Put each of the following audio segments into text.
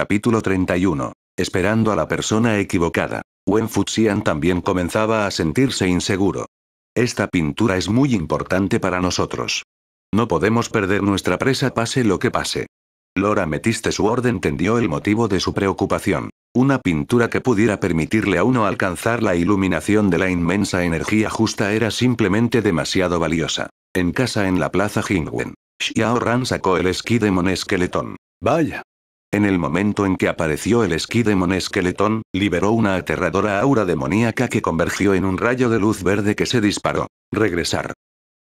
Capítulo 31. Esperando a la persona equivocada. Wen Fuxian también comenzaba a sentirse inseguro. Esta pintura es muy importante para nosotros. No podemos perder nuestra presa pase lo que pase. Lora Metiste su orden tendió el motivo de su preocupación. Una pintura que pudiera permitirle a uno alcanzar la iluminación de la inmensa energía justa era simplemente demasiado valiosa. En casa en la plaza Jingwen, Xiao Ran sacó el esquí de Mon Esqueletón. Vaya, en el momento en que apareció el esquí de liberó una aterradora aura demoníaca que convergió en un rayo de luz verde que se disparó. Regresar.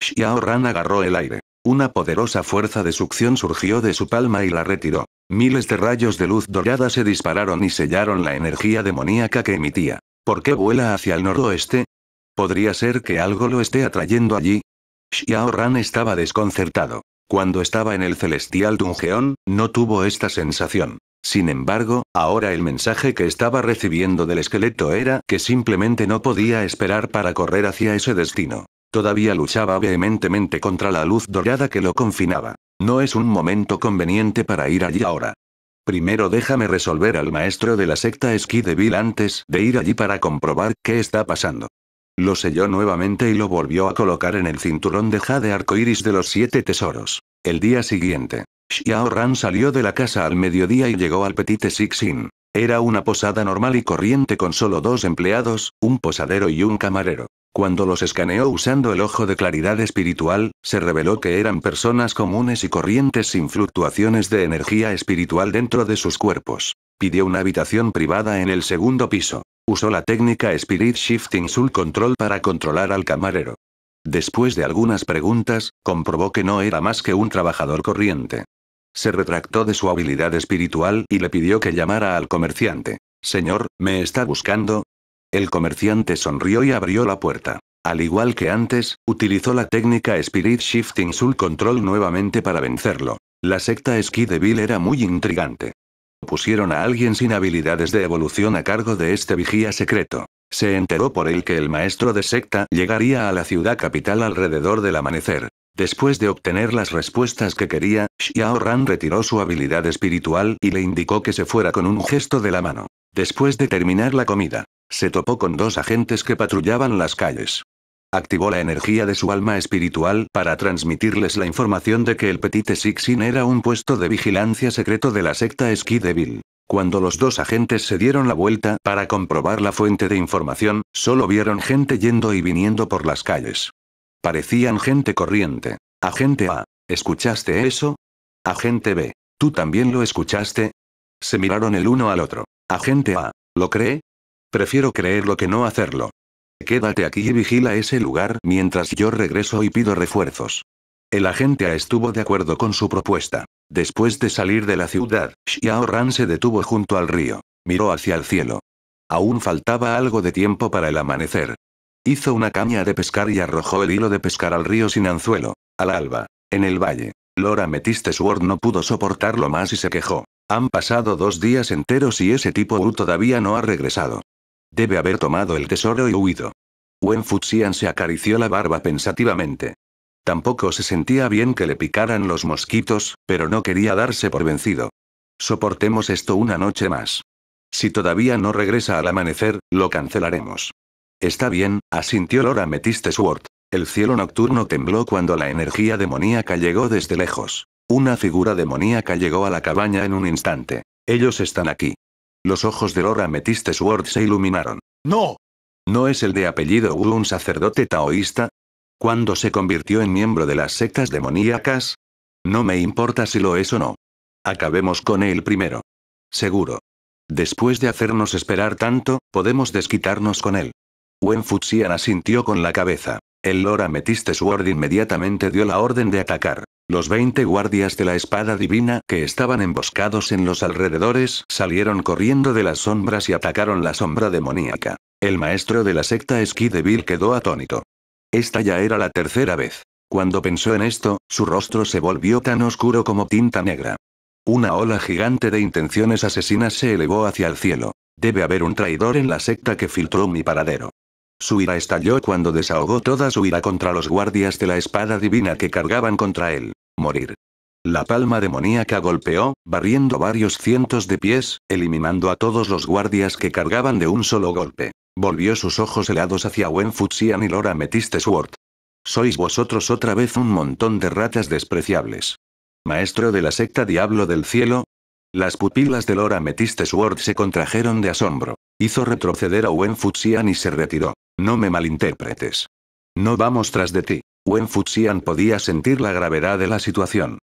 Xiao Ran agarró el aire. Una poderosa fuerza de succión surgió de su palma y la retiró. Miles de rayos de luz dorada se dispararon y sellaron la energía demoníaca que emitía. ¿Por qué vuela hacia el noroeste? ¿Podría ser que algo lo esté atrayendo allí? Xiao Ran estaba desconcertado. Cuando estaba en el celestial dungeón, no tuvo esta sensación. Sin embargo, ahora el mensaje que estaba recibiendo del esqueleto era que simplemente no podía esperar para correr hacia ese destino. Todavía luchaba vehementemente contra la luz dorada que lo confinaba. No es un momento conveniente para ir allí ahora. Primero déjame resolver al maestro de la secta Bill antes de ir allí para comprobar qué está pasando. Lo selló nuevamente y lo volvió a colocar en el cinturón de jade Arcoiris de los siete tesoros. El día siguiente, Xiao Ran salió de la casa al mediodía y llegó al Petite Sixin. Era una posada normal y corriente con solo dos empleados, un posadero y un camarero. Cuando los escaneó usando el ojo de claridad espiritual, se reveló que eran personas comunes y corrientes sin fluctuaciones de energía espiritual dentro de sus cuerpos. Pidió una habitación privada en el segundo piso. Usó la técnica Spirit Shifting Soul Control para controlar al camarero. Después de algunas preguntas, comprobó que no era más que un trabajador corriente. Se retractó de su habilidad espiritual y le pidió que llamara al comerciante. Señor, ¿me está buscando? El comerciante sonrió y abrió la puerta. Al igual que antes, utilizó la técnica Spirit Shifting Soul Control nuevamente para vencerlo. La secta Devil era muy intrigante. Pusieron a alguien sin habilidades de evolución a cargo de este vigía secreto. Se enteró por él que el maestro de secta llegaría a la ciudad capital alrededor del amanecer. Después de obtener las respuestas que quería, Xiao Ran retiró su habilidad espiritual y le indicó que se fuera con un gesto de la mano. Después de terminar la comida, se topó con dos agentes que patrullaban las calles. Activó la energía de su alma espiritual para transmitirles la información de que el Petite Sixin era un puesto de vigilancia secreto de la secta Devil. Cuando los dos agentes se dieron la vuelta para comprobar la fuente de información, solo vieron gente yendo y viniendo por las calles. Parecían gente corriente. Agente A, ¿escuchaste eso? Agente B, ¿tú también lo escuchaste? Se miraron el uno al otro. Agente A, ¿lo cree? Prefiero creerlo que no hacerlo. Quédate aquí y vigila ese lugar mientras yo regreso y pido refuerzos. El agente A estuvo de acuerdo con su propuesta. Después de salir de la ciudad, Xiao Ran se detuvo junto al río. Miró hacia el cielo. Aún faltaba algo de tiempo para el amanecer. Hizo una caña de pescar y arrojó el hilo de pescar al río sin anzuelo. Al alba, en el valle, Lora Metiste Sword no pudo soportarlo más y se quejó. Han pasado dos días enteros y ese tipo Wu todavía no ha regresado. Debe haber tomado el tesoro y huido. Wen Fuxian se acarició la barba pensativamente. Tampoco se sentía bien que le picaran los mosquitos, pero no quería darse por vencido. Soportemos esto una noche más. Si todavía no regresa al amanecer, lo cancelaremos. Está bien, asintió Lora Metiste Sword. El cielo nocturno tembló cuando la energía demoníaca llegó desde lejos. Una figura demoníaca llegó a la cabaña en un instante. Ellos están aquí. Los ojos de Lora Metiste Sword se iluminaron. ¡No! ¿No es el de apellido Wu un sacerdote taoísta? ¿Cuándo se convirtió en miembro de las sectas demoníacas? No me importa si lo es o no. Acabemos con él primero. Seguro. Después de hacernos esperar tanto, podemos desquitarnos con él. Wen Fuxian asintió con la cabeza. El Lord Metiste Sword inmediatamente dio la orden de atacar. Los 20 guardias de la espada divina que estaban emboscados en los alrededores salieron corriendo de las sombras y atacaron la sombra demoníaca. El maestro de la secta Esquideville quedó atónito. Esta ya era la tercera vez. Cuando pensó en esto, su rostro se volvió tan oscuro como tinta negra. Una ola gigante de intenciones asesinas se elevó hacia el cielo. Debe haber un traidor en la secta que filtró mi paradero. Su ira estalló cuando desahogó toda su ira contra los guardias de la espada divina que cargaban contra él. Morir. La palma demoníaca golpeó, barriendo varios cientos de pies, eliminando a todos los guardias que cargaban de un solo golpe. Volvió sus ojos helados hacia Wen Fuxian y Lora Metiste Sword. Sois vosotros otra vez un montón de ratas despreciables. Maestro de la secta Diablo del Cielo. Las pupilas de Lora Metiste Sword se contrajeron de asombro. Hizo retroceder a Wen Fuxian y se retiró. No me malinterpretes. No vamos tras de ti. Wen Fuxian podía sentir la gravedad de la situación.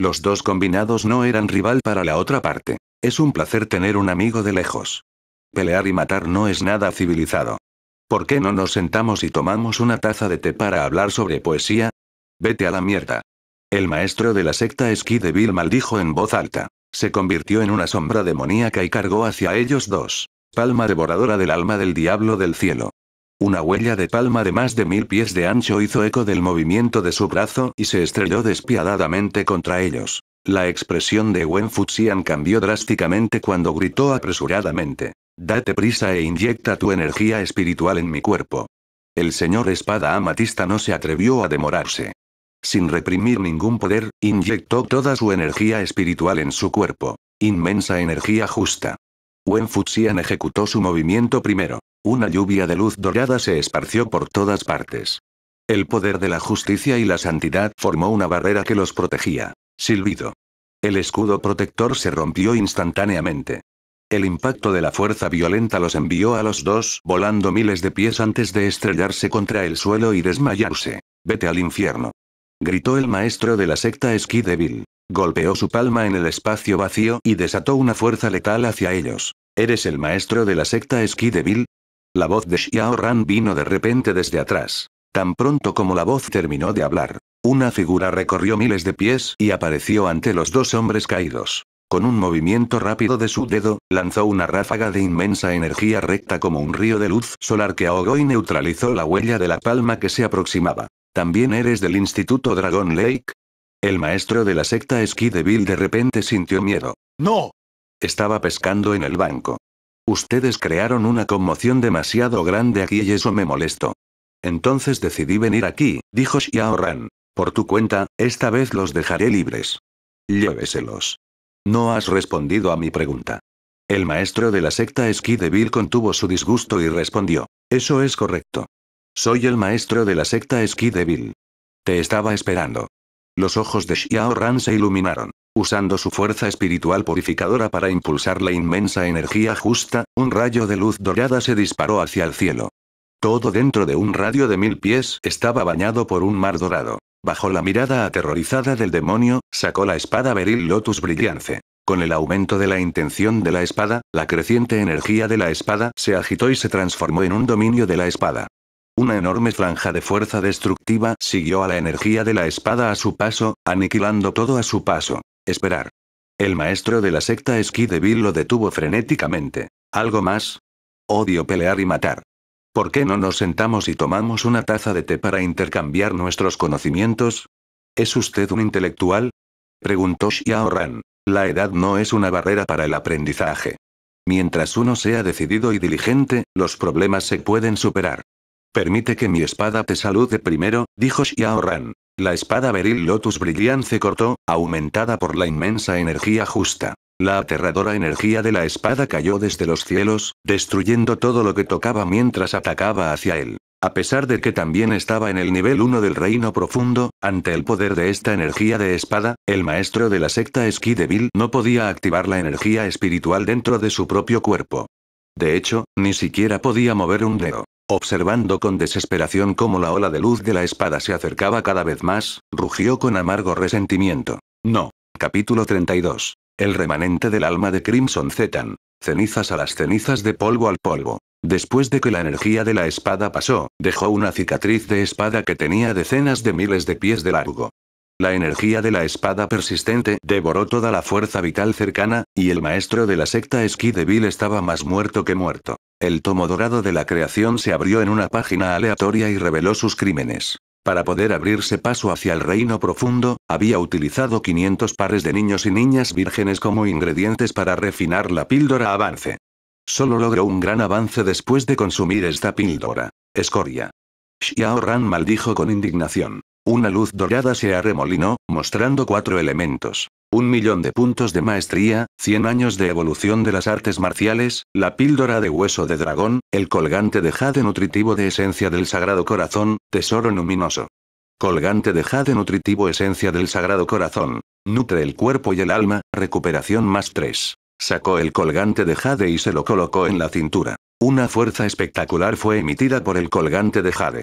Los dos combinados no eran rival para la otra parte. Es un placer tener un amigo de lejos. Pelear y matar no es nada civilizado. ¿Por qué no nos sentamos y tomamos una taza de té para hablar sobre poesía? Vete a la mierda. El maestro de la secta Esquí de Bill maldijo en voz alta. Se convirtió en una sombra demoníaca y cargó hacia ellos dos. Palma devoradora del alma del diablo del cielo. Una huella de palma de más de mil pies de ancho hizo eco del movimiento de su brazo y se estrelló despiadadamente contra ellos. La expresión de Wen Fuxian cambió drásticamente cuando gritó apresuradamente. Date prisa e inyecta tu energía espiritual en mi cuerpo. El señor espada amatista no se atrevió a demorarse. Sin reprimir ningún poder, inyectó toda su energía espiritual en su cuerpo. Inmensa energía justa. Wen Fuxian ejecutó su movimiento primero. Una lluvia de luz dorada se esparció por todas partes. El poder de la justicia y la santidad formó una barrera que los protegía. Silbido. El escudo protector se rompió instantáneamente. El impacto de la fuerza violenta los envió a los dos volando miles de pies antes de estrellarse contra el suelo y desmayarse. Vete al infierno. Gritó el maestro de la secta Esquí Devil. Golpeó su palma en el espacio vacío y desató una fuerza letal hacia ellos. ¿Eres el maestro de la secta Esquí Devil? La voz de Xiao Ran vino de repente desde atrás. Tan pronto como la voz terminó de hablar, una figura recorrió miles de pies y apareció ante los dos hombres caídos. Con un movimiento rápido de su dedo, lanzó una ráfaga de inmensa energía recta como un río de luz solar que ahogó y neutralizó la huella de la palma que se aproximaba. ¿También eres del Instituto Dragon Lake? El maestro de la secta Esquí Bill de repente sintió miedo. ¡No! Estaba pescando en el banco. Ustedes crearon una conmoción demasiado grande aquí y eso me molestó. Entonces decidí venir aquí, dijo Xiao Por tu cuenta, esta vez los dejaré libres. Lléveselos. No has respondido a mi pregunta. El maestro de la secta devil contuvo su disgusto y respondió. Eso es correcto. Soy el maestro de la secta devil Te estaba esperando. Los ojos de Xiao Ran se iluminaron. Usando su fuerza espiritual purificadora para impulsar la inmensa energía justa, un rayo de luz dorada se disparó hacia el cielo. Todo dentro de un radio de mil pies estaba bañado por un mar dorado. Bajo la mirada aterrorizada del demonio, sacó la espada Beril Lotus Brillance. Con el aumento de la intención de la espada, la creciente energía de la espada se agitó y se transformó en un dominio de la espada. Una enorme franja de fuerza destructiva siguió a la energía de la espada a su paso, aniquilando todo a su paso. Esperar. El maestro de la secta Esquí lo detuvo frenéticamente. ¿Algo más? Odio pelear y matar. ¿Por qué no nos sentamos y tomamos una taza de té para intercambiar nuestros conocimientos? ¿Es usted un intelectual? Preguntó Xiao Ran. La edad no es una barrera para el aprendizaje. Mientras uno sea decidido y diligente, los problemas se pueden superar. Permite que mi espada te salude primero, dijo Xiao Ran. La espada Beril Lotus brillante cortó, aumentada por la inmensa energía justa. La aterradora energía de la espada cayó desde los cielos, destruyendo todo lo que tocaba mientras atacaba hacia él. A pesar de que también estaba en el nivel 1 del reino profundo, ante el poder de esta energía de espada, el maestro de la secta Esquí no podía activar la energía espiritual dentro de su propio cuerpo. De hecho, ni siquiera podía mover un dedo. Observando con desesperación cómo la ola de luz de la espada se acercaba cada vez más, rugió con amargo resentimiento. No. Capítulo 32. El remanente del alma de Crimson Zetan. Cenizas a las cenizas de polvo al polvo. Después de que la energía de la espada pasó, dejó una cicatriz de espada que tenía decenas de miles de pies de largo. La energía de la espada persistente devoró toda la fuerza vital cercana, y el maestro de la secta esquí Bill estaba más muerto que muerto. El tomo dorado de la creación se abrió en una página aleatoria y reveló sus crímenes. Para poder abrirse paso hacia el reino profundo, había utilizado 500 pares de niños y niñas vírgenes como ingredientes para refinar la píldora avance. Solo logró un gran avance después de consumir esta píldora. Escoria. Xiao Ran maldijo con indignación. Una luz dorada se arremolinó, mostrando cuatro elementos. Un millón de puntos de maestría, 100 años de evolución de las artes marciales, la píldora de hueso de dragón, el colgante de jade nutritivo de esencia del Sagrado Corazón, tesoro luminoso. Colgante de jade nutritivo esencia del Sagrado Corazón. Nutre el cuerpo y el alma, recuperación más 3. Sacó el colgante de jade y se lo colocó en la cintura. Una fuerza espectacular fue emitida por el colgante de jade.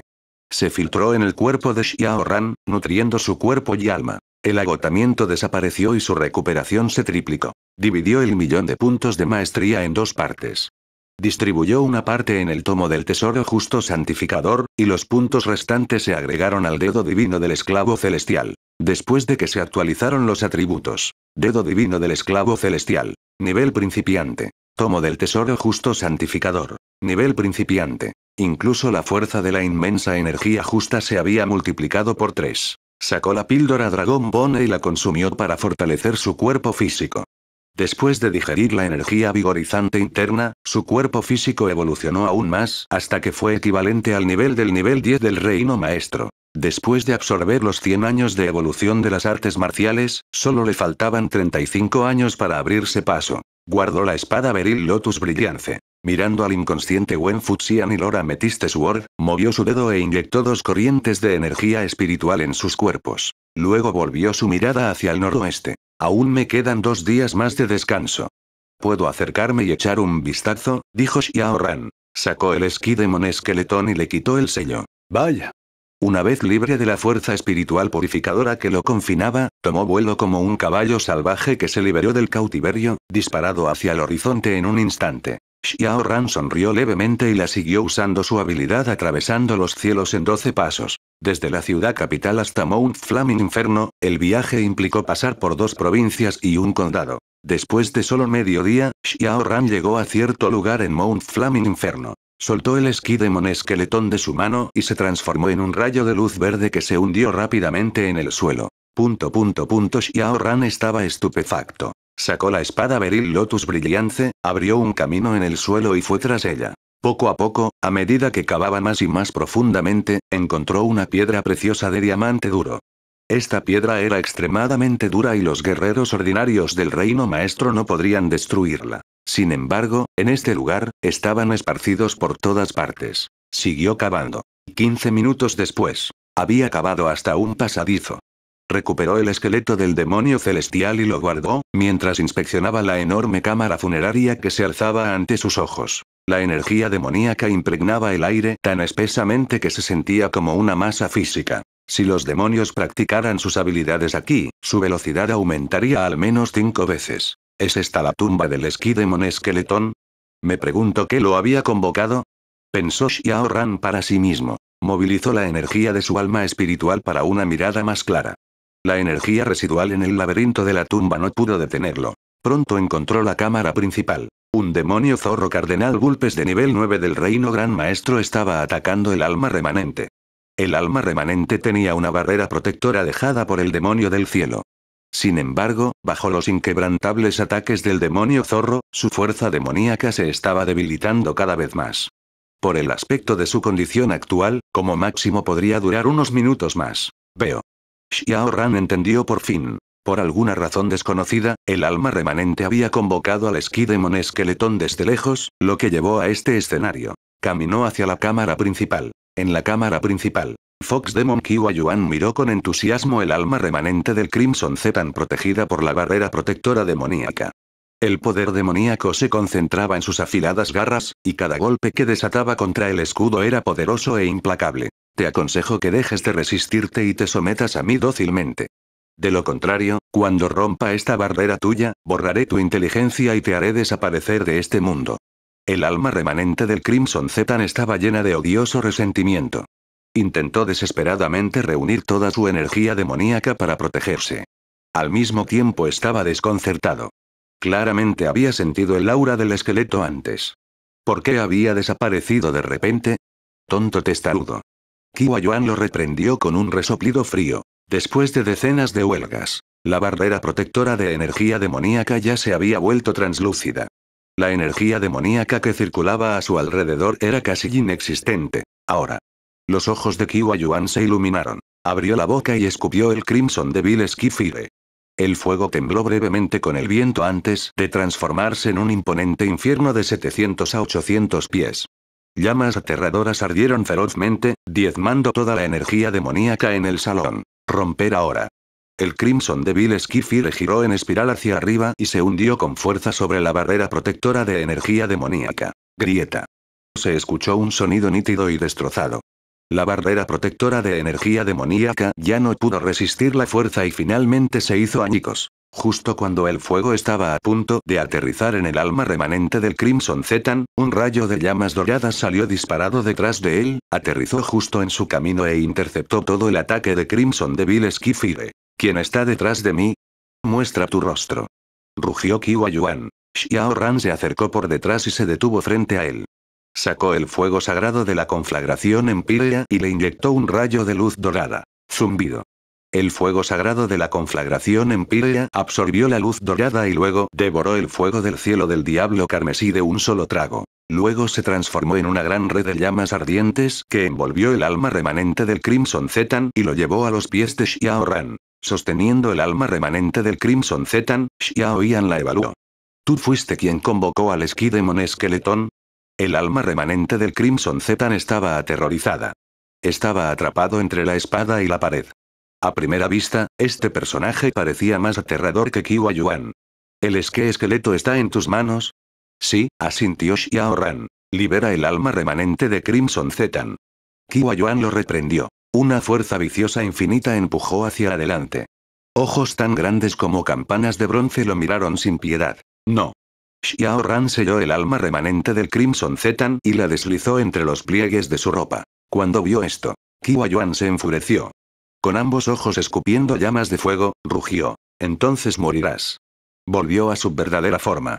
Se filtró en el cuerpo de Xiao Ran, nutriendo su cuerpo y alma. El agotamiento desapareció y su recuperación se triplicó. Dividió el millón de puntos de maestría en dos partes. Distribuyó una parte en el tomo del Tesoro Justo Santificador, y los puntos restantes se agregaron al dedo divino del esclavo celestial. Después de que se actualizaron los atributos. Dedo divino del esclavo celestial. Nivel principiante. Tomo del Tesoro Justo Santificador. Nivel principiante. Incluso la fuerza de la inmensa energía justa se había multiplicado por tres. Sacó la píldora Dragon Bone y la consumió para fortalecer su cuerpo físico. Después de digerir la energía vigorizante interna, su cuerpo físico evolucionó aún más hasta que fue equivalente al nivel del nivel 10 del reino maestro. Después de absorber los 100 años de evolución de las artes marciales, solo le faltaban 35 años para abrirse paso. Guardó la espada Beril Lotus Brillance. Mirando al inconsciente Wen Fuxian y Lora Metiste Sword, movió su dedo e inyectó dos corrientes de energía espiritual en sus cuerpos. Luego volvió su mirada hacia el noroeste. Aún me quedan dos días más de descanso. Puedo acercarme y echar un vistazo, dijo Xiao Ran. Sacó el esquí de Esqueletón y le quitó el sello. Vaya. Una vez libre de la fuerza espiritual purificadora que lo confinaba, tomó vuelo como un caballo salvaje que se liberó del cautiverio, disparado hacia el horizonte en un instante. Xiao Ran sonrió levemente y la siguió usando su habilidad atravesando los cielos en 12 pasos. Desde la ciudad capital hasta Mount Flaming Inferno, el viaje implicó pasar por dos provincias y un condado. Después de solo día, Xiao Ran llegó a cierto lugar en Mount Flaming Inferno. Soltó el esquí de de su mano y se transformó en un rayo de luz verde que se hundió rápidamente en el suelo. Punto punto punto Xiao Ran estaba estupefacto. Sacó la espada Beril Lotus brillante, abrió un camino en el suelo y fue tras ella. Poco a poco, a medida que cavaba más y más profundamente, encontró una piedra preciosa de diamante duro. Esta piedra era extremadamente dura y los guerreros ordinarios del reino maestro no podrían destruirla. Sin embargo, en este lugar, estaban esparcidos por todas partes. Siguió cavando. Quince minutos después, había cavado hasta un pasadizo. Recuperó el esqueleto del demonio celestial y lo guardó, mientras inspeccionaba la enorme cámara funeraria que se alzaba ante sus ojos. La energía demoníaca impregnaba el aire tan espesamente que se sentía como una masa física. Si los demonios practicaran sus habilidades aquí, su velocidad aumentaría al menos cinco veces. ¿Es esta la tumba del esquidemon esqueletón? Me pregunto qué lo había convocado. Pensó Xiao Ran para sí mismo. Movilizó la energía de su alma espiritual para una mirada más clara. La energía residual en el laberinto de la tumba no pudo detenerlo. Pronto encontró la cámara principal. Un demonio zorro cardenal Gulpes de nivel 9 del reino gran maestro estaba atacando el alma remanente. El alma remanente tenía una barrera protectora dejada por el demonio del cielo. Sin embargo, bajo los inquebrantables ataques del demonio zorro, su fuerza demoníaca se estaba debilitando cada vez más. Por el aspecto de su condición actual, como máximo podría durar unos minutos más. Veo. Xiao Ran entendió por fin. Por alguna razón desconocida, el alma remanente había convocado al esquí esqueletón desde lejos, lo que llevó a este escenario. Caminó hacia la cámara principal. En la cámara principal, Fox Demon Kiwa Yuan miró con entusiasmo el alma remanente del Crimson Zetan protegida por la barrera protectora demoníaca. El poder demoníaco se concentraba en sus afiladas garras, y cada golpe que desataba contra el escudo era poderoso e implacable. Te aconsejo que dejes de resistirte y te sometas a mí dócilmente. De lo contrario, cuando rompa esta barrera tuya, borraré tu inteligencia y te haré desaparecer de este mundo. El alma remanente del Crimson Zetan estaba llena de odioso resentimiento. Intentó desesperadamente reunir toda su energía demoníaca para protegerse. Al mismo tiempo estaba desconcertado. Claramente había sentido el aura del esqueleto antes. ¿Por qué había desaparecido de repente? Tonto testarudo. Kiwa Yuan lo reprendió con un resoplido frío. Después de decenas de huelgas, la barrera protectora de energía demoníaca ya se había vuelto translúcida. La energía demoníaca que circulaba a su alrededor era casi inexistente, ahora. Los ojos de Kiwa Yuan se iluminaron. Abrió la boca y escupió el Crimson Devil Skifire. El fuego tembló brevemente con el viento antes de transformarse en un imponente infierno de 700 a 800 pies. Llamas aterradoras ardieron ferozmente, diezmando toda la energía demoníaca en el salón. Romper ahora. El Crimson Devil Skiffy giró en espiral hacia arriba y se hundió con fuerza sobre la barrera protectora de energía demoníaca. Grieta. Se escuchó un sonido nítido y destrozado. La barrera protectora de energía demoníaca ya no pudo resistir la fuerza y finalmente se hizo añicos. Justo cuando el fuego estaba a punto de aterrizar en el alma remanente del Crimson Zetan, un rayo de llamas doradas salió disparado detrás de él, aterrizó justo en su camino e interceptó todo el ataque de Crimson Devil Skifire. ¿Quién está detrás de mí? Muestra tu rostro. Rugió Kiwa Yuan. Xiao Ran se acercó por detrás y se detuvo frente a él. Sacó el fuego sagrado de la conflagración en y le inyectó un rayo de luz dorada. Zumbido. El fuego sagrado de la conflagración en absorbió la luz dorada y luego devoró el fuego del cielo del diablo carmesí de un solo trago. Luego se transformó en una gran red de llamas ardientes que envolvió el alma remanente del Crimson Zetan y lo llevó a los pies de Xiao Ran. Sosteniendo el alma remanente del Crimson Zetan, Xiao Yan la evaluó. Tú fuiste quien convocó al esquí de Esqueletón, el alma remanente del Crimson Zetan estaba aterrorizada. Estaba atrapado entre la espada y la pared. A primera vista, este personaje parecía más aterrador que Kiwa Yuan. ¿El esqueleto está en tus manos? Sí, asintió Xiao Ran. Libera el alma remanente de Crimson Zetan. Kiwa Yuan lo reprendió. Una fuerza viciosa infinita empujó hacia adelante. Ojos tan grandes como campanas de bronce lo miraron sin piedad. No, Xiao Ran selló el alma remanente del Crimson Zetan y la deslizó entre los pliegues de su ropa. Cuando vio esto, Kiwa Yuan se enfureció. Con ambos ojos escupiendo llamas de fuego, rugió. Entonces morirás. Volvió a su verdadera forma.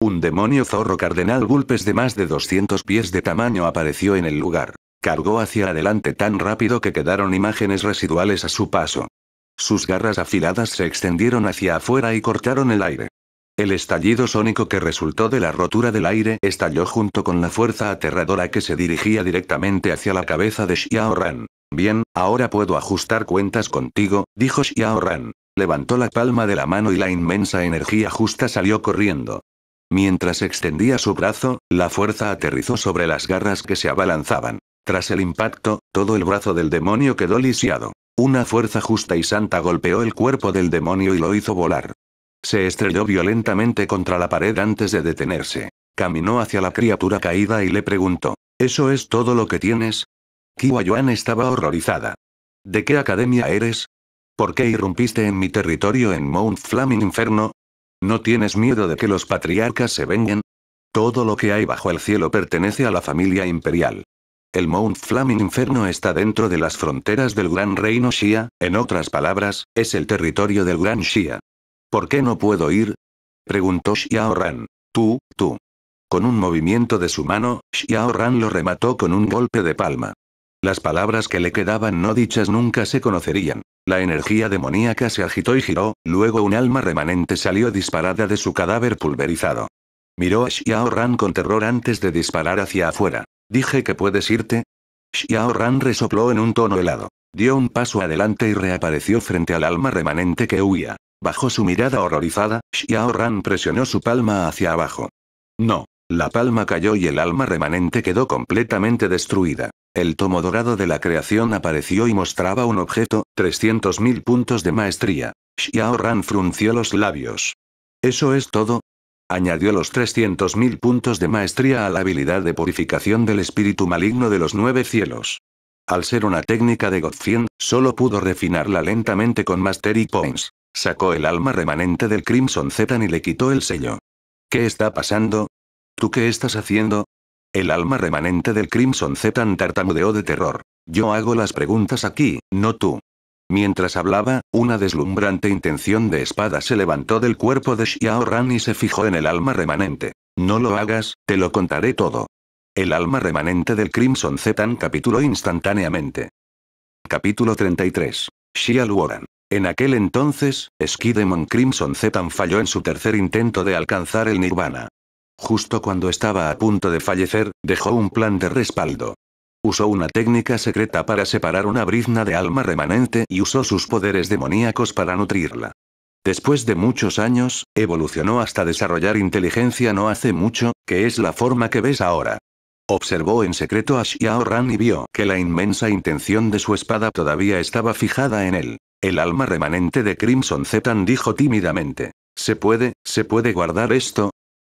Un demonio zorro cardenal gulpes de más de 200 pies de tamaño apareció en el lugar. Cargó hacia adelante tan rápido que quedaron imágenes residuales a su paso. Sus garras afiladas se extendieron hacia afuera y cortaron el aire. El estallido sónico que resultó de la rotura del aire estalló junto con la fuerza aterradora que se dirigía directamente hacia la cabeza de Xiao Bien, ahora puedo ajustar cuentas contigo, dijo Xiao Levantó la palma de la mano y la inmensa energía justa salió corriendo. Mientras extendía su brazo, la fuerza aterrizó sobre las garras que se abalanzaban. Tras el impacto, todo el brazo del demonio quedó lisiado. Una fuerza justa y santa golpeó el cuerpo del demonio y lo hizo volar. Se estrelló violentamente contra la pared antes de detenerse. Caminó hacia la criatura caída y le preguntó, ¿eso es todo lo que tienes? Kiwa Yuan estaba horrorizada. ¿De qué academia eres? ¿Por qué irrumpiste en mi territorio en Mount Flaming Inferno? ¿No tienes miedo de que los patriarcas se vengan? Todo lo que hay bajo el cielo pertenece a la familia imperial. El Mount Flaming Inferno está dentro de las fronteras del Gran Reino Shia, en otras palabras, es el territorio del Gran Shia. ¿Por qué no puedo ir? preguntó Xiao Ran. Tú, tú. Con un movimiento de su mano, Xiao Ran lo remató con un golpe de palma. Las palabras que le quedaban no dichas nunca se conocerían. La energía demoníaca se agitó y giró, luego un alma remanente salió disparada de su cadáver pulverizado. Miró a Xiao Ran con terror antes de disparar hacia afuera. Dije que puedes irte. Xiao Ran resopló en un tono helado. Dio un paso adelante y reapareció frente al alma remanente que huía. Bajo su mirada horrorizada, Xiao Ran presionó su palma hacia abajo. No. La palma cayó y el alma remanente quedó completamente destruida. El tomo dorado de la creación apareció y mostraba un objeto, 300.000 puntos de maestría. Xiao Ran frunció los labios. ¿Eso es todo? Añadió los 300.000 puntos de maestría a la habilidad de purificación del espíritu maligno de los nueve cielos. Al ser una técnica de Godfien, solo pudo refinarla lentamente con Mastery Points. Sacó el alma remanente del Crimson Zetan y le quitó el sello. ¿Qué está pasando? ¿Tú qué estás haciendo? El alma remanente del Crimson Zetan tartamudeó de terror. Yo hago las preguntas aquí, no tú. Mientras hablaba, una deslumbrante intención de espada se levantó del cuerpo de Xiaoran y se fijó en el alma remanente. No lo hagas, te lo contaré todo. El alma remanente del Crimson Zetan capituló instantáneamente. Capítulo 33. Xia en aquel entonces, Skidemon Crimson Zetan falló en su tercer intento de alcanzar el Nirvana. Justo cuando estaba a punto de fallecer, dejó un plan de respaldo. Usó una técnica secreta para separar una brizna de alma remanente y usó sus poderes demoníacos para nutrirla. Después de muchos años, evolucionó hasta desarrollar inteligencia no hace mucho, que es la forma que ves ahora. Observó en secreto a Xiao Ran y vio que la inmensa intención de su espada todavía estaba fijada en él. El alma remanente de Crimson Zetan dijo tímidamente. ¿Se puede, se puede guardar esto?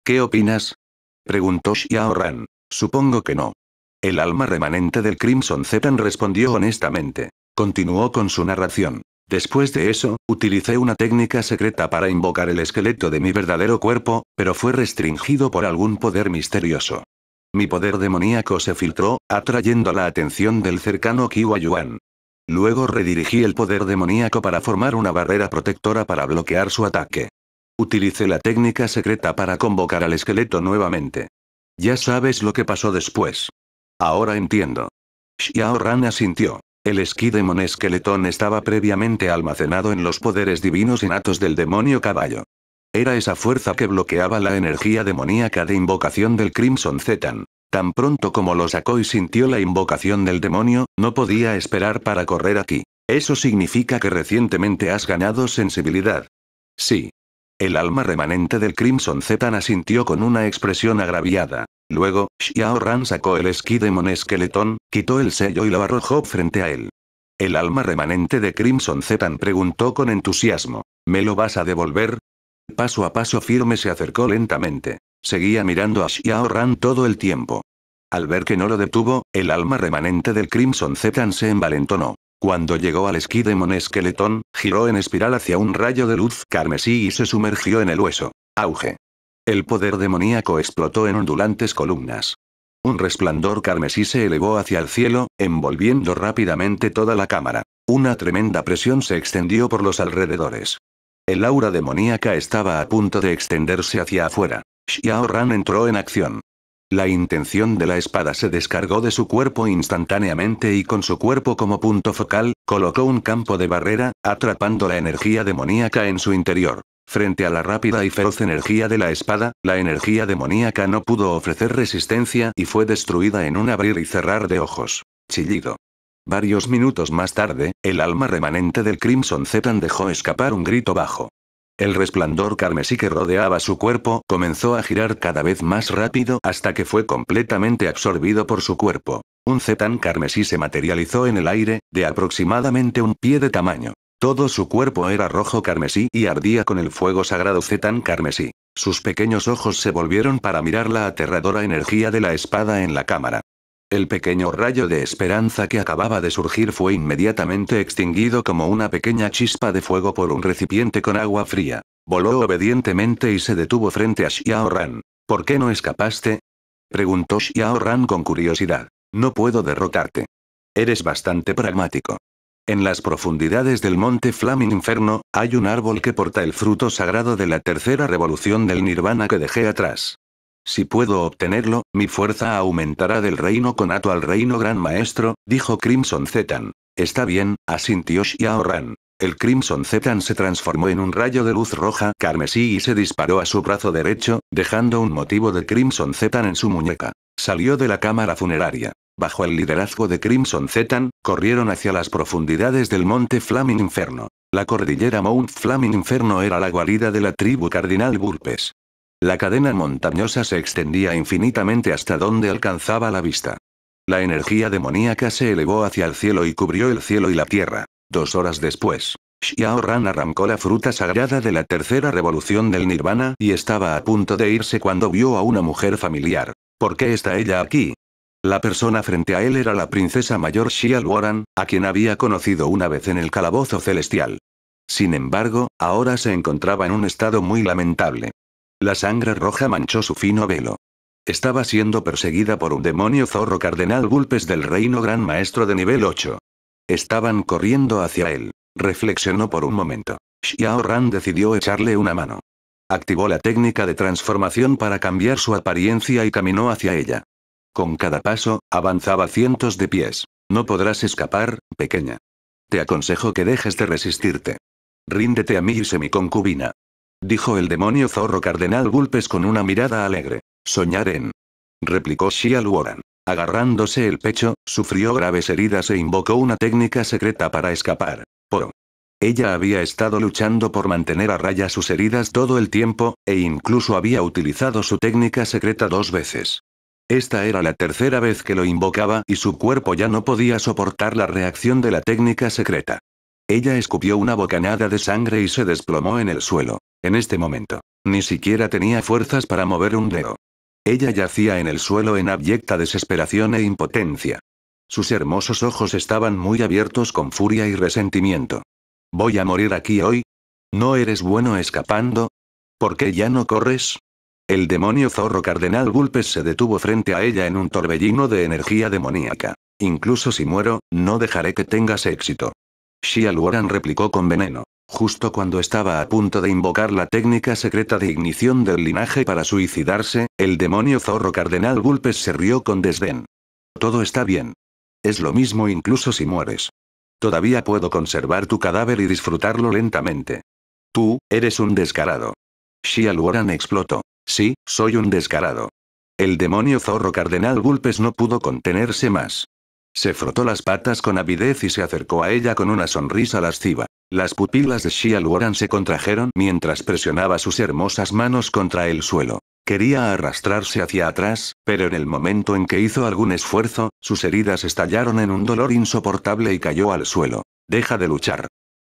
¿Qué opinas? Preguntó Xiao Ran. Supongo que no. El alma remanente del Crimson Zetan respondió honestamente. Continuó con su narración. Después de eso, utilicé una técnica secreta para invocar el esqueleto de mi verdadero cuerpo, pero fue restringido por algún poder misterioso. Mi poder demoníaco se filtró, atrayendo la atención del cercano Kiwa Yuan. Luego redirigí el poder demoníaco para formar una barrera protectora para bloquear su ataque. Utilicé la técnica secreta para convocar al esqueleto nuevamente. Ya sabes lo que pasó después. Ahora entiendo. Xiao Ran asintió. El esquí demon esqueletón estaba previamente almacenado en los poderes divinos natos del demonio caballo. Era esa fuerza que bloqueaba la energía demoníaca de invocación del Crimson Zetan. Tan pronto como lo sacó y sintió la invocación del demonio, no podía esperar para correr aquí. Eso significa que recientemente has ganado sensibilidad. Sí. El alma remanente del Crimson Zetan asintió con una expresión agraviada. Luego, Xiao Ran sacó el esquí Demon Esqueletón, quitó el sello y lo arrojó frente a él. El alma remanente de Crimson Zetan preguntó con entusiasmo. ¿Me lo vas a devolver? Paso a paso firme se acercó lentamente. Seguía mirando a Xiao Ran todo el tiempo. Al ver que no lo detuvo, el alma remanente del Crimson Zetan se envalentonó. Cuando llegó al esquí de Esqueletón, giró en espiral hacia un rayo de luz carmesí y se sumergió en el hueso. Auge. El poder demoníaco explotó en ondulantes columnas. Un resplandor carmesí se elevó hacia el cielo, envolviendo rápidamente toda la cámara. Una tremenda presión se extendió por los alrededores. El aura demoníaca estaba a punto de extenderse hacia afuera. Xiao Ran entró en acción. La intención de la espada se descargó de su cuerpo instantáneamente y con su cuerpo como punto focal, colocó un campo de barrera, atrapando la energía demoníaca en su interior. Frente a la rápida y feroz energía de la espada, la energía demoníaca no pudo ofrecer resistencia y fue destruida en un abrir y cerrar de ojos. Chillido. Varios minutos más tarde, el alma remanente del Crimson Zetan dejó escapar un grito bajo. El resplandor carmesí que rodeaba su cuerpo comenzó a girar cada vez más rápido hasta que fue completamente absorbido por su cuerpo. Un Zetan carmesí se materializó en el aire, de aproximadamente un pie de tamaño. Todo su cuerpo era rojo carmesí y ardía con el fuego sagrado Zetan carmesí. Sus pequeños ojos se volvieron para mirar la aterradora energía de la espada en la cámara. El pequeño rayo de esperanza que acababa de surgir fue inmediatamente extinguido como una pequeña chispa de fuego por un recipiente con agua fría. Voló obedientemente y se detuvo frente a Xiao Ran. ¿Por qué no escapaste? Preguntó Xiao Ran con curiosidad. No puedo derrotarte. Eres bastante pragmático. En las profundidades del monte Flaming Inferno, hay un árbol que porta el fruto sagrado de la tercera revolución del nirvana que dejé atrás. Si puedo obtenerlo, mi fuerza aumentará del reino conato al reino gran maestro, dijo Crimson Zetan. Está bien, asintió Shiaoran. Ran. El Crimson Zetan se transformó en un rayo de luz roja carmesí y se disparó a su brazo derecho, dejando un motivo de Crimson Zetan en su muñeca. Salió de la cámara funeraria. Bajo el liderazgo de Crimson Zetan, corrieron hacia las profundidades del monte Flaming Inferno. La cordillera Mount Flaming Inferno era la guarida de la tribu cardinal Burpes. La cadena montañosa se extendía infinitamente hasta donde alcanzaba la vista. La energía demoníaca se elevó hacia el cielo y cubrió el cielo y la tierra. Dos horas después, Xiao Ran arrancó la fruta sagrada de la tercera revolución del Nirvana y estaba a punto de irse cuando vio a una mujer familiar. ¿Por qué está ella aquí? La persona frente a él era la princesa mayor Xia Luoran, a quien había conocido una vez en el calabozo celestial. Sin embargo, ahora se encontraba en un estado muy lamentable. La sangre roja manchó su fino velo. Estaba siendo perseguida por un demonio zorro cardenal Gulpes del reino gran maestro de nivel 8. Estaban corriendo hacia él. Reflexionó por un momento. Xiao Ran decidió echarle una mano. Activó la técnica de transformación para cambiar su apariencia y caminó hacia ella. Con cada paso, avanzaba cientos de pies. No podrás escapar, pequeña. Te aconsejo que dejes de resistirte. Ríndete a mí y sé mi concubina. Dijo el demonio zorro cardenal Gulpes con una mirada alegre. Soñar en. Replicó Shia Luoran. Agarrándose el pecho, sufrió graves heridas e invocó una técnica secreta para escapar. Poro. Ella había estado luchando por mantener a raya sus heridas todo el tiempo, e incluso había utilizado su técnica secreta dos veces. Esta era la tercera vez que lo invocaba y su cuerpo ya no podía soportar la reacción de la técnica secreta. Ella escupió una bocanada de sangre y se desplomó en el suelo. En este momento, ni siquiera tenía fuerzas para mover un dedo. Ella yacía en el suelo en abyecta desesperación e impotencia. Sus hermosos ojos estaban muy abiertos con furia y resentimiento. ¿Voy a morir aquí hoy? ¿No eres bueno escapando? ¿Por qué ya no corres? El demonio zorro cardenal Gulpes se detuvo frente a ella en un torbellino de energía demoníaca. Incluso si muero, no dejaré que tengas éxito. Shia Luoran replicó con veneno. Justo cuando estaba a punto de invocar la técnica secreta de ignición del linaje para suicidarse, el demonio zorro cardenal Gulpes se rió con desdén. Todo está bien. Es lo mismo incluso si mueres. Todavía puedo conservar tu cadáver y disfrutarlo lentamente. Tú, eres un descarado. Shia Luoran explotó. Sí, soy un descarado. El demonio zorro cardenal Gulpes no pudo contenerse más. Se frotó las patas con avidez y se acercó a ella con una sonrisa lasciva. Las pupilas de Shia se contrajeron mientras presionaba sus hermosas manos contra el suelo. Quería arrastrarse hacia atrás, pero en el momento en que hizo algún esfuerzo, sus heridas estallaron en un dolor insoportable y cayó al suelo. Deja de luchar.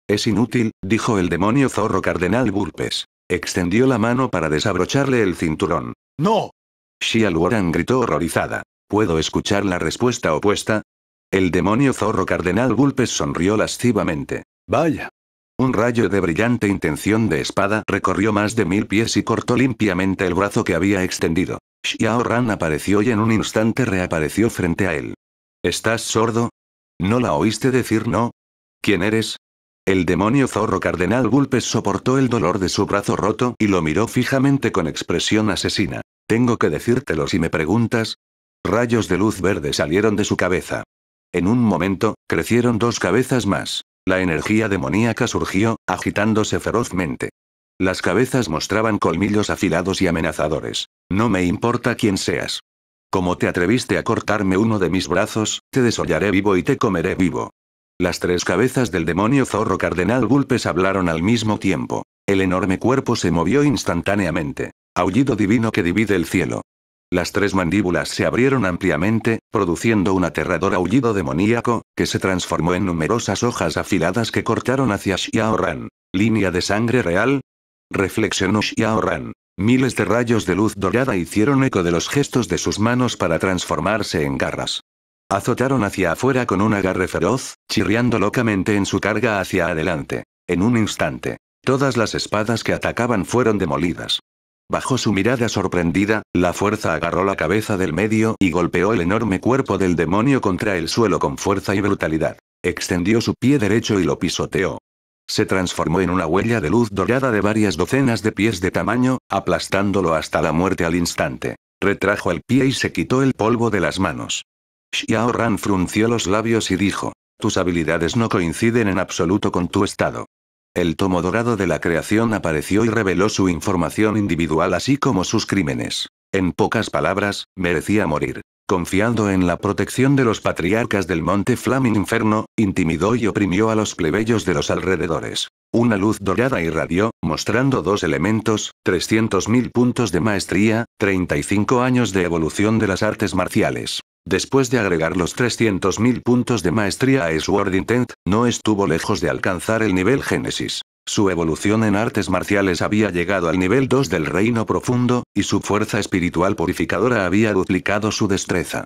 Es inútil, dijo el demonio zorro cardenal Gulpes. Extendió la mano para desabrocharle el cinturón. ¡No! Shia gritó horrorizada. ¿Puedo escuchar la respuesta opuesta? El demonio zorro cardenal Gulpes sonrió lascivamente. Vaya. Un rayo de brillante intención de espada recorrió más de mil pies y cortó limpiamente el brazo que había extendido. Xiao Ran apareció y en un instante reapareció frente a él. ¿Estás sordo? ¿No la oíste decir no? ¿Quién eres? El demonio zorro cardenal Gulpes soportó el dolor de su brazo roto y lo miró fijamente con expresión asesina. Tengo que decírtelo si me preguntas. Rayos de luz verde salieron de su cabeza. En un momento, crecieron dos cabezas más. La energía demoníaca surgió, agitándose ferozmente. Las cabezas mostraban colmillos afilados y amenazadores. No me importa quién seas. Como te atreviste a cortarme uno de mis brazos, te desollaré vivo y te comeré vivo. Las tres cabezas del demonio zorro cardenal Gulpes hablaron al mismo tiempo. El enorme cuerpo se movió instantáneamente. Aullido divino que divide el cielo. Las tres mandíbulas se abrieron ampliamente, produciendo un aterrador aullido demoníaco, que se transformó en numerosas hojas afiladas que cortaron hacia Xiaoran. ¿Línea de sangre real? Reflexionó Xiaoran. Miles de rayos de luz dorada hicieron eco de los gestos de sus manos para transformarse en garras. Azotaron hacia afuera con un agarre feroz, chirriando locamente en su carga hacia adelante. En un instante. Todas las espadas que atacaban fueron demolidas. Bajo su mirada sorprendida, la fuerza agarró la cabeza del medio y golpeó el enorme cuerpo del demonio contra el suelo con fuerza y brutalidad. Extendió su pie derecho y lo pisoteó. Se transformó en una huella de luz dorada de varias docenas de pies de tamaño, aplastándolo hasta la muerte al instante. Retrajo el pie y se quitó el polvo de las manos. Xiao Ran frunció los labios y dijo, tus habilidades no coinciden en absoluto con tu estado. El tomo dorado de la creación apareció y reveló su información individual así como sus crímenes. En pocas palabras, merecía morir. Confiando en la protección de los patriarcas del monte Flamin Inferno, intimidó y oprimió a los plebeyos de los alrededores. Una luz dorada irradió, mostrando dos elementos, 300.000 puntos de maestría, 35 años de evolución de las artes marciales. Después de agregar los 300.000 puntos de maestría a Sword Intent, no estuvo lejos de alcanzar el nivel Génesis. Su evolución en artes marciales había llegado al nivel 2 del reino profundo, y su fuerza espiritual purificadora había duplicado su destreza.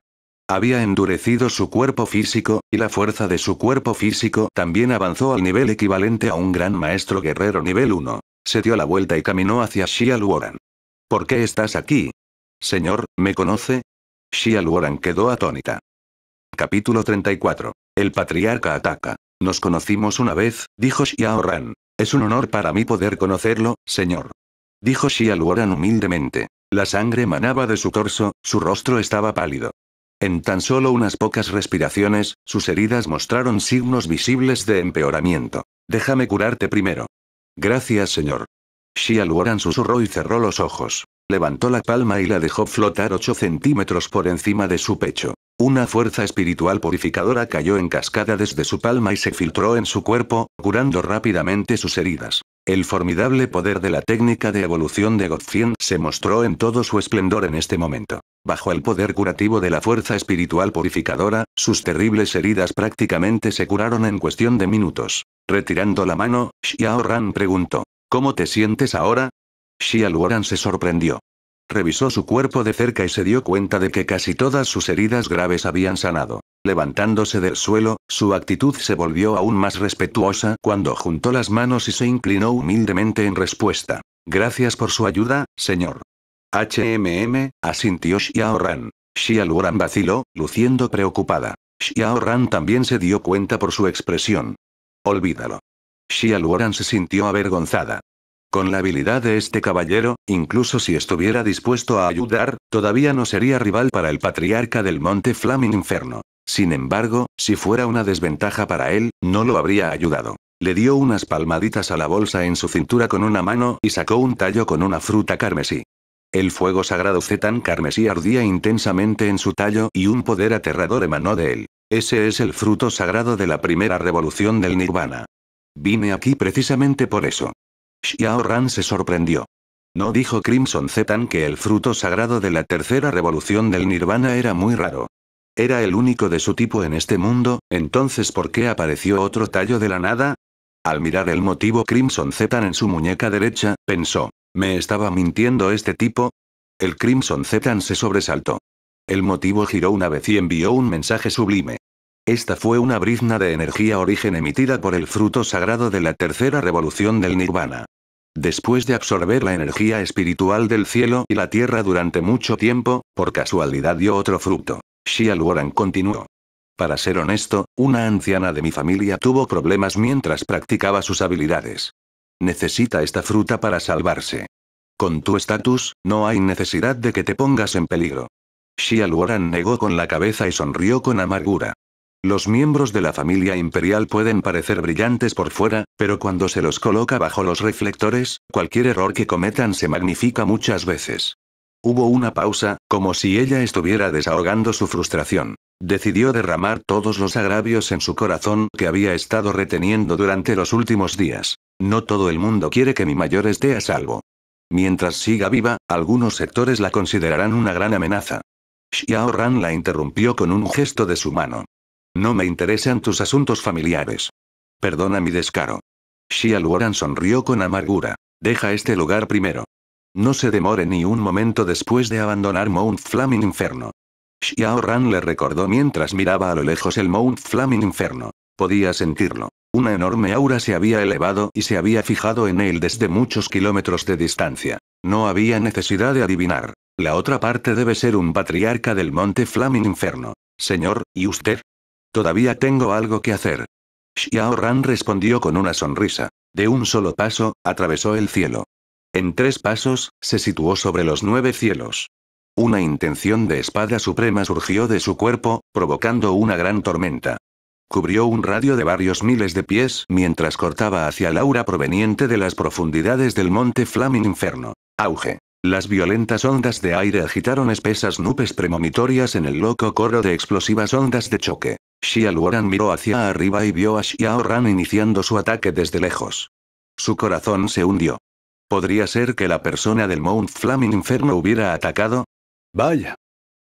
Había endurecido su cuerpo físico, y la fuerza de su cuerpo físico también avanzó al nivel equivalente a un gran maestro guerrero nivel 1. Se dio la vuelta y caminó hacia Shia Luoran. ¿Por qué estás aquí? Señor, ¿me conoce? Xia quedó atónita. Capítulo 34. El patriarca ataca. Nos conocimos una vez, dijo Xiaoran. Es un honor para mí poder conocerlo, señor. Dijo Xia humildemente. La sangre manaba de su torso, su rostro estaba pálido. En tan solo unas pocas respiraciones, sus heridas mostraron signos visibles de empeoramiento. Déjame curarte primero. Gracias, señor. Xia susurró y cerró los ojos. Levantó la palma y la dejó flotar 8 centímetros por encima de su pecho. Una fuerza espiritual purificadora cayó en cascada desde su palma y se filtró en su cuerpo, curando rápidamente sus heridas. El formidable poder de la técnica de evolución de Godfien se mostró en todo su esplendor en este momento. Bajo el poder curativo de la fuerza espiritual purificadora, sus terribles heridas prácticamente se curaron en cuestión de minutos. Retirando la mano, Xiao Ran preguntó. ¿Cómo te sientes ahora? Xia se sorprendió. Revisó su cuerpo de cerca y se dio cuenta de que casi todas sus heridas graves habían sanado. Levantándose del suelo, su actitud se volvió aún más respetuosa cuando juntó las manos y se inclinó humildemente en respuesta. Gracias por su ayuda, señor. HMM, asintió Xiao Ran. Xiao vaciló, luciendo preocupada. Xiao Ran también se dio cuenta por su expresión. Olvídalo. Shia se sintió avergonzada. Con la habilidad de este caballero, incluso si estuviera dispuesto a ayudar, todavía no sería rival para el patriarca del monte Flaming Inferno. Sin embargo, si fuera una desventaja para él, no lo habría ayudado. Le dio unas palmaditas a la bolsa en su cintura con una mano y sacó un tallo con una fruta carmesí. El fuego sagrado Zetan carmesí ardía intensamente en su tallo y un poder aterrador emanó de él. Ese es el fruto sagrado de la primera revolución del Nirvana. Vine aquí precisamente por eso. Xiao Ran se sorprendió. ¿No dijo Crimson Zetan que el fruto sagrado de la tercera revolución del nirvana era muy raro? Era el único de su tipo en este mundo, entonces ¿por qué apareció otro tallo de la nada? Al mirar el motivo Crimson Zetan en su muñeca derecha, pensó, ¿me estaba mintiendo este tipo? El Crimson Zetan se sobresaltó. El motivo giró una vez y envió un mensaje sublime. Esta fue una brizna de energía origen emitida por el fruto sagrado de la tercera revolución del nirvana. Después de absorber la energía espiritual del cielo y la tierra durante mucho tiempo, por casualidad dio otro fruto. Shia continuó. Para ser honesto, una anciana de mi familia tuvo problemas mientras practicaba sus habilidades. Necesita esta fruta para salvarse. Con tu estatus, no hay necesidad de que te pongas en peligro. Shia negó con la cabeza y sonrió con amargura. Los miembros de la familia imperial pueden parecer brillantes por fuera, pero cuando se los coloca bajo los reflectores, cualquier error que cometan se magnifica muchas veces. Hubo una pausa, como si ella estuviera desahogando su frustración. Decidió derramar todos los agravios en su corazón que había estado reteniendo durante los últimos días. No todo el mundo quiere que mi mayor esté a salvo. Mientras siga viva, algunos sectores la considerarán una gran amenaza. Xiao Ran la interrumpió con un gesto de su mano. No me interesan tus asuntos familiares. Perdona mi descaro. Xiaoran sonrió con amargura. Deja este lugar primero. No se demore ni un momento después de abandonar Mount Flaming Inferno. Xiao Ran le recordó mientras miraba a lo lejos el Mount Flaming Inferno. Podía sentirlo. Una enorme aura se había elevado y se había fijado en él desde muchos kilómetros de distancia. No había necesidad de adivinar. La otra parte debe ser un patriarca del Monte Flaming Inferno. Señor, ¿y usted? Todavía tengo algo que hacer. Xiao Ran respondió con una sonrisa. De un solo paso, atravesó el cielo. En tres pasos, se situó sobre los nueve cielos. Una intención de espada suprema surgió de su cuerpo, provocando una gran tormenta. Cubrió un radio de varios miles de pies mientras cortaba hacia el aura proveniente de las profundidades del monte Flaming Inferno. Auge. Las violentas ondas de aire agitaron espesas nubes premonitorias en el loco coro de explosivas ondas de choque. Xia miró hacia arriba y vio a Xiao iniciando su ataque desde lejos. Su corazón se hundió. ¿Podría ser que la persona del Mount Flaming Inferno hubiera atacado? Vaya.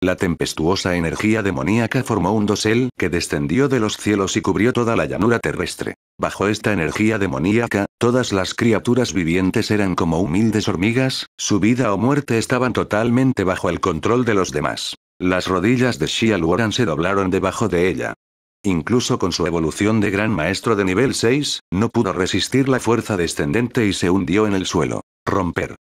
La tempestuosa energía demoníaca formó un dosel que descendió de los cielos y cubrió toda la llanura terrestre. Bajo esta energía demoníaca, todas las criaturas vivientes eran como humildes hormigas, su vida o muerte estaban totalmente bajo el control de los demás. Las rodillas de Shia Luoran se doblaron debajo de ella. Incluso con su evolución de gran maestro de nivel 6, no pudo resistir la fuerza descendente y se hundió en el suelo. Romper.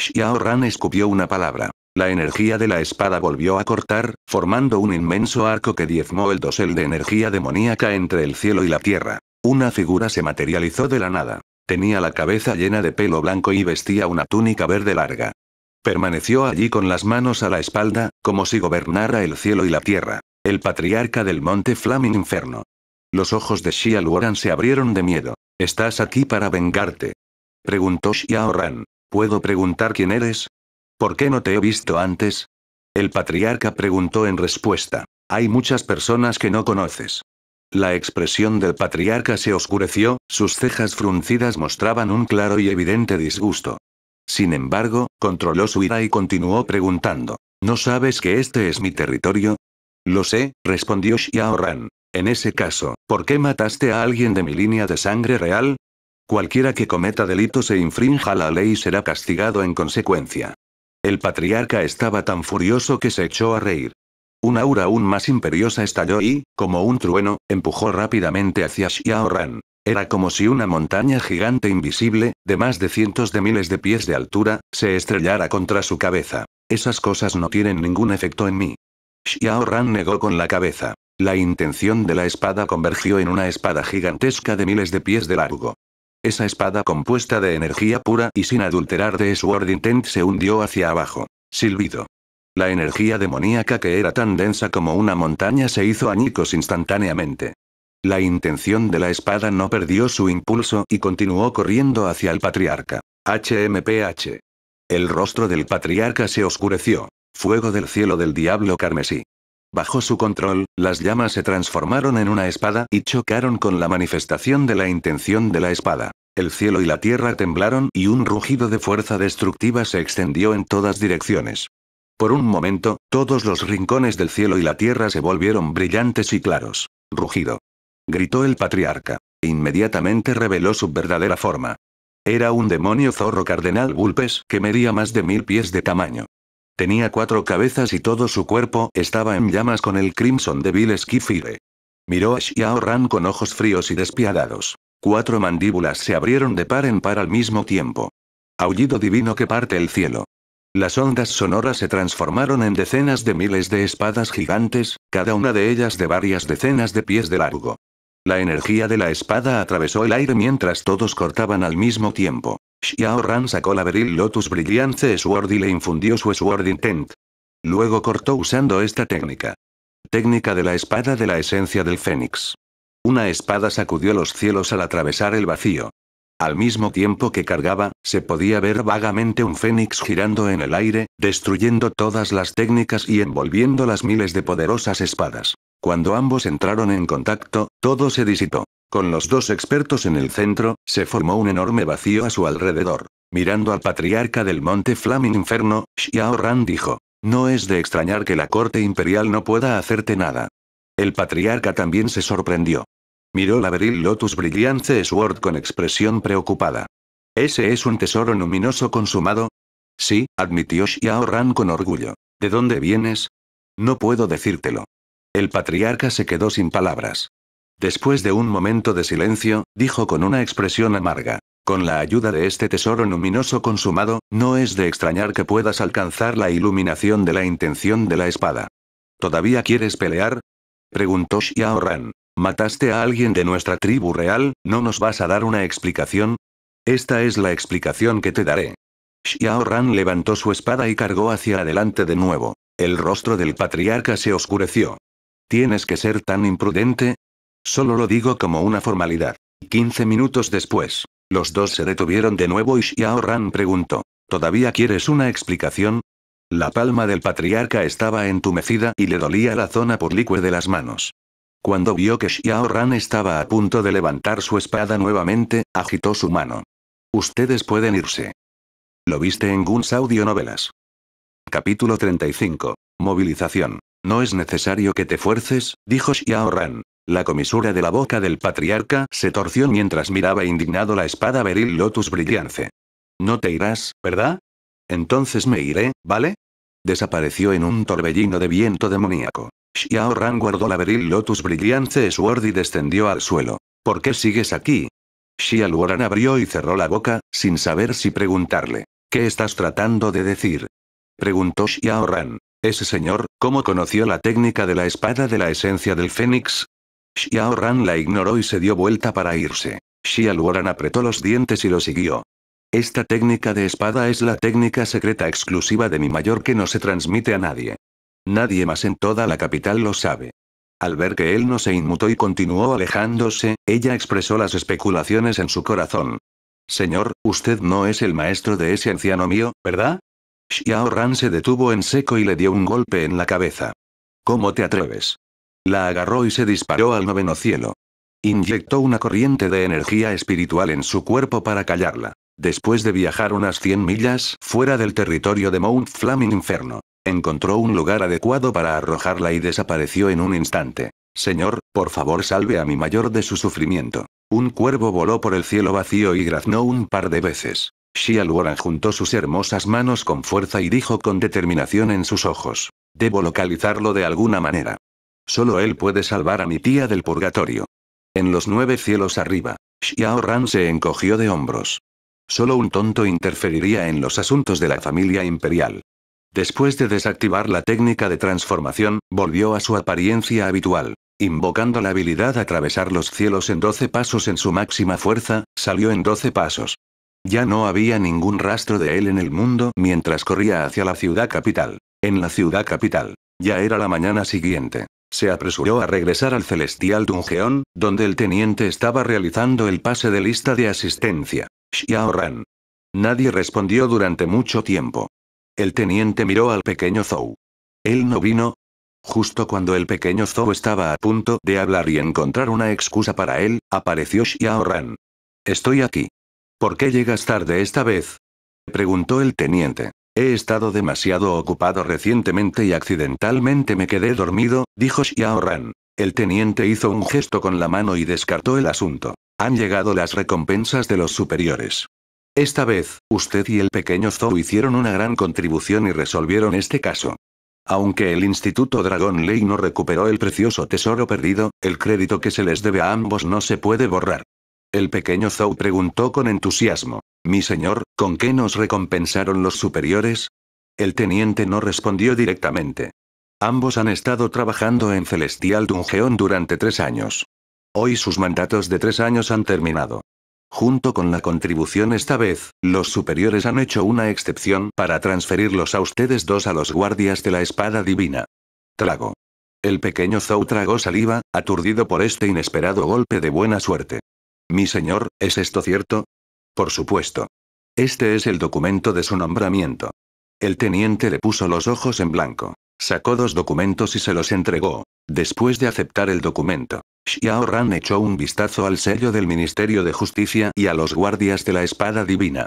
Xiao Ran escupió una palabra. La energía de la espada volvió a cortar, formando un inmenso arco que diezmó el dosel de energía demoníaca entre el cielo y la tierra. Una figura se materializó de la nada. Tenía la cabeza llena de pelo blanco y vestía una túnica verde larga. Permaneció allí con las manos a la espalda, como si gobernara el cielo y la tierra. El patriarca del monte Flaming Inferno. Los ojos de Xia se abrieron de miedo. ¿Estás aquí para vengarte? Preguntó Xiaoran. ¿Puedo preguntar quién eres? ¿Por qué no te he visto antes? El patriarca preguntó en respuesta. Hay muchas personas que no conoces. La expresión del patriarca se oscureció, sus cejas fruncidas mostraban un claro y evidente disgusto. Sin embargo, controló su ira y continuó preguntando. ¿No sabes que este es mi territorio? Lo sé, respondió Xiaoran. En ese caso, ¿por qué mataste a alguien de mi línea de sangre real? Cualquiera que cometa delitos e infrinja la ley será castigado en consecuencia. El patriarca estaba tan furioso que se echó a reír. Un aura aún más imperiosa estalló y, como un trueno, empujó rápidamente hacia Xiao era como si una montaña gigante invisible, de más de cientos de miles de pies de altura, se estrellara contra su cabeza. Esas cosas no tienen ningún efecto en mí. Xiao Ran negó con la cabeza. La intención de la espada convergió en una espada gigantesca de miles de pies de largo. Esa espada compuesta de energía pura y sin adulterar de Sword Intent se hundió hacia abajo. Silbido. La energía demoníaca que era tan densa como una montaña se hizo añicos instantáneamente. La intención de la espada no perdió su impulso y continuó corriendo hacia el patriarca. HMPH. El rostro del patriarca se oscureció. Fuego del cielo del diablo carmesí. Bajo su control, las llamas se transformaron en una espada y chocaron con la manifestación de la intención de la espada. El cielo y la tierra temblaron y un rugido de fuerza destructiva se extendió en todas direcciones. Por un momento, todos los rincones del cielo y la tierra se volvieron brillantes y claros. Rugido gritó el patriarca. Inmediatamente reveló su verdadera forma. Era un demonio zorro cardenal Vulpes que medía más de mil pies de tamaño. Tenía cuatro cabezas y todo su cuerpo estaba en llamas con el crimson de Bill Skifire. Miró a Xiao Ran con ojos fríos y despiadados. Cuatro mandíbulas se abrieron de par en par al mismo tiempo. Aullido divino que parte el cielo. Las ondas sonoras se transformaron en decenas de miles de espadas gigantes, cada una de ellas de varias decenas de pies de largo. La energía de la espada atravesó el aire mientras todos cortaban al mismo tiempo. Xiao Ran sacó la Beril Lotus Brillante Sword y le infundió su Sword Intent. Luego cortó usando esta técnica. Técnica de la espada de la esencia del Fénix. Una espada sacudió los cielos al atravesar el vacío. Al mismo tiempo que cargaba, se podía ver vagamente un fénix girando en el aire, destruyendo todas las técnicas y envolviendo las miles de poderosas espadas. Cuando ambos entraron en contacto, todo se disipó. Con los dos expertos en el centro, se formó un enorme vacío a su alrededor. Mirando al patriarca del monte Flaming Inferno, Xiao Ran dijo, No es de extrañar que la corte imperial no pueda hacerte nada. El patriarca también se sorprendió. Miró la Beril Lotus Brilliance Sword con expresión preocupada. ¿Ese es un tesoro luminoso consumado? Sí, admitió Xiao Ran con orgullo. ¿De dónde vienes? No puedo decírtelo. El patriarca se quedó sin palabras. Después de un momento de silencio, dijo con una expresión amarga. Con la ayuda de este tesoro luminoso consumado, no es de extrañar que puedas alcanzar la iluminación de la intención de la espada. ¿Todavía quieres pelear? Preguntó Xiao Ran. Mataste a alguien de nuestra tribu real, ¿no nos vas a dar una explicación? Esta es la explicación que te daré. Xiao Ran levantó su espada y cargó hacia adelante de nuevo. El rostro del patriarca se oscureció. ¿Tienes que ser tan imprudente? Solo lo digo como una formalidad. Quince minutos después, los dos se detuvieron de nuevo y Xiao Ran preguntó. ¿Todavía quieres una explicación? La palma del patriarca estaba entumecida y le dolía la zona por licue de las manos. Cuando vio que Xiao Ran estaba a punto de levantar su espada nuevamente, agitó su mano. Ustedes pueden irse. Lo viste en Guns Audio Novelas. Capítulo 35. Movilización. No es necesario que te fuerces, dijo Xiao Ran. La comisura de la boca del patriarca se torció mientras miraba indignado la espada Beril Lotus brillante. No te irás, ¿verdad? Entonces me iré, ¿vale? Desapareció en un torbellino de viento demoníaco. Xiao Ran guardó la beril Lotus Brillante Sword y descendió al suelo. ¿Por qué sigues aquí? Xia abrió y cerró la boca, sin saber si preguntarle. ¿Qué estás tratando de decir? Preguntó Xiao Ran. Ese señor, ¿cómo conoció la técnica de la espada de la esencia del fénix? Xiao Ran la ignoró y se dio vuelta para irse. Xia apretó los dientes y lo siguió. Esta técnica de espada es la técnica secreta exclusiva de mi mayor que no se transmite a nadie. Nadie más en toda la capital lo sabe. Al ver que él no se inmutó y continuó alejándose, ella expresó las especulaciones en su corazón. Señor, usted no es el maestro de ese anciano mío, ¿verdad? Xiao Ran se detuvo en seco y le dio un golpe en la cabeza. ¿Cómo te atreves? La agarró y se disparó al noveno cielo. Inyectó una corriente de energía espiritual en su cuerpo para callarla. Después de viajar unas 100 millas fuera del territorio de Mount Flaming Inferno, encontró un lugar adecuado para arrojarla y desapareció en un instante. Señor, por favor salve a mi mayor de su sufrimiento. Un cuervo voló por el cielo vacío y graznó un par de veces. Xia Luoran juntó sus hermosas manos con fuerza y dijo con determinación en sus ojos. Debo localizarlo de alguna manera. Solo él puede salvar a mi tía del purgatorio. En los nueve cielos arriba, Xiao Ran se encogió de hombros. Solo un tonto interferiría en los asuntos de la familia imperial. Después de desactivar la técnica de transformación, volvió a su apariencia habitual. Invocando la habilidad de atravesar los cielos en 12 pasos en su máxima fuerza, salió en 12 pasos. Ya no había ningún rastro de él en el mundo mientras corría hacia la ciudad capital. En la ciudad capital. Ya era la mañana siguiente. Se apresuró a regresar al celestial Dungeon, donde el teniente estaba realizando el pase de lista de asistencia. Xiaoran. Nadie respondió durante mucho tiempo. El teniente miró al pequeño Zhou. Él no vino. Justo cuando el pequeño Zhou estaba a punto de hablar y encontrar una excusa para él, apareció Xiao Ran. Estoy aquí. ¿Por qué llegas tarde esta vez? preguntó el teniente. He estado demasiado ocupado recientemente y accidentalmente me quedé dormido, dijo Xiao Ran. El teniente hizo un gesto con la mano y descartó el asunto. Han llegado las recompensas de los superiores. Esta vez, usted y el pequeño Zhou hicieron una gran contribución y resolvieron este caso. Aunque el Instituto Dragon Ley no recuperó el precioso tesoro perdido, el crédito que se les debe a ambos no se puede borrar. El pequeño Zhou preguntó con entusiasmo. Mi señor, ¿con qué nos recompensaron los superiores? El teniente no respondió directamente. Ambos han estado trabajando en Celestial Dungeon durante tres años. Hoy sus mandatos de tres años han terminado. Junto con la contribución esta vez, los superiores han hecho una excepción para transferirlos a ustedes dos a los guardias de la espada divina. Trago. El pequeño Zou tragó saliva, aturdido por este inesperado golpe de buena suerte. Mi señor, ¿es esto cierto? Por supuesto. Este es el documento de su nombramiento. El teniente le puso los ojos en blanco. Sacó dos documentos y se los entregó. Después de aceptar el documento, Xiao Ran echó un vistazo al sello del Ministerio de Justicia y a los guardias de la Espada Divina.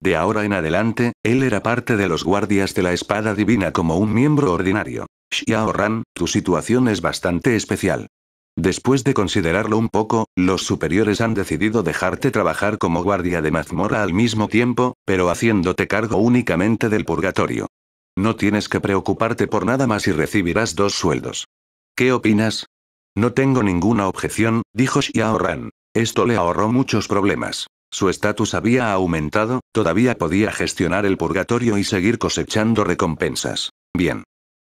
De ahora en adelante, él era parte de los guardias de la Espada Divina como un miembro ordinario. Xiao Ran, tu situación es bastante especial. Después de considerarlo un poco, los superiores han decidido dejarte trabajar como guardia de mazmorra al mismo tiempo, pero haciéndote cargo únicamente del purgatorio. No tienes que preocuparte por nada más y recibirás dos sueldos. ¿Qué opinas? No tengo ninguna objeción, dijo Xiao Ran. Esto le ahorró muchos problemas. Su estatus había aumentado, todavía podía gestionar el purgatorio y seguir cosechando recompensas. Bien.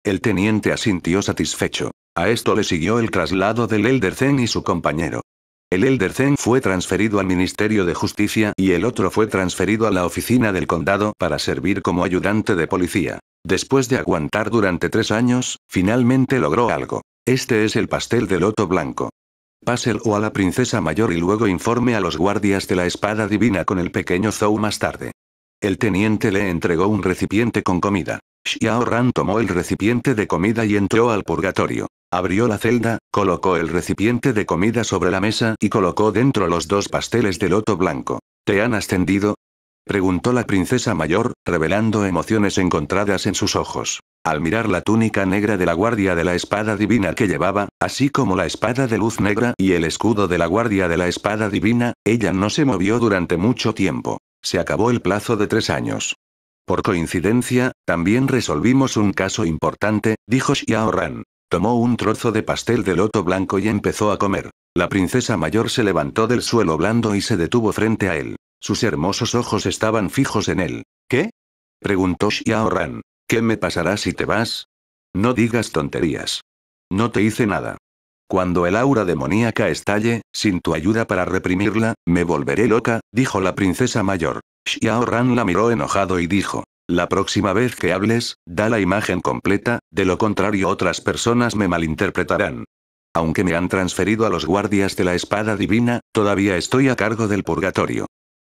El teniente asintió satisfecho. A esto le siguió el traslado del Elder Zen y su compañero. El Elder Zen fue transferido al Ministerio de Justicia y el otro fue transferido a la oficina del condado para servir como ayudante de policía. Después de aguantar durante tres años, finalmente logró algo. Este es el pastel de loto blanco. Páselo a la princesa mayor y luego informe a los guardias de la espada divina con el pequeño Zou más tarde. El teniente le entregó un recipiente con comida. Xiao Ran tomó el recipiente de comida y entró al purgatorio. Abrió la celda, colocó el recipiente de comida sobre la mesa y colocó dentro los dos pasteles de loto blanco. ¿Te han ascendido? preguntó la princesa mayor, revelando emociones encontradas en sus ojos. Al mirar la túnica negra de la guardia de la espada divina que llevaba, así como la espada de luz negra y el escudo de la guardia de la espada divina, ella no se movió durante mucho tiempo. Se acabó el plazo de tres años. Por coincidencia, también resolvimos un caso importante, dijo Xiao Ran. Tomó un trozo de pastel de loto blanco y empezó a comer. La princesa mayor se levantó del suelo blando y se detuvo frente a él. Sus hermosos ojos estaban fijos en él. ¿Qué? preguntó Xiao Ran. ¿Qué me pasará si te vas? No digas tonterías. No te hice nada. Cuando el aura demoníaca estalle, sin tu ayuda para reprimirla, me volveré loca, dijo la princesa mayor. Xiao Ran la miró enojado y dijo, la próxima vez que hables, da la imagen completa, de lo contrario otras personas me malinterpretarán. Aunque me han transferido a los guardias de la espada divina, todavía estoy a cargo del purgatorio.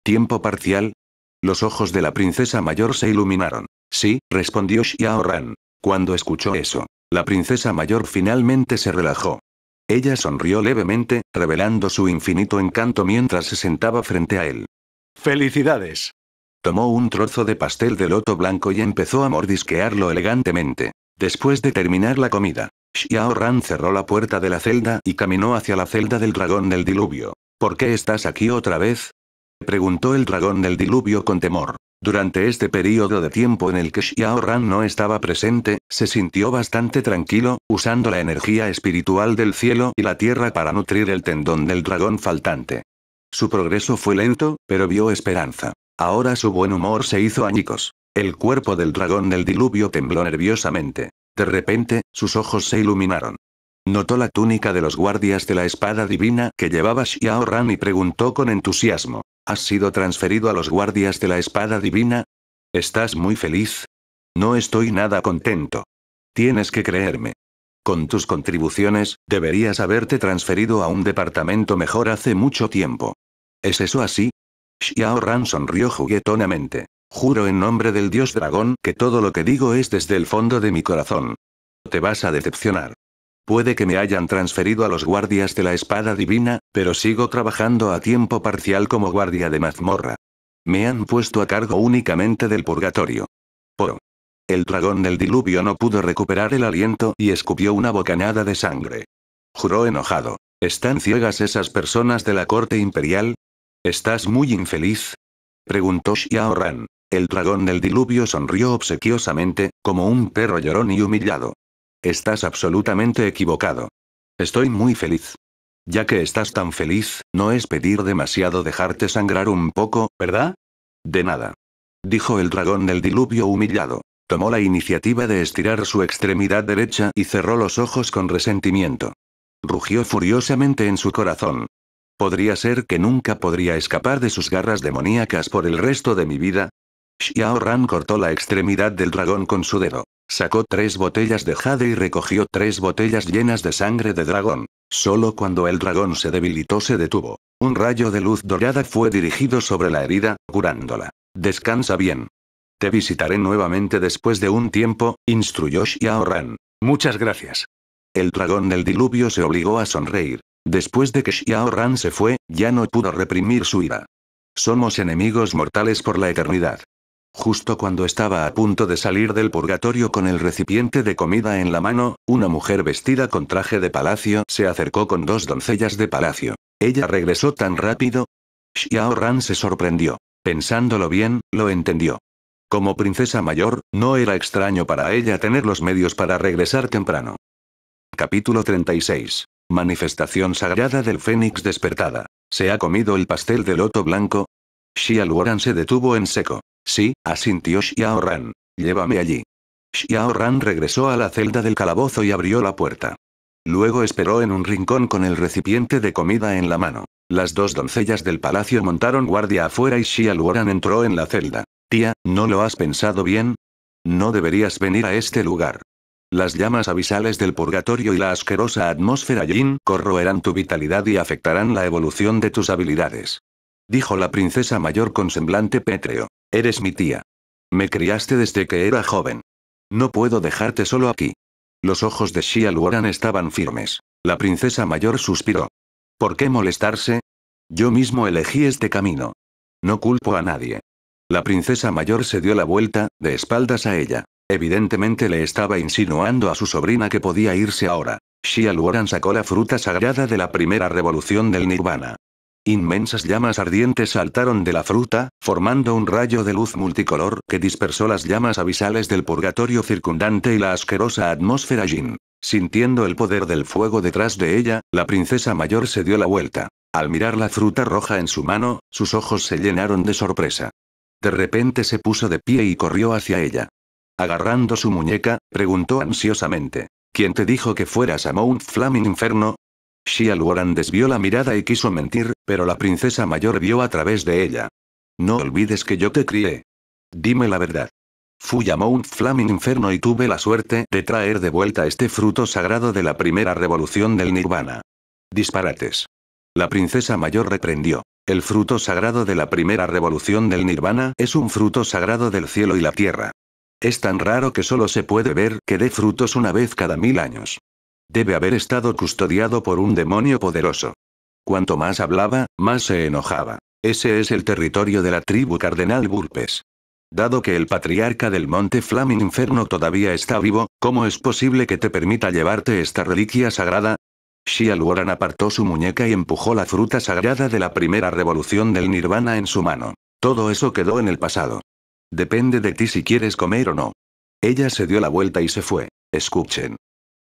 ¿Tiempo parcial? Los ojos de la princesa mayor se iluminaron. Sí, respondió Xiao Ran. Cuando escuchó eso, la princesa mayor finalmente se relajó. Ella sonrió levemente, revelando su infinito encanto mientras se sentaba frente a él. ¡Felicidades! Tomó un trozo de pastel de loto blanco y empezó a mordisquearlo elegantemente. Después de terminar la comida, Xiao Ran cerró la puerta de la celda y caminó hacia la celda del dragón del diluvio. ¿Por qué estás aquí otra vez? preguntó el dragón del diluvio con temor. Durante este periodo de tiempo en el que Xiao Ran no estaba presente, se sintió bastante tranquilo, usando la energía espiritual del cielo y la tierra para nutrir el tendón del dragón faltante. Su progreso fue lento, pero vio esperanza. Ahora su buen humor se hizo añicos. El cuerpo del dragón del diluvio tembló nerviosamente. De repente, sus ojos se iluminaron. Notó la túnica de los guardias de la espada divina que llevaba Xiao Ran y preguntó con entusiasmo. Has sido transferido a los guardias de la espada divina. ¿Estás muy feliz? No estoy nada contento. Tienes que creerme. Con tus contribuciones, deberías haberte transferido a un departamento mejor hace mucho tiempo. ¿Es eso así? Xiao Ran sonrió juguetonamente. Juro en nombre del dios dragón que todo lo que digo es desde el fondo de mi corazón. Te vas a decepcionar. Puede que me hayan transferido a los guardias de la espada divina, pero sigo trabajando a tiempo parcial como guardia de mazmorra. Me han puesto a cargo únicamente del purgatorio. Poro. El dragón del diluvio no pudo recuperar el aliento y escupió una bocanada de sangre. Juró enojado. ¿Están ciegas esas personas de la corte imperial? ¿Estás muy infeliz? Preguntó Xiaoran. El dragón del diluvio sonrió obsequiosamente, como un perro llorón y humillado. Estás absolutamente equivocado. Estoy muy feliz. Ya que estás tan feliz, no es pedir demasiado dejarte sangrar un poco, ¿verdad? De nada. Dijo el dragón del diluvio humillado. Tomó la iniciativa de estirar su extremidad derecha y cerró los ojos con resentimiento. Rugió furiosamente en su corazón. ¿Podría ser que nunca podría escapar de sus garras demoníacas por el resto de mi vida? Xiao Ran cortó la extremidad del dragón con su dedo. Sacó tres botellas de jade y recogió tres botellas llenas de sangre de dragón. Solo cuando el dragón se debilitó se detuvo. Un rayo de luz dorada fue dirigido sobre la herida, curándola. Descansa bien. Te visitaré nuevamente después de un tiempo, instruyó Ran. Muchas gracias. El dragón del diluvio se obligó a sonreír. Después de que Ran se fue, ya no pudo reprimir su ira. Somos enemigos mortales por la eternidad. Justo cuando estaba a punto de salir del purgatorio con el recipiente de comida en la mano, una mujer vestida con traje de palacio se acercó con dos doncellas de palacio. Ella regresó tan rápido. Xiao Ran se sorprendió. Pensándolo bien, lo entendió. Como princesa mayor, no era extraño para ella tener los medios para regresar temprano. Capítulo 36. Manifestación sagrada del Fénix despertada. ¿Se ha comido el pastel de loto blanco? Xiaoran se detuvo en seco. Sí, asintió Xiaoran. Llévame allí. Xiaoran regresó a la celda del calabozo y abrió la puerta. Luego esperó en un rincón con el recipiente de comida en la mano. Las dos doncellas del palacio montaron guardia afuera y Xiaoran entró en la celda. Tía, ¿no lo has pensado bien? No deberías venir a este lugar. Las llamas abisales del purgatorio y la asquerosa atmósfera yin corroerán tu vitalidad y afectarán la evolución de tus habilidades dijo la princesa mayor con semblante pétreo. Eres mi tía. Me criaste desde que era joven. No puedo dejarte solo aquí. Los ojos de Xia estaban firmes. La princesa mayor suspiró. ¿Por qué molestarse? Yo mismo elegí este camino. No culpo a nadie. La princesa mayor se dio la vuelta, de espaldas a ella. Evidentemente le estaba insinuando a su sobrina que podía irse ahora. Xia sacó la fruta sagrada de la primera revolución del Nirvana. Inmensas llamas ardientes saltaron de la fruta, formando un rayo de luz multicolor que dispersó las llamas abisales del purgatorio circundante y la asquerosa atmósfera Jin. Sintiendo el poder del fuego detrás de ella, la princesa mayor se dio la vuelta. Al mirar la fruta roja en su mano, sus ojos se llenaron de sorpresa. De repente se puso de pie y corrió hacia ella. Agarrando su muñeca, preguntó ansiosamente. ¿Quién te dijo que fueras a Mount Flaming Inferno? Xia Luoran desvió la mirada y quiso mentir, pero la princesa mayor vio a través de ella. No olvides que yo te crié. Dime la verdad. Fui a Mount Flaming Inferno y tuve la suerte de traer de vuelta este fruto sagrado de la primera revolución del Nirvana. Disparates. La princesa mayor reprendió. El fruto sagrado de la primera revolución del Nirvana es un fruto sagrado del cielo y la tierra. Es tan raro que solo se puede ver que dé frutos una vez cada mil años. Debe haber estado custodiado por un demonio poderoso. Cuanto más hablaba, más se enojaba. Ese es el territorio de la tribu cardenal Burpes. Dado que el patriarca del monte Flaming Inferno todavía está vivo, ¿cómo es posible que te permita llevarte esta reliquia sagrada? Shia Luoran apartó su muñeca y empujó la fruta sagrada de la primera revolución del Nirvana en su mano. Todo eso quedó en el pasado. Depende de ti si quieres comer o no. Ella se dio la vuelta y se fue. Escuchen.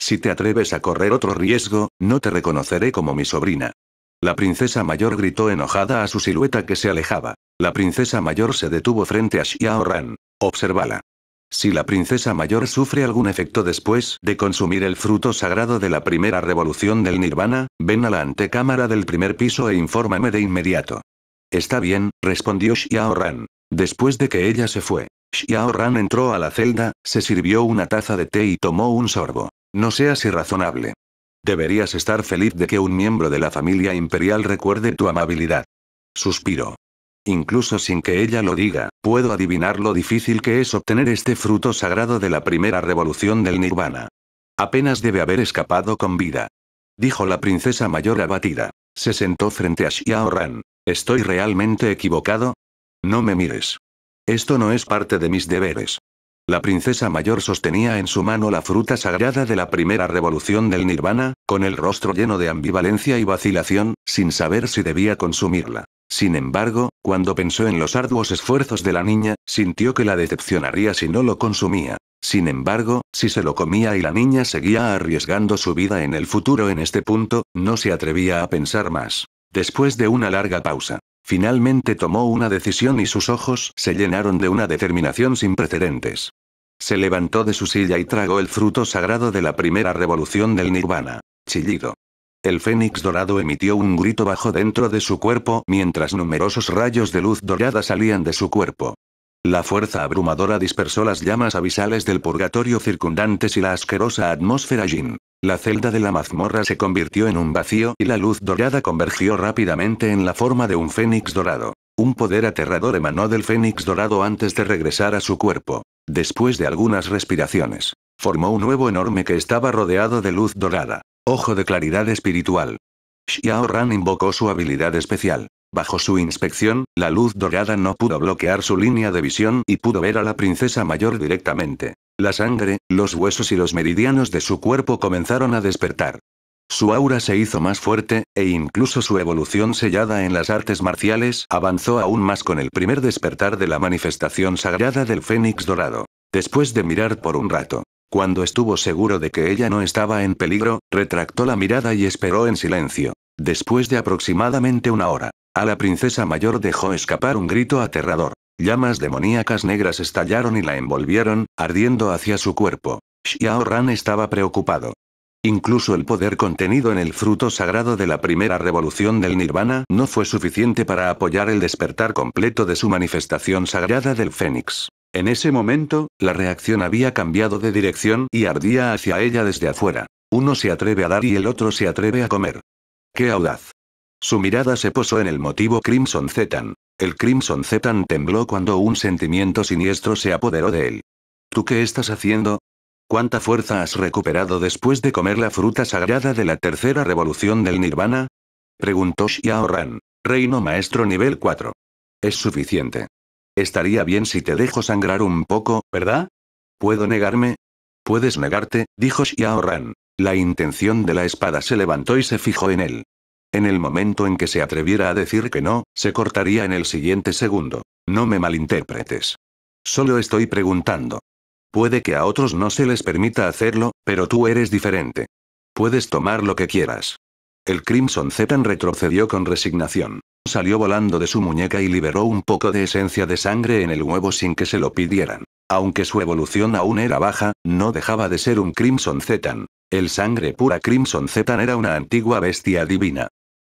Si te atreves a correr otro riesgo, no te reconoceré como mi sobrina. La princesa mayor gritó enojada a su silueta que se alejaba. La princesa mayor se detuvo frente a Xiao Ran. Obsérvala. Si la princesa mayor sufre algún efecto después de consumir el fruto sagrado de la primera revolución del nirvana, ven a la antecámara del primer piso e infórmame de inmediato. Está bien, respondió Xiao Ran. Después de que ella se fue, Xiao Ran entró a la celda, se sirvió una taza de té y tomó un sorbo. No seas irrazonable. Deberías estar feliz de que un miembro de la familia imperial recuerde tu amabilidad. Suspiro. Incluso sin que ella lo diga, puedo adivinar lo difícil que es obtener este fruto sagrado de la primera revolución del nirvana. Apenas debe haber escapado con vida. Dijo la princesa mayor abatida. Se sentó frente a Ran. ¿Estoy realmente equivocado? No me mires. Esto no es parte de mis deberes. La princesa mayor sostenía en su mano la fruta sagrada de la primera revolución del nirvana, con el rostro lleno de ambivalencia y vacilación, sin saber si debía consumirla. Sin embargo, cuando pensó en los arduos esfuerzos de la niña, sintió que la decepcionaría si no lo consumía. Sin embargo, si se lo comía y la niña seguía arriesgando su vida en el futuro en este punto, no se atrevía a pensar más. Después de una larga pausa, finalmente tomó una decisión y sus ojos se llenaron de una determinación sin precedentes. Se levantó de su silla y tragó el fruto sagrado de la primera revolución del nirvana. Chillido. El fénix dorado emitió un grito bajo dentro de su cuerpo mientras numerosos rayos de luz dorada salían de su cuerpo. La fuerza abrumadora dispersó las llamas abisales del purgatorio circundantes y la asquerosa atmósfera yin. La celda de la mazmorra se convirtió en un vacío y la luz dorada convergió rápidamente en la forma de un fénix dorado. Un poder aterrador emanó del fénix dorado antes de regresar a su cuerpo. Después de algunas respiraciones, formó un nuevo enorme que estaba rodeado de luz dorada. Ojo de claridad espiritual. Xiao Ran invocó su habilidad especial. Bajo su inspección, la luz dorada no pudo bloquear su línea de visión y pudo ver a la princesa mayor directamente. La sangre, los huesos y los meridianos de su cuerpo comenzaron a despertar. Su aura se hizo más fuerte, e incluso su evolución sellada en las artes marciales avanzó aún más con el primer despertar de la manifestación sagrada del Fénix Dorado. Después de mirar por un rato, cuando estuvo seguro de que ella no estaba en peligro, retractó la mirada y esperó en silencio. Después de aproximadamente una hora, a la princesa mayor dejó escapar un grito aterrador. Llamas demoníacas negras estallaron y la envolvieron, ardiendo hacia su cuerpo. Xiao Ran estaba preocupado. Incluso el poder contenido en el fruto sagrado de la primera revolución del nirvana no fue suficiente para apoyar el despertar completo de su manifestación sagrada del fénix. En ese momento, la reacción había cambiado de dirección y ardía hacia ella desde afuera. Uno se atreve a dar y el otro se atreve a comer. ¡Qué audaz! Su mirada se posó en el motivo Crimson Zetan. El Crimson Zetan tembló cuando un sentimiento siniestro se apoderó de él. ¿Tú qué estás haciendo? ¿Cuánta fuerza has recuperado después de comer la fruta sagrada de la tercera revolución del nirvana? Preguntó Xiaoran. Reino maestro nivel 4. Es suficiente. Estaría bien si te dejo sangrar un poco, ¿verdad? ¿Puedo negarme? Puedes negarte, dijo Xiaoran. La intención de la espada se levantó y se fijó en él. En el momento en que se atreviera a decir que no, se cortaría en el siguiente segundo. No me malinterpretes. Solo estoy preguntando. Puede que a otros no se les permita hacerlo, pero tú eres diferente. Puedes tomar lo que quieras. El Crimson Zetan retrocedió con resignación. Salió volando de su muñeca y liberó un poco de esencia de sangre en el huevo sin que se lo pidieran. Aunque su evolución aún era baja, no dejaba de ser un Crimson Zetan. El sangre pura Crimson Zetan era una antigua bestia divina.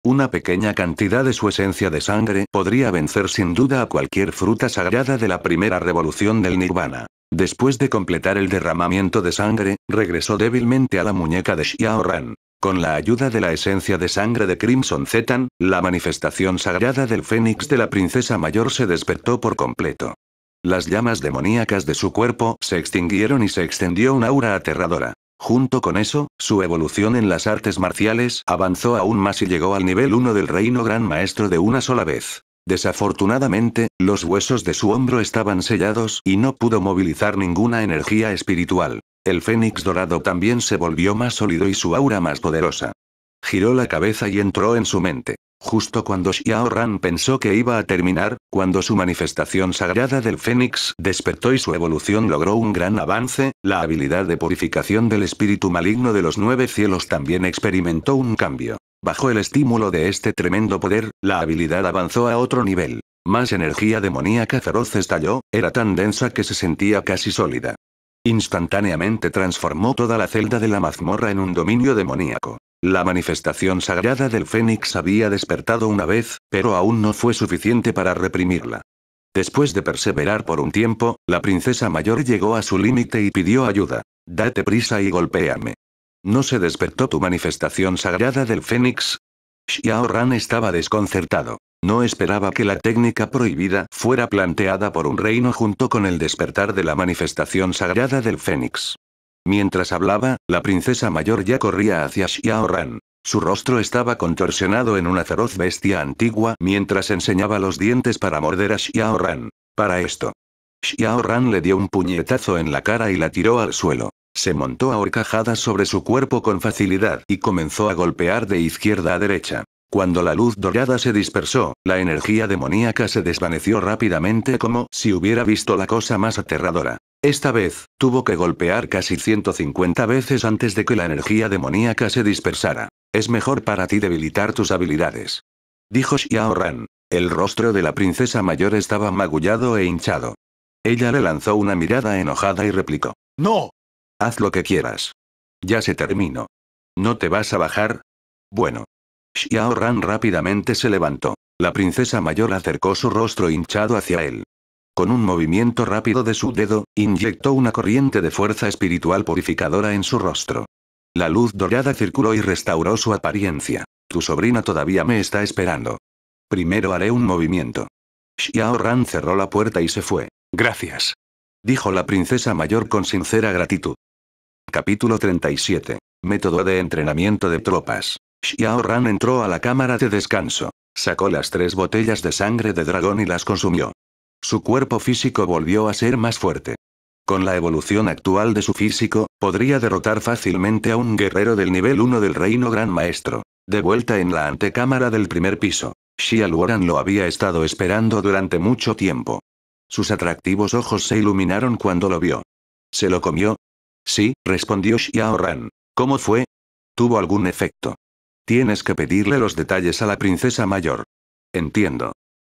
Una pequeña cantidad de su esencia de sangre podría vencer sin duda a cualquier fruta sagrada de la primera revolución del Nirvana. Después de completar el derramamiento de sangre, regresó débilmente a la muñeca de Xiao Ran. Con la ayuda de la esencia de sangre de Crimson Zetan, la manifestación sagrada del fénix de la princesa mayor se despertó por completo. Las llamas demoníacas de su cuerpo se extinguieron y se extendió una aura aterradora. Junto con eso, su evolución en las artes marciales avanzó aún más y llegó al nivel 1 del reino gran maestro de una sola vez. Desafortunadamente, los huesos de su hombro estaban sellados y no pudo movilizar ninguna energía espiritual. El fénix dorado también se volvió más sólido y su aura más poderosa. Giró la cabeza y entró en su mente. Justo cuando Xiao Ran pensó que iba a terminar, cuando su manifestación sagrada del fénix despertó y su evolución logró un gran avance, la habilidad de purificación del espíritu maligno de los nueve cielos también experimentó un cambio. Bajo el estímulo de este tremendo poder, la habilidad avanzó a otro nivel. Más energía demoníaca feroz estalló, era tan densa que se sentía casi sólida. Instantáneamente transformó toda la celda de la mazmorra en un dominio demoníaco. La manifestación sagrada del Fénix había despertado una vez, pero aún no fue suficiente para reprimirla. Después de perseverar por un tiempo, la princesa mayor llegó a su límite y pidió ayuda. Date prisa y golpéame. ¿No se despertó tu manifestación sagrada del Fénix? Xiao Ran estaba desconcertado. No esperaba que la técnica prohibida fuera planteada por un reino junto con el despertar de la manifestación sagrada del Fénix. Mientras hablaba, la princesa mayor ya corría hacia Xiao Ran. Su rostro estaba contorsionado en una feroz bestia antigua mientras enseñaba los dientes para morder a Xiao Ran. Para esto. Xiao Ran le dio un puñetazo en la cara y la tiró al suelo. Se montó a horcajadas sobre su cuerpo con facilidad y comenzó a golpear de izquierda a derecha. Cuando la luz dorada se dispersó, la energía demoníaca se desvaneció rápidamente como si hubiera visto la cosa más aterradora. Esta vez, tuvo que golpear casi 150 veces antes de que la energía demoníaca se dispersara. Es mejor para ti debilitar tus habilidades. Dijo Xiao Ran. El rostro de la princesa mayor estaba magullado e hinchado. Ella le lanzó una mirada enojada y replicó. ¡No! Haz lo que quieras. Ya se terminó. ¿No te vas a bajar? Bueno. Xiao Ran rápidamente se levantó. La princesa mayor acercó su rostro hinchado hacia él. Con un movimiento rápido de su dedo, inyectó una corriente de fuerza espiritual purificadora en su rostro. La luz dorada circuló y restauró su apariencia. Tu sobrina todavía me está esperando. Primero haré un movimiento. Xiao Ran cerró la puerta y se fue. Gracias. Dijo la princesa mayor con sincera gratitud. Capítulo 37. Método de entrenamiento de tropas. Xiao Ran entró a la cámara de descanso. Sacó las tres botellas de sangre de dragón y las consumió. Su cuerpo físico volvió a ser más fuerte. Con la evolución actual de su físico, podría derrotar fácilmente a un guerrero del nivel 1 del reino gran maestro. De vuelta en la antecámara del primer piso, Xia Luoran lo había estado esperando durante mucho tiempo. Sus atractivos ojos se iluminaron cuando lo vio. Se lo comió, Sí, respondió Xiaoran. ¿Cómo fue? Tuvo algún efecto. Tienes que pedirle los detalles a la princesa mayor. Entiendo.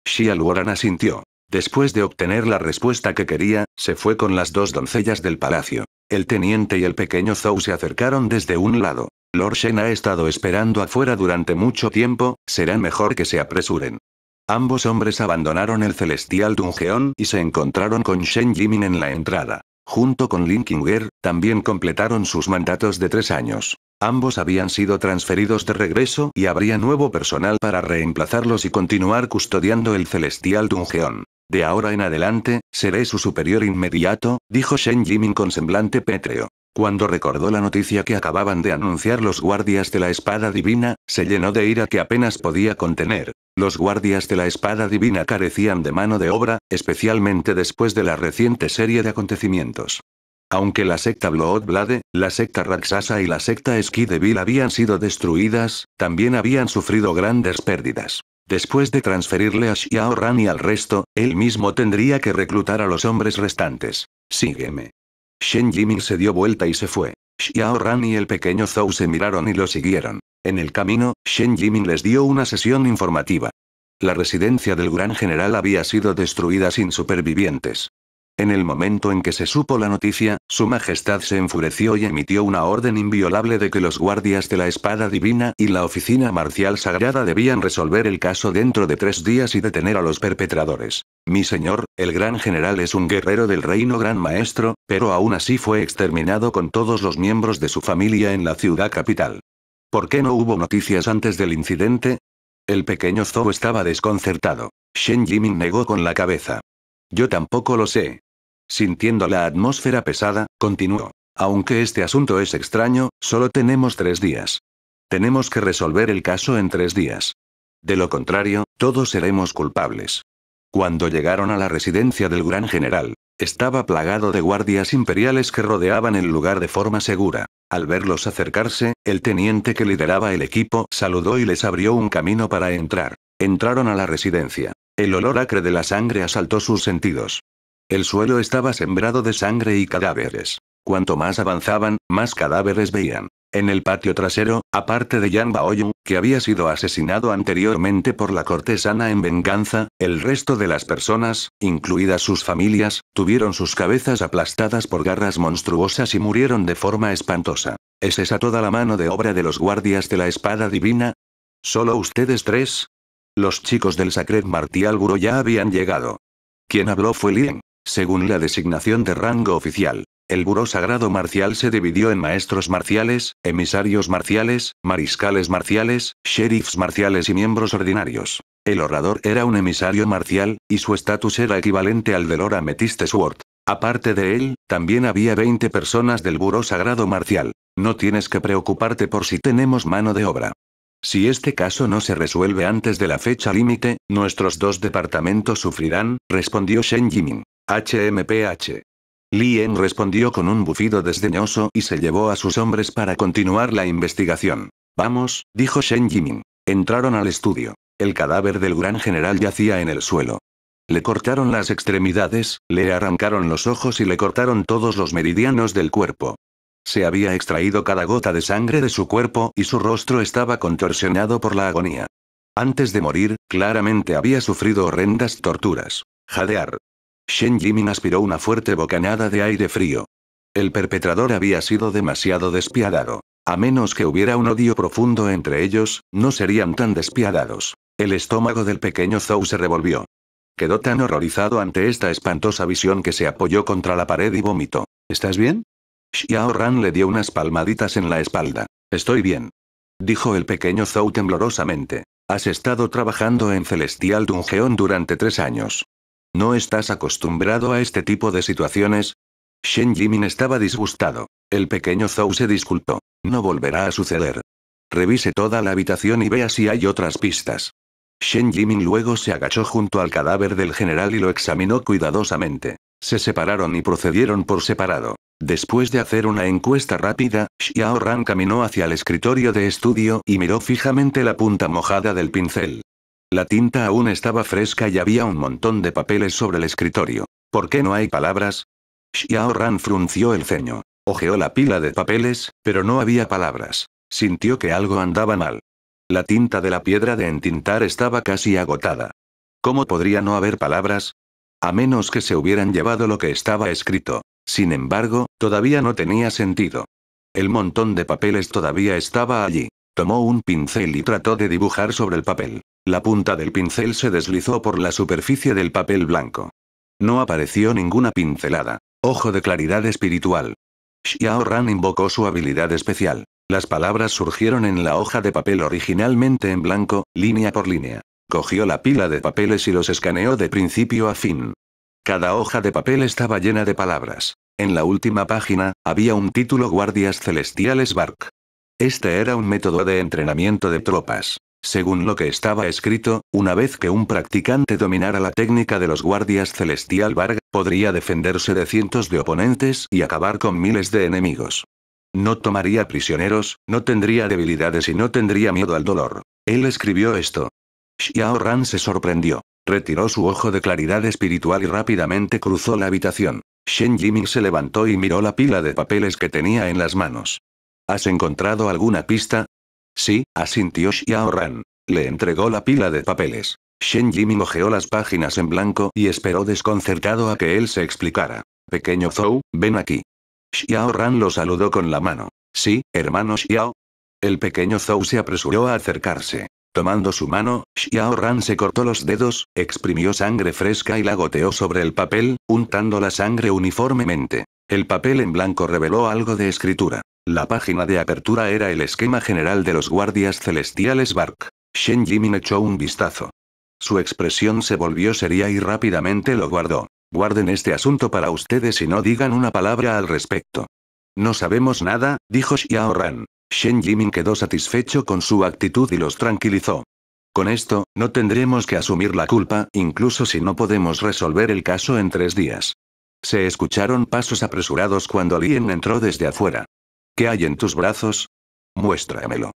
Xiaoran asintió. Después de obtener la respuesta que quería, se fue con las dos doncellas del palacio. El teniente y el pequeño Zhou se acercaron desde un lado. Lord Shen ha estado esperando afuera durante mucho tiempo, será mejor que se apresuren. Ambos hombres abandonaron el celestial Dungeon y se encontraron con Shen Jimin en la entrada junto con Linkinger, también completaron sus mandatos de tres años. Ambos habían sido transferidos de regreso y habría nuevo personal para reemplazarlos y continuar custodiando el celestial Dungeon. De ahora en adelante, seré su superior inmediato, dijo Shen Jimin con semblante pétreo. Cuando recordó la noticia que acababan de anunciar los guardias de la espada divina, se llenó de ira que apenas podía contener. Los guardias de la espada divina carecían de mano de obra, especialmente después de la reciente serie de acontecimientos. Aunque la secta Bloodblade, la secta Raksasa y la secta Skideville habían sido destruidas, también habían sufrido grandes pérdidas. Después de transferirle a Xiao Ran y al resto, él mismo tendría que reclutar a los hombres restantes. Sígueme. Shen Jimin se dio vuelta y se fue. Xiao Ran y el pequeño Zhou se miraron y lo siguieron. En el camino, Shen Jimin les dio una sesión informativa. La residencia del gran general había sido destruida sin supervivientes. En el momento en que se supo la noticia, su majestad se enfureció y emitió una orden inviolable de que los guardias de la espada divina y la oficina marcial sagrada debían resolver el caso dentro de tres días y detener a los perpetradores. Mi señor, el gran general es un guerrero del reino gran maestro, pero aún así fue exterminado con todos los miembros de su familia en la ciudad capital. ¿Por qué no hubo noticias antes del incidente? El pequeño Zhou estaba desconcertado. Shen Jimin negó con la cabeza. Yo tampoco lo sé. Sintiendo la atmósfera pesada, continuó. Aunque este asunto es extraño, solo tenemos tres días. Tenemos que resolver el caso en tres días. De lo contrario, todos seremos culpables. Cuando llegaron a la residencia del gran general, estaba plagado de guardias imperiales que rodeaban el lugar de forma segura. Al verlos acercarse, el teniente que lideraba el equipo saludó y les abrió un camino para entrar. Entraron a la residencia. El olor acre de la sangre asaltó sus sentidos. El suelo estaba sembrado de sangre y cadáveres. Cuanto más avanzaban, más cadáveres veían. En el patio trasero, aparte de Yan Baoyu, que había sido asesinado anteriormente por la cortesana en venganza, el resto de las personas, incluidas sus familias, tuvieron sus cabezas aplastadas por garras monstruosas y murieron de forma espantosa. ¿Es esa toda la mano de obra de los guardias de la espada divina? ¿Solo ustedes tres? Los chicos del Sacred Martial Bureau ya habían llegado. Quien habló fue Lien. Según la designación de rango oficial, el Bureau Sagrado Marcial se dividió en maestros marciales, emisarios marciales, mariscales marciales, sheriffs marciales y miembros ordinarios. El orador era un emisario marcial, y su estatus era equivalente al del Ora Metiste Sword. Aparte de él, también había 20 personas del Bureau Sagrado Marcial. No tienes que preocuparte por si tenemos mano de obra. Si este caso no se resuelve antes de la fecha límite, nuestros dos departamentos sufrirán, respondió Shen Jimin. HMPH. Lien respondió con un bufido desdeñoso y se llevó a sus hombres para continuar la investigación. Vamos, dijo Shen Jimin. Entraron al estudio. El cadáver del gran general yacía en el suelo. Le cortaron las extremidades, le arrancaron los ojos y le cortaron todos los meridianos del cuerpo. Se había extraído cada gota de sangre de su cuerpo y su rostro estaba contorsionado por la agonía. Antes de morir, claramente había sufrido horrendas torturas. Jadear. Shen Jimin aspiró una fuerte bocanada de aire frío. El perpetrador había sido demasiado despiadado. A menos que hubiera un odio profundo entre ellos, no serían tan despiadados. El estómago del pequeño Zhou se revolvió. Quedó tan horrorizado ante esta espantosa visión que se apoyó contra la pared y vomitó. ¿Estás bien? Xiao Ran le dio unas palmaditas en la espalda. Estoy bien. Dijo el pequeño Zhou temblorosamente. Has estado trabajando en Celestial Dungeon durante tres años. ¿No estás acostumbrado a este tipo de situaciones? Shen Jimin estaba disgustado. El pequeño Zhou se disculpó. No volverá a suceder. Revise toda la habitación y vea si hay otras pistas. Shen Jimin luego se agachó junto al cadáver del general y lo examinó cuidadosamente. Se separaron y procedieron por separado. Después de hacer una encuesta rápida, Xiao Ran caminó hacia el escritorio de estudio y miró fijamente la punta mojada del pincel. La tinta aún estaba fresca y había un montón de papeles sobre el escritorio. ¿Por qué no hay palabras? Xiao Ran frunció el ceño. Ojeó la pila de papeles, pero no había palabras. Sintió que algo andaba mal. La tinta de la piedra de entintar estaba casi agotada. ¿Cómo podría no haber palabras? A menos que se hubieran llevado lo que estaba escrito. Sin embargo, todavía no tenía sentido. El montón de papeles todavía estaba allí. Tomó un pincel y trató de dibujar sobre el papel. La punta del pincel se deslizó por la superficie del papel blanco. No apareció ninguna pincelada. Ojo de claridad espiritual. Xiao Ran invocó su habilidad especial. Las palabras surgieron en la hoja de papel originalmente en blanco, línea por línea. Cogió la pila de papeles y los escaneó de principio a fin. Cada hoja de papel estaba llena de palabras. En la última página, había un título Guardias Celestiales Bark. Este era un método de entrenamiento de tropas. Según lo que estaba escrito, una vez que un practicante dominara la técnica de los guardias celestial Bark, podría defenderse de cientos de oponentes y acabar con miles de enemigos. No tomaría prisioneros, no tendría debilidades y no tendría miedo al dolor. Él escribió esto. Xiao Ran se sorprendió. Retiró su ojo de claridad espiritual y rápidamente cruzó la habitación. Shen Jiming se levantó y miró la pila de papeles que tenía en las manos. ¿Has encontrado alguna pista? Sí, asintió Xiao Ran. Le entregó la pila de papeles. Shen Jiming ojeó las páginas en blanco y esperó desconcertado a que él se explicara. Pequeño Zhou, ven aquí. Xiao Ran lo saludó con la mano. Sí, hermano Xiao. El pequeño Zhou se apresuró a acercarse. Tomando su mano, Xiao Ran se cortó los dedos, exprimió sangre fresca y la goteó sobre el papel, untando la sangre uniformemente. El papel en blanco reveló algo de escritura. La página de apertura era el esquema general de los guardias celestiales Bark. Shen Jimin echó un vistazo. Su expresión se volvió seria y rápidamente lo guardó. Guarden este asunto para ustedes y no digan una palabra al respecto. No sabemos nada, dijo Xiao Ran. Shen Jimin quedó satisfecho con su actitud y los tranquilizó. Con esto, no tendremos que asumir la culpa, incluso si no podemos resolver el caso en tres días. Se escucharon pasos apresurados cuando Lien entró desde afuera. ¿Qué hay en tus brazos? Muéstramelo.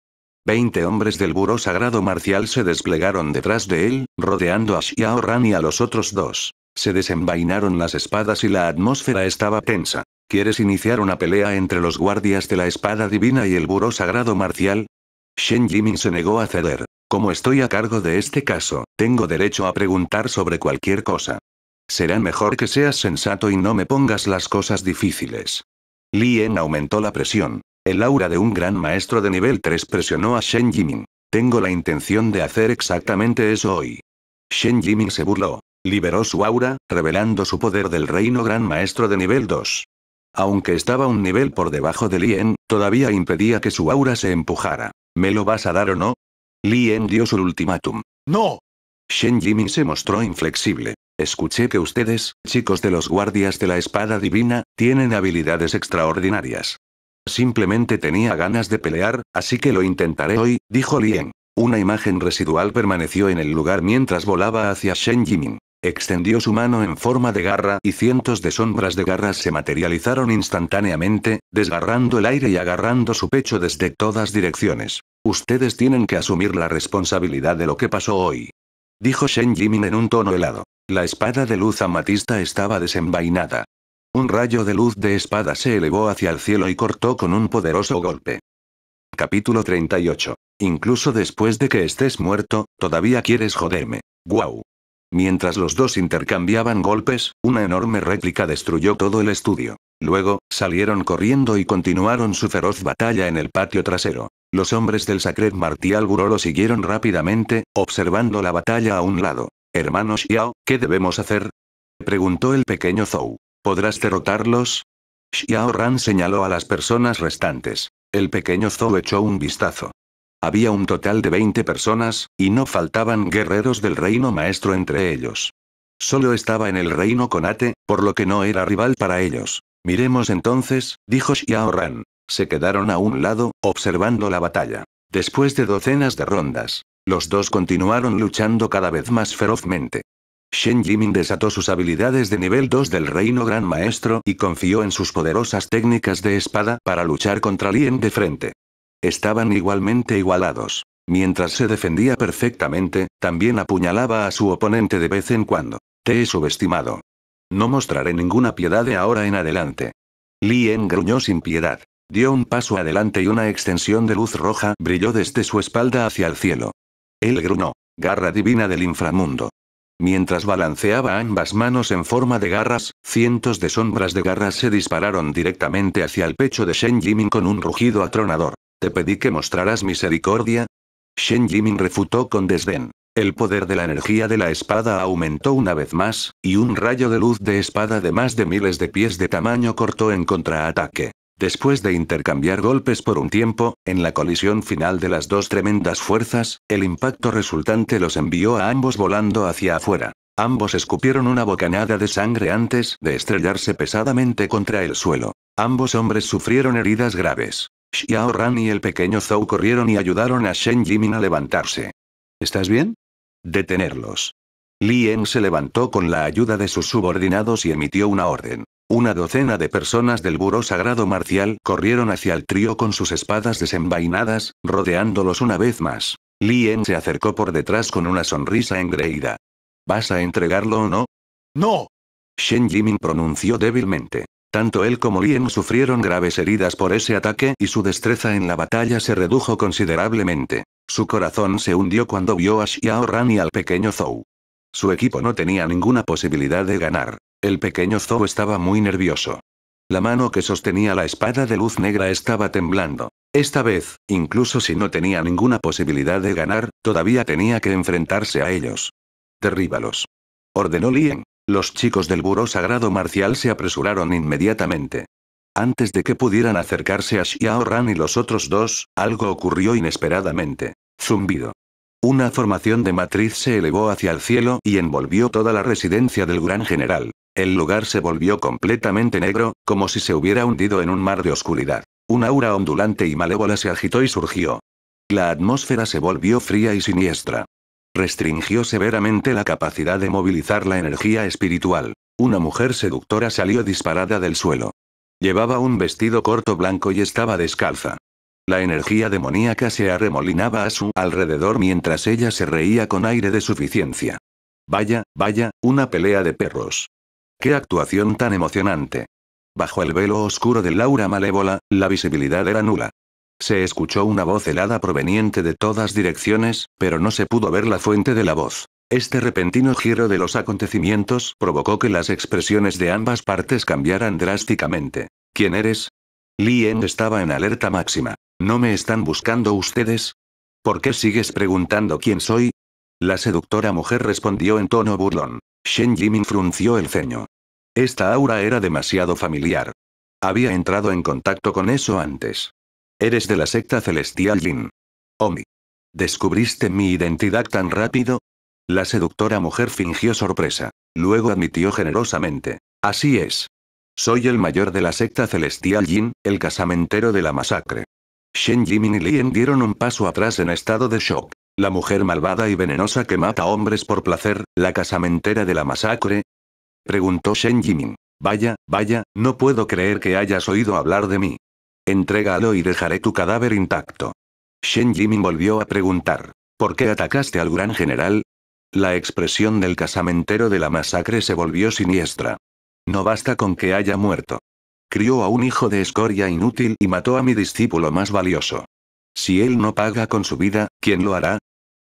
Veinte hombres del Buró Sagrado Marcial se desplegaron detrás de él, rodeando a Xiao Ran y a los otros dos. Se desenvainaron las espadas y la atmósfera estaba tensa. ¿Quieres iniciar una pelea entre los guardias de la espada divina y el buró sagrado marcial? Shen Jimin se negó a ceder. Como estoy a cargo de este caso, tengo derecho a preguntar sobre cualquier cosa. Será mejor que seas sensato y no me pongas las cosas difíciles. Lien aumentó la presión. El aura de un gran maestro de nivel 3 presionó a Shen Jimin. Tengo la intención de hacer exactamente eso hoy. Shen Jimin se burló. Liberó su aura, revelando su poder del reino gran maestro de nivel 2. Aunque estaba un nivel por debajo de Lien, todavía impedía que su aura se empujara. ¿Me lo vas a dar o no? Lien dio su ultimátum. ¡No! Shen Jimin se mostró inflexible. Escuché que ustedes, chicos de los guardias de la espada divina, tienen habilidades extraordinarias. Simplemente tenía ganas de pelear, así que lo intentaré hoy, dijo Lien. Una imagen residual permaneció en el lugar mientras volaba hacia Shen Jimin. Extendió su mano en forma de garra y cientos de sombras de garras se materializaron instantáneamente, desgarrando el aire y agarrando su pecho desde todas direcciones. Ustedes tienen que asumir la responsabilidad de lo que pasó hoy. Dijo Shen Jimin en un tono helado. La espada de luz amatista estaba desenvainada. Un rayo de luz de espada se elevó hacia el cielo y cortó con un poderoso golpe. Capítulo 38. Incluso después de que estés muerto, todavía quieres joderme. ¡Guau! Mientras los dos intercambiaban golpes, una enorme réplica destruyó todo el estudio. Luego, salieron corriendo y continuaron su feroz batalla en el patio trasero. Los hombres del Sacred Martial Buró lo siguieron rápidamente, observando la batalla a un lado. Hermano Xiao, ¿qué debemos hacer? Preguntó el pequeño Zhou. ¿Podrás derrotarlos? Xiao Ran señaló a las personas restantes. El pequeño Zhou echó un vistazo. Había un total de 20 personas, y no faltaban guerreros del reino maestro entre ellos. Solo estaba en el reino Conate, por lo que no era rival para ellos. Miremos entonces, dijo Xiao Ran. Se quedaron a un lado, observando la batalla. Después de docenas de rondas, los dos continuaron luchando cada vez más ferozmente. Shen Jimin desató sus habilidades de nivel 2 del reino gran maestro y confió en sus poderosas técnicas de espada para luchar contra Lien de frente. Estaban igualmente igualados. Mientras se defendía perfectamente, también apuñalaba a su oponente de vez en cuando. Te he subestimado. No mostraré ninguna piedad de ahora en adelante. Lien gruñó sin piedad. Dio un paso adelante y una extensión de luz roja brilló desde su espalda hacia el cielo. Él gruñó. Garra divina del inframundo. Mientras balanceaba ambas manos en forma de garras, cientos de sombras de garras se dispararon directamente hacia el pecho de Shen Jimin con un rugido atronador. Te pedí que mostraras misericordia. Shen Jimin refutó con desdén. El poder de la energía de la espada aumentó una vez más, y un rayo de luz de espada de más de miles de pies de tamaño cortó en contraataque. Después de intercambiar golpes por un tiempo, en la colisión final de las dos tremendas fuerzas, el impacto resultante los envió a ambos volando hacia afuera. Ambos escupieron una bocanada de sangre antes de estrellarse pesadamente contra el suelo. Ambos hombres sufrieron heridas graves. Xiao Ran y el pequeño Zhou corrieron y ayudaron a Shen Jimin a levantarse. ¿Estás bien? Detenerlos. Lien se levantó con la ayuda de sus subordinados y emitió una orden. Una docena de personas del buró sagrado marcial corrieron hacia el trío con sus espadas desenvainadas, rodeándolos una vez más. Lien se acercó por detrás con una sonrisa engreída. ¿Vas a entregarlo o no? ¡No! Shen Jimin pronunció débilmente. Tanto él como Lien sufrieron graves heridas por ese ataque y su destreza en la batalla se redujo considerablemente. Su corazón se hundió cuando vio a Xiao Ran y al pequeño Zhou. Su equipo no tenía ninguna posibilidad de ganar. El pequeño Zhou estaba muy nervioso. La mano que sostenía la espada de luz negra estaba temblando. Esta vez, incluso si no tenía ninguna posibilidad de ganar, todavía tenía que enfrentarse a ellos. Derríbalos. Ordenó Lien. Los chicos del buró sagrado marcial se apresuraron inmediatamente. Antes de que pudieran acercarse a Xiao Ran y los otros dos, algo ocurrió inesperadamente. Zumbido. Una formación de matriz se elevó hacia el cielo y envolvió toda la residencia del gran general. El lugar se volvió completamente negro, como si se hubiera hundido en un mar de oscuridad. Un aura ondulante y malévola se agitó y surgió. La atmósfera se volvió fría y siniestra. Restringió severamente la capacidad de movilizar la energía espiritual. Una mujer seductora salió disparada del suelo. Llevaba un vestido corto blanco y estaba descalza. La energía demoníaca se arremolinaba a su alrededor mientras ella se reía con aire de suficiencia. Vaya, vaya, una pelea de perros. ¡Qué actuación tan emocionante! Bajo el velo oscuro de Laura Malévola, la visibilidad era nula. Se escuchó una voz helada proveniente de todas direcciones, pero no se pudo ver la fuente de la voz. Este repentino giro de los acontecimientos provocó que las expresiones de ambas partes cambiaran drásticamente. ¿Quién eres? Lien estaba en alerta máxima. ¿No me están buscando ustedes? ¿Por qué sigues preguntando quién soy? La seductora mujer respondió en tono burlón. Shen Jimin frunció el ceño. Esta aura era demasiado familiar. Había entrado en contacto con eso antes. Eres de la secta celestial Lin. Omi. ¿Descubriste mi identidad tan rápido? La seductora mujer fingió sorpresa. Luego admitió generosamente. Así es. Soy el mayor de la secta celestial Yin, el casamentero de la masacre. Shen Jimin y Lien dieron un paso atrás en estado de shock. La mujer malvada y venenosa que mata hombres por placer, la casamentera de la masacre. Preguntó Shen Jimin. Vaya, vaya, no puedo creer que hayas oído hablar de mí. Entrégalo y dejaré tu cadáver intacto. Shen Jimin volvió a preguntar. ¿Por qué atacaste al gran general? La expresión del casamentero de la masacre se volvió siniestra. No basta con que haya muerto. Crió a un hijo de escoria inútil y mató a mi discípulo más valioso. Si él no paga con su vida, ¿quién lo hará?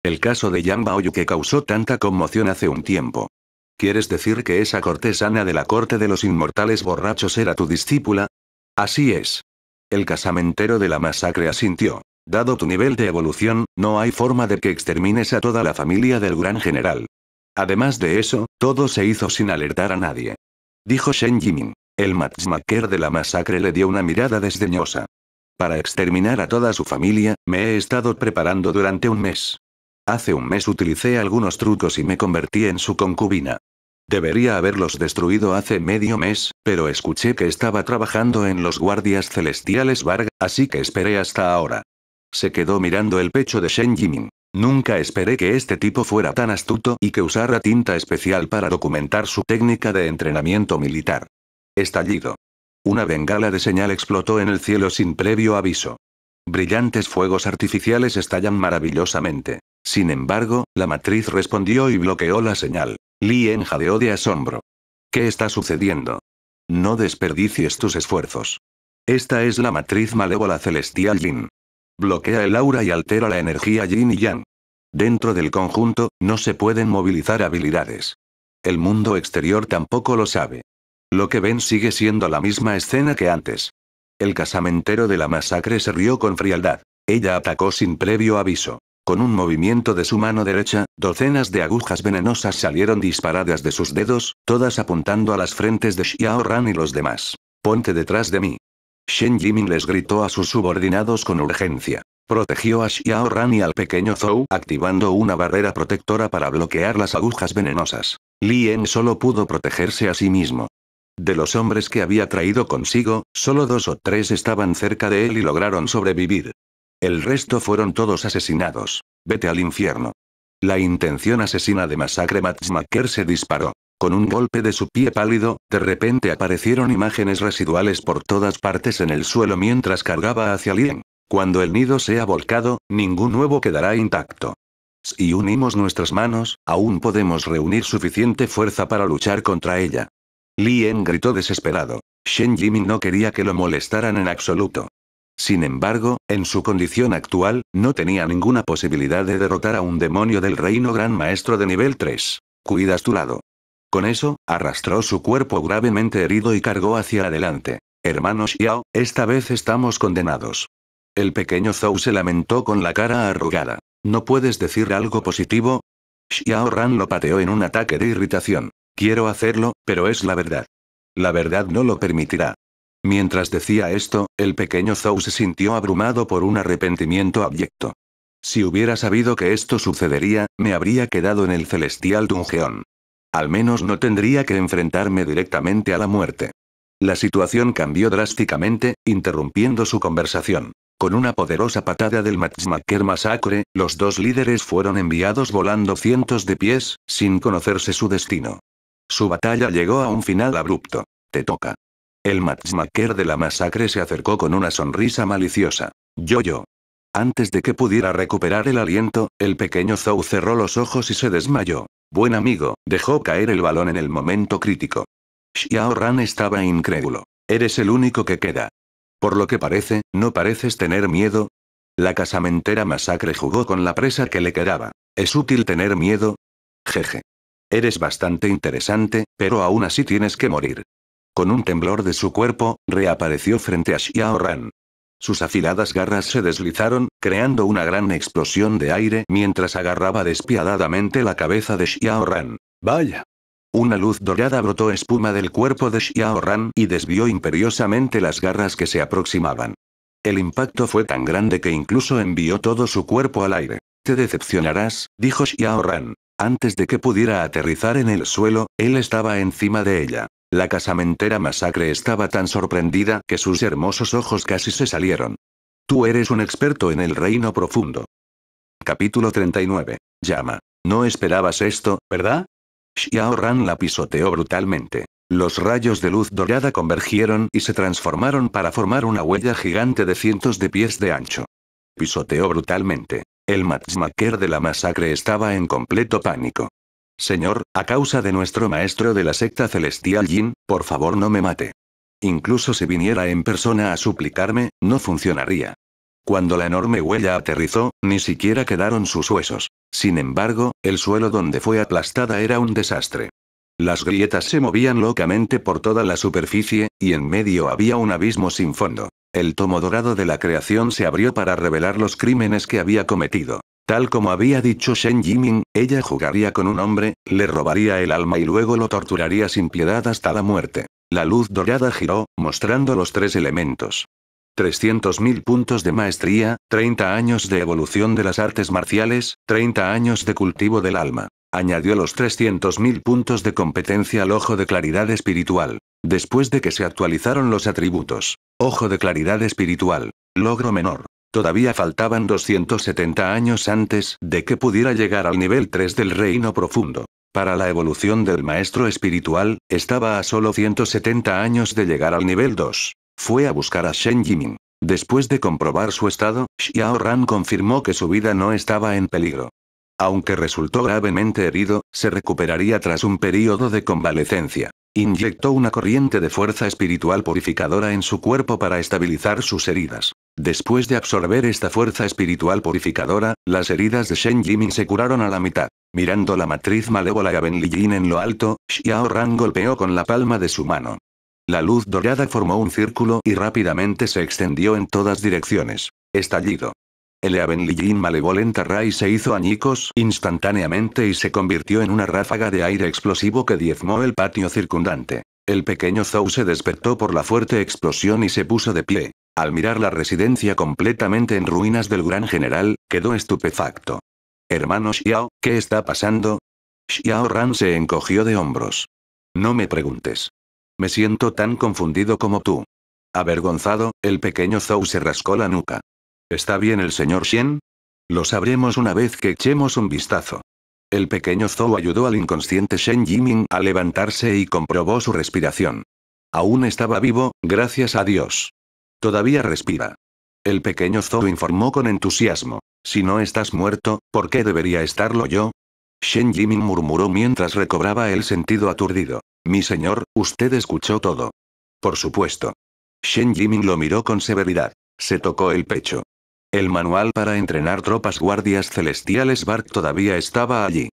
El caso de Yan Baoyu que causó tanta conmoción hace un tiempo. ¿Quieres decir que esa cortesana de la corte de los inmortales borrachos era tu discípula? Así es. El casamentero de la masacre asintió. Dado tu nivel de evolución, no hay forma de que extermines a toda la familia del gran general. Además de eso, todo se hizo sin alertar a nadie. Dijo Shen Jimin. El matchmaker de la masacre le dio una mirada desdeñosa. Para exterminar a toda su familia, me he estado preparando durante un mes. Hace un mes utilicé algunos trucos y me convertí en su concubina. Debería haberlos destruido hace medio mes, pero escuché que estaba trabajando en los guardias celestiales Varg, así que esperé hasta ahora. Se quedó mirando el pecho de Shen Jimin. Nunca esperé que este tipo fuera tan astuto y que usara tinta especial para documentar su técnica de entrenamiento militar. Estallido. Una bengala de señal explotó en el cielo sin previo aviso. Brillantes fuegos artificiales estallan maravillosamente. Sin embargo, la matriz respondió y bloqueó la señal. Lien jadeó de asombro. ¿Qué está sucediendo? No desperdicies tus esfuerzos. Esta es la matriz malévola celestial Yin. Bloquea el aura y altera la energía Yin y Yang. Dentro del conjunto, no se pueden movilizar habilidades. El mundo exterior tampoco lo sabe. Lo que ven sigue siendo la misma escena que antes. El casamentero de la masacre se rió con frialdad. Ella atacó sin previo aviso. Con un movimiento de su mano derecha, docenas de agujas venenosas salieron disparadas de sus dedos, todas apuntando a las frentes de Xiao Ran y los demás. Ponte detrás de mí. Shen Jimin les gritó a sus subordinados con urgencia. Protegió a Xiao Ran y al pequeño Zhou activando una barrera protectora para bloquear las agujas venenosas. Lien solo pudo protegerse a sí mismo. De los hombres que había traído consigo, solo dos o tres estaban cerca de él y lograron sobrevivir. El resto fueron todos asesinados. Vete al infierno. La intención asesina de Masacre Matzmaker se disparó. Con un golpe de su pie pálido, de repente aparecieron imágenes residuales por todas partes en el suelo mientras cargaba hacia Lien. Cuando el nido sea volcado, ningún huevo quedará intacto. Si unimos nuestras manos, aún podemos reunir suficiente fuerza para luchar contra ella. Lien gritó desesperado. Shen Jimin no quería que lo molestaran en absoluto. Sin embargo, en su condición actual, no tenía ninguna posibilidad de derrotar a un demonio del reino gran maestro de nivel 3. Cuidas tu lado. Con eso, arrastró su cuerpo gravemente herido y cargó hacia adelante. Hermano Xiao, esta vez estamos condenados. El pequeño Zhou se lamentó con la cara arrugada. ¿No puedes decir algo positivo? Xiao Ran lo pateó en un ataque de irritación. Quiero hacerlo, pero es la verdad. La verdad no lo permitirá. Mientras decía esto, el pequeño Zhou se sintió abrumado por un arrepentimiento abyecto. Si hubiera sabido que esto sucedería, me habría quedado en el celestial dungeón. Al menos no tendría que enfrentarme directamente a la muerte. La situación cambió drásticamente, interrumpiendo su conversación. Con una poderosa patada del Matchmaker Masacre, los dos líderes fueron enviados volando cientos de pies, sin conocerse su destino. Su batalla llegó a un final abrupto. Te toca. El matchmaker de la masacre se acercó con una sonrisa maliciosa. Yo yo. Antes de que pudiera recuperar el aliento, el pequeño Zou cerró los ojos y se desmayó. Buen amigo, dejó caer el balón en el momento crítico. Xiao Ran estaba incrédulo. Eres el único que queda. Por lo que parece, ¿no pareces tener miedo? La casamentera masacre jugó con la presa que le quedaba. ¿Es útil tener miedo? Jeje. Eres bastante interesante, pero aún así tienes que morir. Con un temblor de su cuerpo, reapareció frente a Xiao Ran. Sus afiladas garras se deslizaron, creando una gran explosión de aire mientras agarraba despiadadamente la cabeza de Xiao Ran. ¡Vaya! Una luz dorada brotó espuma del cuerpo de Xiao Ran y desvió imperiosamente las garras que se aproximaban. El impacto fue tan grande que incluso envió todo su cuerpo al aire. Te decepcionarás, dijo Xiao Ran. Antes de que pudiera aterrizar en el suelo, él estaba encima de ella. La casamentera masacre estaba tan sorprendida que sus hermosos ojos casi se salieron. Tú eres un experto en el reino profundo. Capítulo 39. Llama. No esperabas esto, ¿verdad? Xiao Ran la pisoteó brutalmente. Los rayos de luz dorada convergieron y se transformaron para formar una huella gigante de cientos de pies de ancho. Pisoteó brutalmente. El matchmaker de la masacre estaba en completo pánico. Señor, a causa de nuestro maestro de la secta celestial Jin, por favor no me mate. Incluso si viniera en persona a suplicarme, no funcionaría. Cuando la enorme huella aterrizó, ni siquiera quedaron sus huesos. Sin embargo, el suelo donde fue aplastada era un desastre. Las grietas se movían locamente por toda la superficie, y en medio había un abismo sin fondo. El tomo dorado de la creación se abrió para revelar los crímenes que había cometido. Tal como había dicho Shen Yiming, ella jugaría con un hombre, le robaría el alma y luego lo torturaría sin piedad hasta la muerte. La luz dorada giró, mostrando los tres elementos. 300.000 puntos de maestría, 30 años de evolución de las artes marciales, 30 años de cultivo del alma. Añadió los 300.000 puntos de competencia al ojo de claridad espiritual. Después de que se actualizaron los atributos. Ojo de claridad espiritual. Logro menor. Todavía faltaban 270 años antes de que pudiera llegar al nivel 3 del reino profundo. Para la evolución del maestro espiritual, estaba a solo 170 años de llegar al nivel 2. Fue a buscar a Shen Jimin. Después de comprobar su estado, Xiao Ran confirmó que su vida no estaba en peligro. Aunque resultó gravemente herido, se recuperaría tras un período de convalecencia. Inyectó una corriente de fuerza espiritual purificadora en su cuerpo para estabilizar sus heridas. Después de absorber esta fuerza espiritual purificadora, las heridas de Shen Jimin se curaron a la mitad. Mirando la matriz malévola a Ben Jin en lo alto, Xiao Ran golpeó con la palma de su mano. La luz dorada formó un círculo y rápidamente se extendió en todas direcciones. Estallido. El Lijin malevolenta Ray se hizo añicos instantáneamente y se convirtió en una ráfaga de aire explosivo que diezmó el patio circundante. El pequeño Zhou se despertó por la fuerte explosión y se puso de pie. Al mirar la residencia completamente en ruinas del gran general, quedó estupefacto. Hermano Xiao, ¿qué está pasando? Xiao Ran se encogió de hombros. No me preguntes. Me siento tan confundido como tú. Avergonzado, el pequeño Zhou se rascó la nuca. ¿Está bien el señor Shen? Lo sabremos una vez que echemos un vistazo. El pequeño Zhou ayudó al inconsciente Shen Jimin a levantarse y comprobó su respiración. Aún estaba vivo, gracias a Dios. Todavía respira. El pequeño Zhou informó con entusiasmo. Si no estás muerto, ¿por qué debería estarlo yo? Shen Jimin murmuró mientras recobraba el sentido aturdido. Mi señor, usted escuchó todo. Por supuesto. Shen Jimin lo miró con severidad. Se tocó el pecho. El manual para entrenar tropas guardias celestiales Bark todavía estaba allí.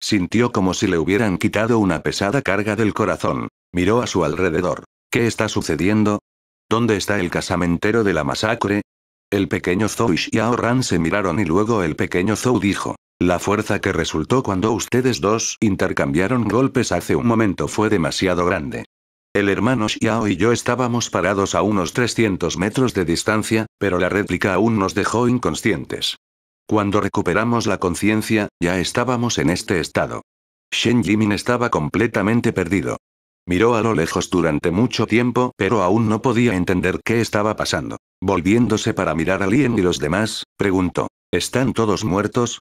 Sintió como si le hubieran quitado una pesada carga del corazón. Miró a su alrededor. ¿Qué está sucediendo? ¿Dónde está el casamentero de la masacre? El pequeño Zou y Xiao Ran se miraron y luego el pequeño Zou dijo. La fuerza que resultó cuando ustedes dos intercambiaron golpes hace un momento fue demasiado grande. El hermano Xiao y yo estábamos parados a unos 300 metros de distancia, pero la réplica aún nos dejó inconscientes. Cuando recuperamos la conciencia, ya estábamos en este estado. Shen Jimin estaba completamente perdido. Miró a lo lejos durante mucho tiempo, pero aún no podía entender qué estaba pasando. Volviéndose para mirar a Lien y los demás, preguntó, ¿están todos muertos?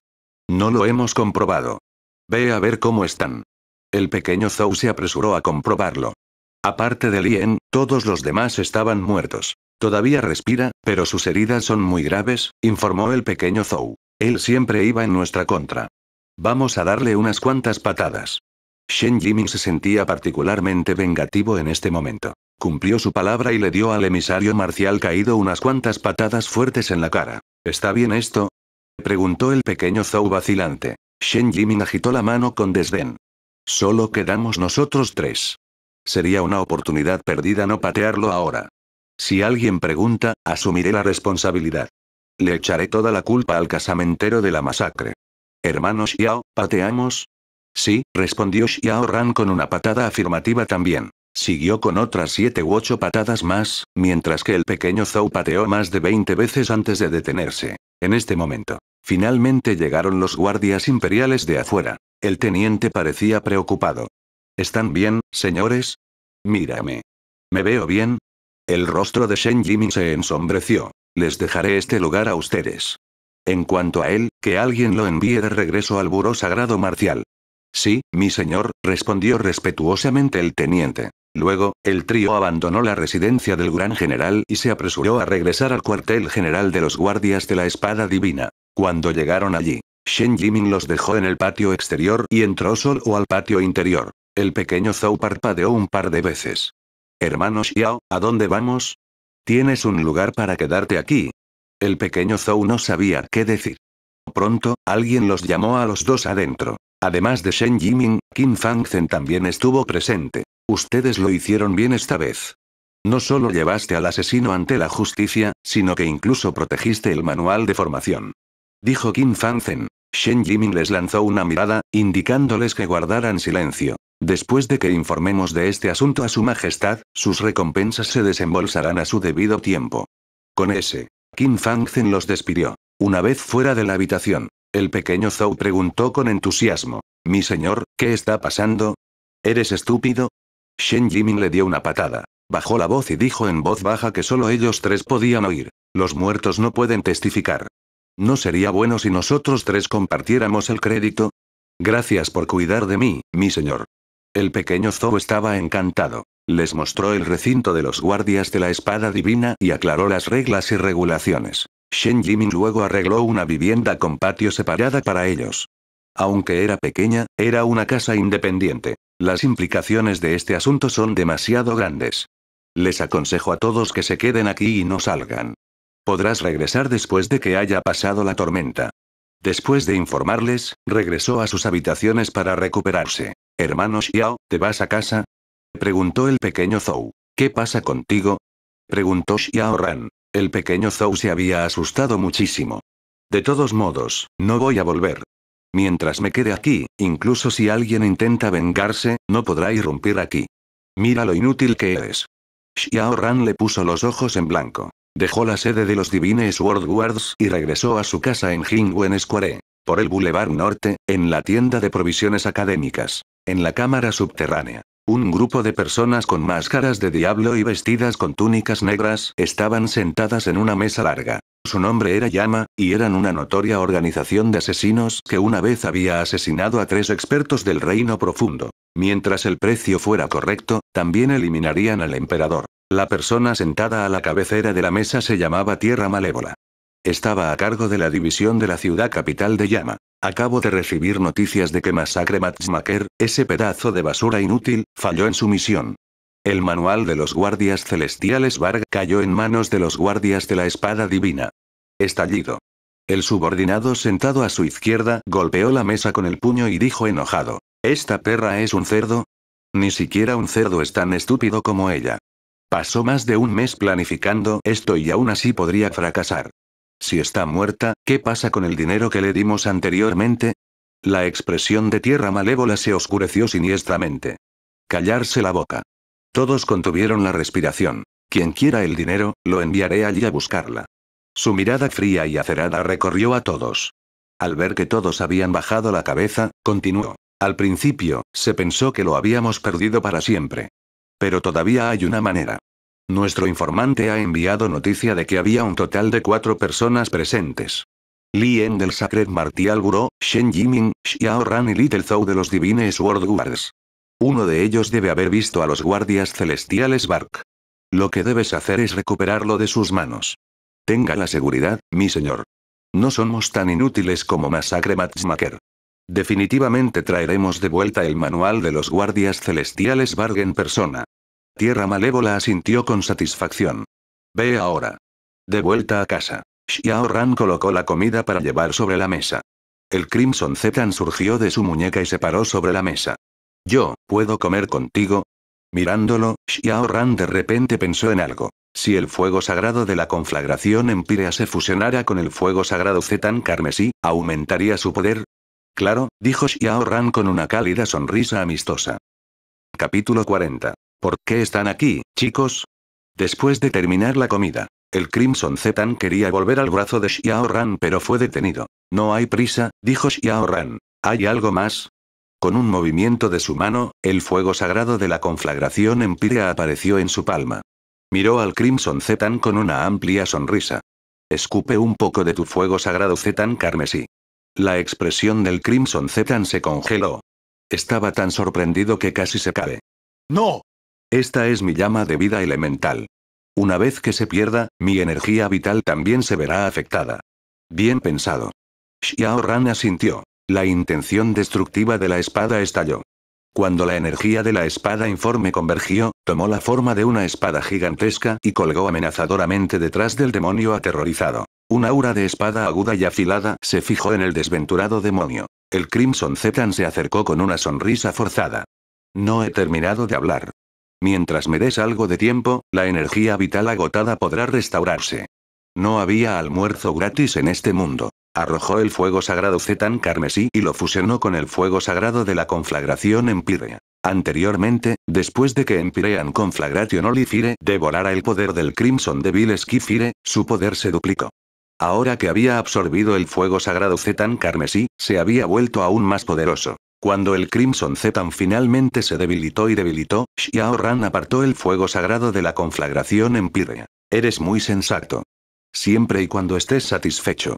No lo hemos comprobado. Ve a ver cómo están. El pequeño Zhou se apresuró a comprobarlo. Aparte de Lien, todos los demás estaban muertos. Todavía respira, pero sus heridas son muy graves, informó el pequeño Zhou. Él siempre iba en nuestra contra. Vamos a darle unas cuantas patadas. Shen Jimin se sentía particularmente vengativo en este momento. Cumplió su palabra y le dio al emisario marcial caído unas cuantas patadas fuertes en la cara. ¿Está bien esto? Preguntó el pequeño Zhou vacilante. Shen Jimin agitó la mano con desdén. Solo quedamos nosotros tres. Sería una oportunidad perdida no patearlo ahora. Si alguien pregunta, asumiré la responsabilidad. Le echaré toda la culpa al casamentero de la masacre. Hermano Xiao, ¿pateamos? Sí, respondió Xiao Ran con una patada afirmativa también. Siguió con otras siete u ocho patadas más, mientras que el pequeño Zhou pateó más de 20 veces antes de detenerse. En este momento, finalmente llegaron los guardias imperiales de afuera. El teniente parecía preocupado. ¿Están bien, señores? Mírame. ¿Me veo bien? El rostro de Shen Jimin se ensombreció. Les dejaré este lugar a ustedes. En cuanto a él, que alguien lo envíe de regreso al buró sagrado marcial. Sí, mi señor, respondió respetuosamente el teniente. Luego, el trío abandonó la residencia del gran general y se apresuró a regresar al cuartel general de los guardias de la espada divina. Cuando llegaron allí, Shen Jimin los dejó en el patio exterior y entró solo al patio interior. El pequeño Zhou parpadeó un par de veces. Hermanos Xiao, ¿a dónde vamos? Tienes un lugar para quedarte aquí. El pequeño Zhou no sabía qué decir. Pronto, alguien los llamó a los dos adentro. Además de Shen Jimin, Kim Fang-zen también estuvo presente. Ustedes lo hicieron bien esta vez. No solo llevaste al asesino ante la justicia, sino que incluso protegiste el manual de formación. Dijo Kim Fang-zen. Shen Jimin les lanzó una mirada, indicándoles que guardaran silencio. Después de que informemos de este asunto a su majestad, sus recompensas se desembolsarán a su debido tiempo. Con ese, Kim Fangzen los despidió. Una vez fuera de la habitación, el pequeño Zhou preguntó con entusiasmo. Mi señor, ¿qué está pasando? ¿Eres estúpido? Shen Jimin le dio una patada. Bajó la voz y dijo en voz baja que solo ellos tres podían oír. Los muertos no pueden testificar. ¿No sería bueno si nosotros tres compartiéramos el crédito? Gracias por cuidar de mí, mi señor. El pequeño Zou estaba encantado. Les mostró el recinto de los guardias de la espada divina y aclaró las reglas y regulaciones. Shen Jimin luego arregló una vivienda con patio separada para ellos. Aunque era pequeña, era una casa independiente. Las implicaciones de este asunto son demasiado grandes. Les aconsejo a todos que se queden aquí y no salgan. Podrás regresar después de que haya pasado la tormenta. Después de informarles, regresó a sus habitaciones para recuperarse. Hermano Xiao, ¿te vas a casa? Preguntó el pequeño Zhou. ¿Qué pasa contigo? Preguntó Xiao Ran. El pequeño Zhou se había asustado muchísimo. De todos modos, no voy a volver. Mientras me quede aquí, incluso si alguien intenta vengarse, no podrá irrumpir aquí. Mira lo inútil que eres. Xiao Ran le puso los ojos en blanco. Dejó la sede de los Divines World Guards y regresó a su casa en Hingwen Square. Por el Boulevard Norte, en la tienda de provisiones académicas. En la cámara subterránea. Un grupo de personas con máscaras de diablo y vestidas con túnicas negras estaban sentadas en una mesa larga. Su nombre era Yama, y eran una notoria organización de asesinos que una vez había asesinado a tres expertos del reino profundo. Mientras el precio fuera correcto, también eliminarían al emperador. La persona sentada a la cabecera de la mesa se llamaba Tierra Malévola. Estaba a cargo de la división de la ciudad capital de Yama. Acabo de recibir noticias de que Masacre Matchmaker, ese pedazo de basura inútil, falló en su misión. El manual de los guardias celestiales Varg cayó en manos de los guardias de la espada divina. Estallido. El subordinado sentado a su izquierda golpeó la mesa con el puño y dijo enojado. ¿Esta perra es un cerdo? Ni siquiera un cerdo es tan estúpido como ella. Pasó más de un mes planificando esto y aún así podría fracasar. Si está muerta, ¿qué pasa con el dinero que le dimos anteriormente? La expresión de tierra malévola se oscureció siniestramente. Callarse la boca. Todos contuvieron la respiración. Quien quiera el dinero, lo enviaré allí a buscarla. Su mirada fría y acerada recorrió a todos. Al ver que todos habían bajado la cabeza, continuó. Al principio, se pensó que lo habíamos perdido para siempre. Pero todavía hay una manera. Nuestro informante ha enviado noticia de que había un total de cuatro personas presentes. Lien del Sacred Martial Bureau, Shen Jiming, Xiao Ran y Little Zhou de los Divines Sword Guards. Uno de ellos debe haber visto a los guardias celestiales Bark. Lo que debes hacer es recuperarlo de sus manos. Tenga la seguridad, mi señor. No somos tan inútiles como Masacre Matchmaker. Definitivamente traeremos de vuelta el manual de los guardias celestiales en persona. Tierra malévola asintió con satisfacción. Ve ahora. De vuelta a casa. Xiao Ran colocó la comida para llevar sobre la mesa. El Crimson Zetan surgió de su muñeca y se paró sobre la mesa. Yo, ¿puedo comer contigo? Mirándolo, Xiao Ran de repente pensó en algo. Si el fuego sagrado de la conflagración Empirea se fusionara con el fuego sagrado Zetan carmesí, aumentaría su poder, Claro, dijo Xiao Ran con una cálida sonrisa amistosa. Capítulo 40. ¿Por qué están aquí, chicos? Después de terminar la comida, el Crimson Zetan quería volver al brazo de Xiao Ran pero fue detenido. No hay prisa, dijo Xiao Ran. ¿Hay algo más? Con un movimiento de su mano, el fuego sagrado de la conflagración empírea apareció en su palma. Miró al Crimson Zetan con una amplia sonrisa. Escupe un poco de tu fuego sagrado Zetan carmesí. La expresión del Crimson Zetan se congeló. Estaba tan sorprendido que casi se cae. ¡No! Esta es mi llama de vida elemental. Una vez que se pierda, mi energía vital también se verá afectada. Bien pensado. Xiao asintió. La intención destructiva de la espada estalló. Cuando la energía de la espada informe convergió, tomó la forma de una espada gigantesca y colgó amenazadoramente detrás del demonio aterrorizado. Una aura de espada aguda y afilada se fijó en el desventurado demonio. El Crimson Zetan se acercó con una sonrisa forzada. No he terminado de hablar. Mientras me des algo de tiempo, la energía vital agotada podrá restaurarse. No había almuerzo gratis en este mundo. Arrojó el fuego sagrado Zetan carmesí y lo fusionó con el fuego sagrado de la conflagración Empire. Anteriormente, después de que Empirean Conflagration Olifire devorara el poder del Crimson Devil Skifire, su poder se duplicó. Ahora que había absorbido el fuego sagrado Zetan carmesí, se había vuelto aún más poderoso. Cuando el Crimson Zetan finalmente se debilitó y debilitó, Xiao Ran apartó el fuego sagrado de la conflagración en Pyrrhea. Eres muy sensato. Siempre y cuando estés satisfecho.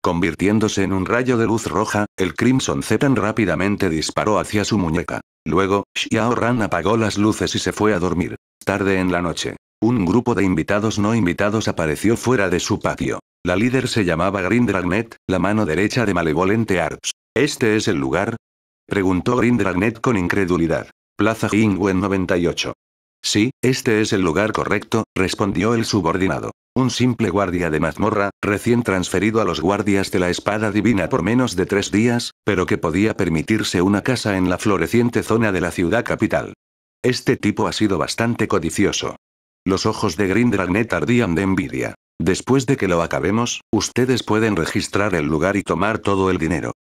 Convirtiéndose en un rayo de luz roja, el Crimson Zetan rápidamente disparó hacia su muñeca. Luego, Xiao Ran apagó las luces y se fue a dormir. Tarde en la noche. Un grupo de invitados no invitados apareció fuera de su patio. La líder se llamaba Grindragnet, la mano derecha de Malevolente Arps. ¿Este es el lugar? Preguntó Grindragnet con incredulidad. Plaza Ingwen 98. Sí, este es el lugar correcto, respondió el subordinado. Un simple guardia de mazmorra, recién transferido a los guardias de la espada divina por menos de tres días, pero que podía permitirse una casa en la floreciente zona de la ciudad capital. Este tipo ha sido bastante codicioso. Los ojos de Grindragnet ardían de envidia. Después de que lo acabemos, ustedes pueden registrar el lugar y tomar todo el dinero.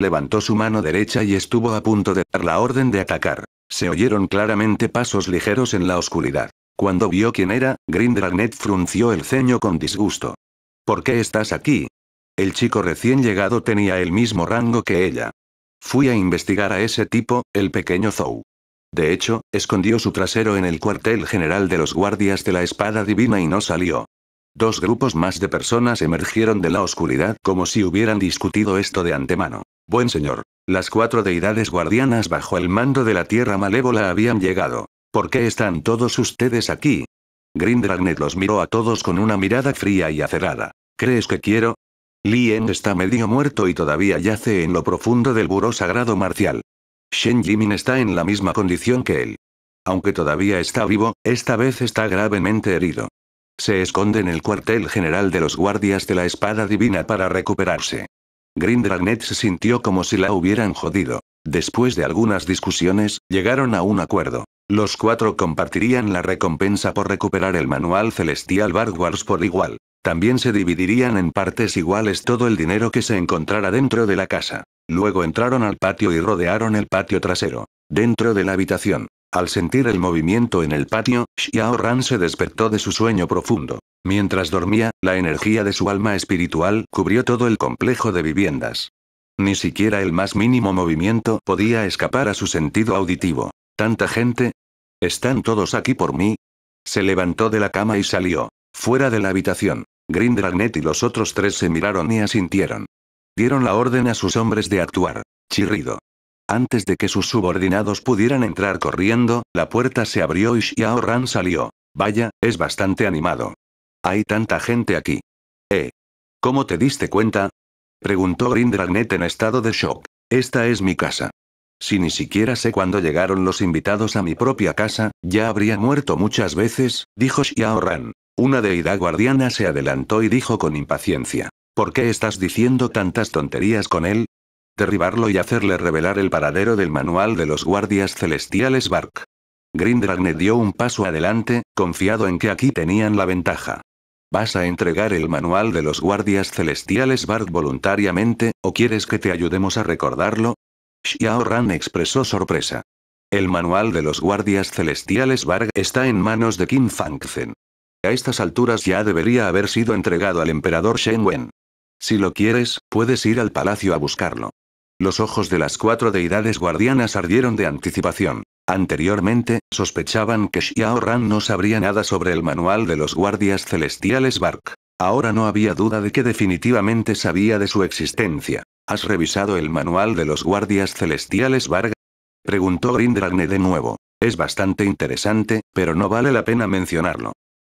Levantó su mano derecha y estuvo a punto de dar la orden de atacar. Se oyeron claramente pasos ligeros en la oscuridad. Cuando vio quién era, Grindragnet frunció el ceño con disgusto. ¿Por qué estás aquí? El chico recién llegado tenía el mismo rango que ella. Fui a investigar a ese tipo, el pequeño Zou. De hecho, escondió su trasero en el cuartel general de los guardias de la espada divina y no salió. Dos grupos más de personas emergieron de la oscuridad como si hubieran discutido esto de antemano. Buen señor. Las cuatro deidades guardianas bajo el mando de la tierra malévola habían llegado. ¿Por qué están todos ustedes aquí? Grindragnet los miró a todos con una mirada fría y acerada. ¿Crees que quiero? Lien está medio muerto y todavía yace en lo profundo del buró sagrado marcial. Shen Jimin está en la misma condición que él. Aunque todavía está vivo, esta vez está gravemente herido. Se esconde en el cuartel general de los guardias de la espada divina para recuperarse. Grindragnet se sintió como si la hubieran jodido. Después de algunas discusiones, llegaron a un acuerdo. Los cuatro compartirían la recompensa por recuperar el manual celestial Bar Wars por igual. También se dividirían en partes iguales todo el dinero que se encontrara dentro de la casa. Luego entraron al patio y rodearon el patio trasero. Dentro de la habitación. Al sentir el movimiento en el patio, Xiao Ran se despertó de su sueño profundo. Mientras dormía, la energía de su alma espiritual cubrió todo el complejo de viviendas. Ni siquiera el más mínimo movimiento podía escapar a su sentido auditivo. ¿Tanta gente? ¿Están todos aquí por mí? Se levantó de la cama y salió, fuera de la habitación. Grindragnet y los otros tres se miraron y asintieron. Dieron la orden a sus hombres de actuar. Chirrido. Antes de que sus subordinados pudieran entrar corriendo, la puerta se abrió y Xiao Ran salió. Vaya, es bastante animado. Hay tanta gente aquí. Eh. ¿Cómo te diste cuenta? Preguntó Grindragnet en estado de shock. Esta es mi casa. Si ni siquiera sé cuándo llegaron los invitados a mi propia casa, ya habría muerto muchas veces, dijo Xiao Ran. Una deidad guardiana se adelantó y dijo con impaciencia. ¿Por qué estás diciendo tantas tonterías con él? Derribarlo y hacerle revelar el paradero del manual de los guardias celestiales Bark. Grindragne dio un paso adelante, confiado en que aquí tenían la ventaja. ¿Vas a entregar el manual de los guardias celestiales Bark voluntariamente, o quieres que te ayudemos a recordarlo? Xiao Ran expresó sorpresa. El manual de los guardias celestiales Varg está en manos de Qin Fangzen. A estas alturas ya debería haber sido entregado al emperador Shen Wen. Si lo quieres, puedes ir al palacio a buscarlo. Los ojos de las cuatro deidades guardianas ardieron de anticipación. Anteriormente, sospechaban que Xiao Ran no sabría nada sobre el manual de los guardias celestiales Bark. Ahora no había duda de que definitivamente sabía de su existencia. ¿Has revisado el manual de los guardias celestiales Vargas? Preguntó Grindragne de nuevo. Es bastante interesante, pero no vale la pena mencionarlo.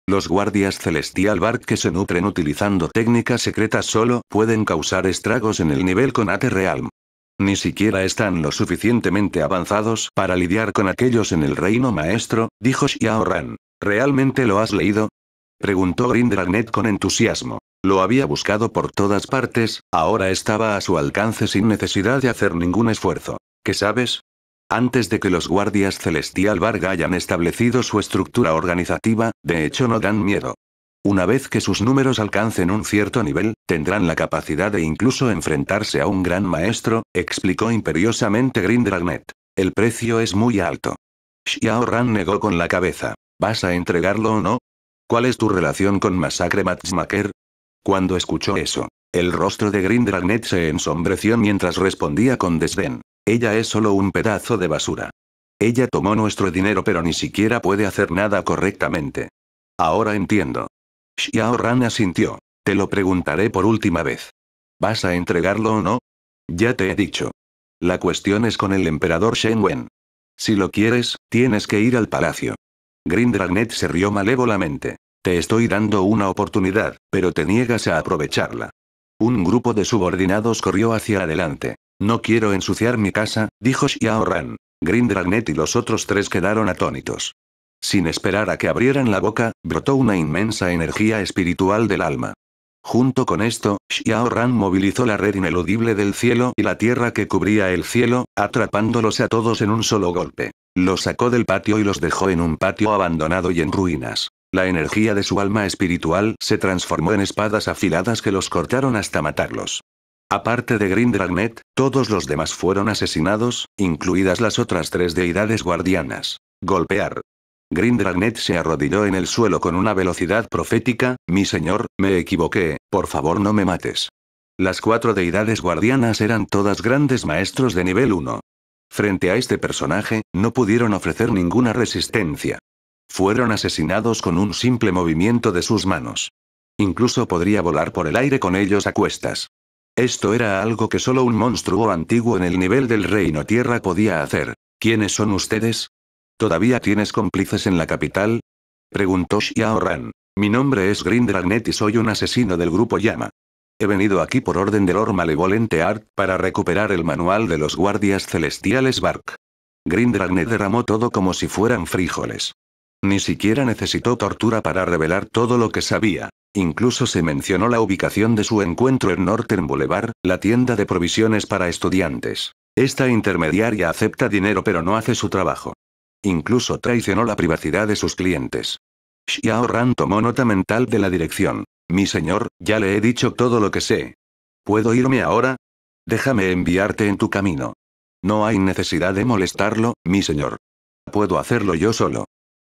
Los guardias celestial Varg que se nutren utilizando técnicas secretas solo pueden causar estragos en el nivel con AT Realm. Ni siquiera están lo suficientemente avanzados para lidiar con aquellos en el reino maestro, dijo Xiao ¿Realmente lo has leído? Preguntó Grindragnet con entusiasmo. Lo había buscado por todas partes, ahora estaba a su alcance sin necesidad de hacer ningún esfuerzo. ¿Qué sabes? Antes de que los guardias celestial Varga hayan establecido su estructura organizativa, de hecho no dan miedo. Una vez que sus números alcancen un cierto nivel, tendrán la capacidad de incluso enfrentarse a un gran maestro, explicó imperiosamente Grindragnet. El precio es muy alto. Xiao Ran negó con la cabeza. ¿Vas a entregarlo o no? ¿Cuál es tu relación con Masacre Matchmaker? Cuando escuchó eso, el rostro de Grindragnet se ensombreció mientras respondía con desdén. Ella es solo un pedazo de basura. Ella tomó nuestro dinero pero ni siquiera puede hacer nada correctamente. Ahora entiendo. Xiao asintió. Te lo preguntaré por última vez. ¿Vas a entregarlo o no? Ya te he dicho. La cuestión es con el emperador Shen Wen. Si lo quieres, tienes que ir al palacio. Grindragnet se rió malévolamente. Te estoy dando una oportunidad, pero te niegas a aprovecharla. Un grupo de subordinados corrió hacia adelante. No quiero ensuciar mi casa, dijo Xiao Ran. Grindragnet y los otros tres quedaron atónitos. Sin esperar a que abrieran la boca, brotó una inmensa energía espiritual del alma. Junto con esto, Xiao Ran movilizó la red ineludible del cielo y la tierra que cubría el cielo, atrapándolos a todos en un solo golpe. Los sacó del patio y los dejó en un patio abandonado y en ruinas. La energía de su alma espiritual se transformó en espadas afiladas que los cortaron hasta matarlos. Aparte de Green Dragnet, todos los demás fueron asesinados, incluidas las otras tres deidades guardianas. Golpear, Grindragnet se arrodilló en el suelo con una velocidad profética, mi señor, me equivoqué, por favor no me mates. Las cuatro deidades guardianas eran todas grandes maestros de nivel 1. Frente a este personaje, no pudieron ofrecer ninguna resistencia. Fueron asesinados con un simple movimiento de sus manos. Incluso podría volar por el aire con ellos a cuestas. Esto era algo que solo un monstruo antiguo en el nivel del reino tierra podía hacer. ¿Quiénes son ustedes? ¿Todavía tienes cómplices en la capital? Preguntó Xiao Ran. Mi nombre es Green y soy un asesino del grupo Yama. He venido aquí por orden del Lord Malevolente Art para recuperar el manual de los guardias celestiales Bark. Grindragnet derramó todo como si fueran frijoles. Ni siquiera necesitó tortura para revelar todo lo que sabía. Incluso se mencionó la ubicación de su encuentro en Northern Boulevard, la tienda de provisiones para estudiantes. Esta intermediaria acepta dinero pero no hace su trabajo. Incluso traicionó la privacidad de sus clientes. Xiao Ran tomó nota mental de la dirección. Mi señor, ya le he dicho todo lo que sé. ¿Puedo irme ahora? Déjame enviarte en tu camino. No hay necesidad de molestarlo, mi señor. Puedo hacerlo yo solo.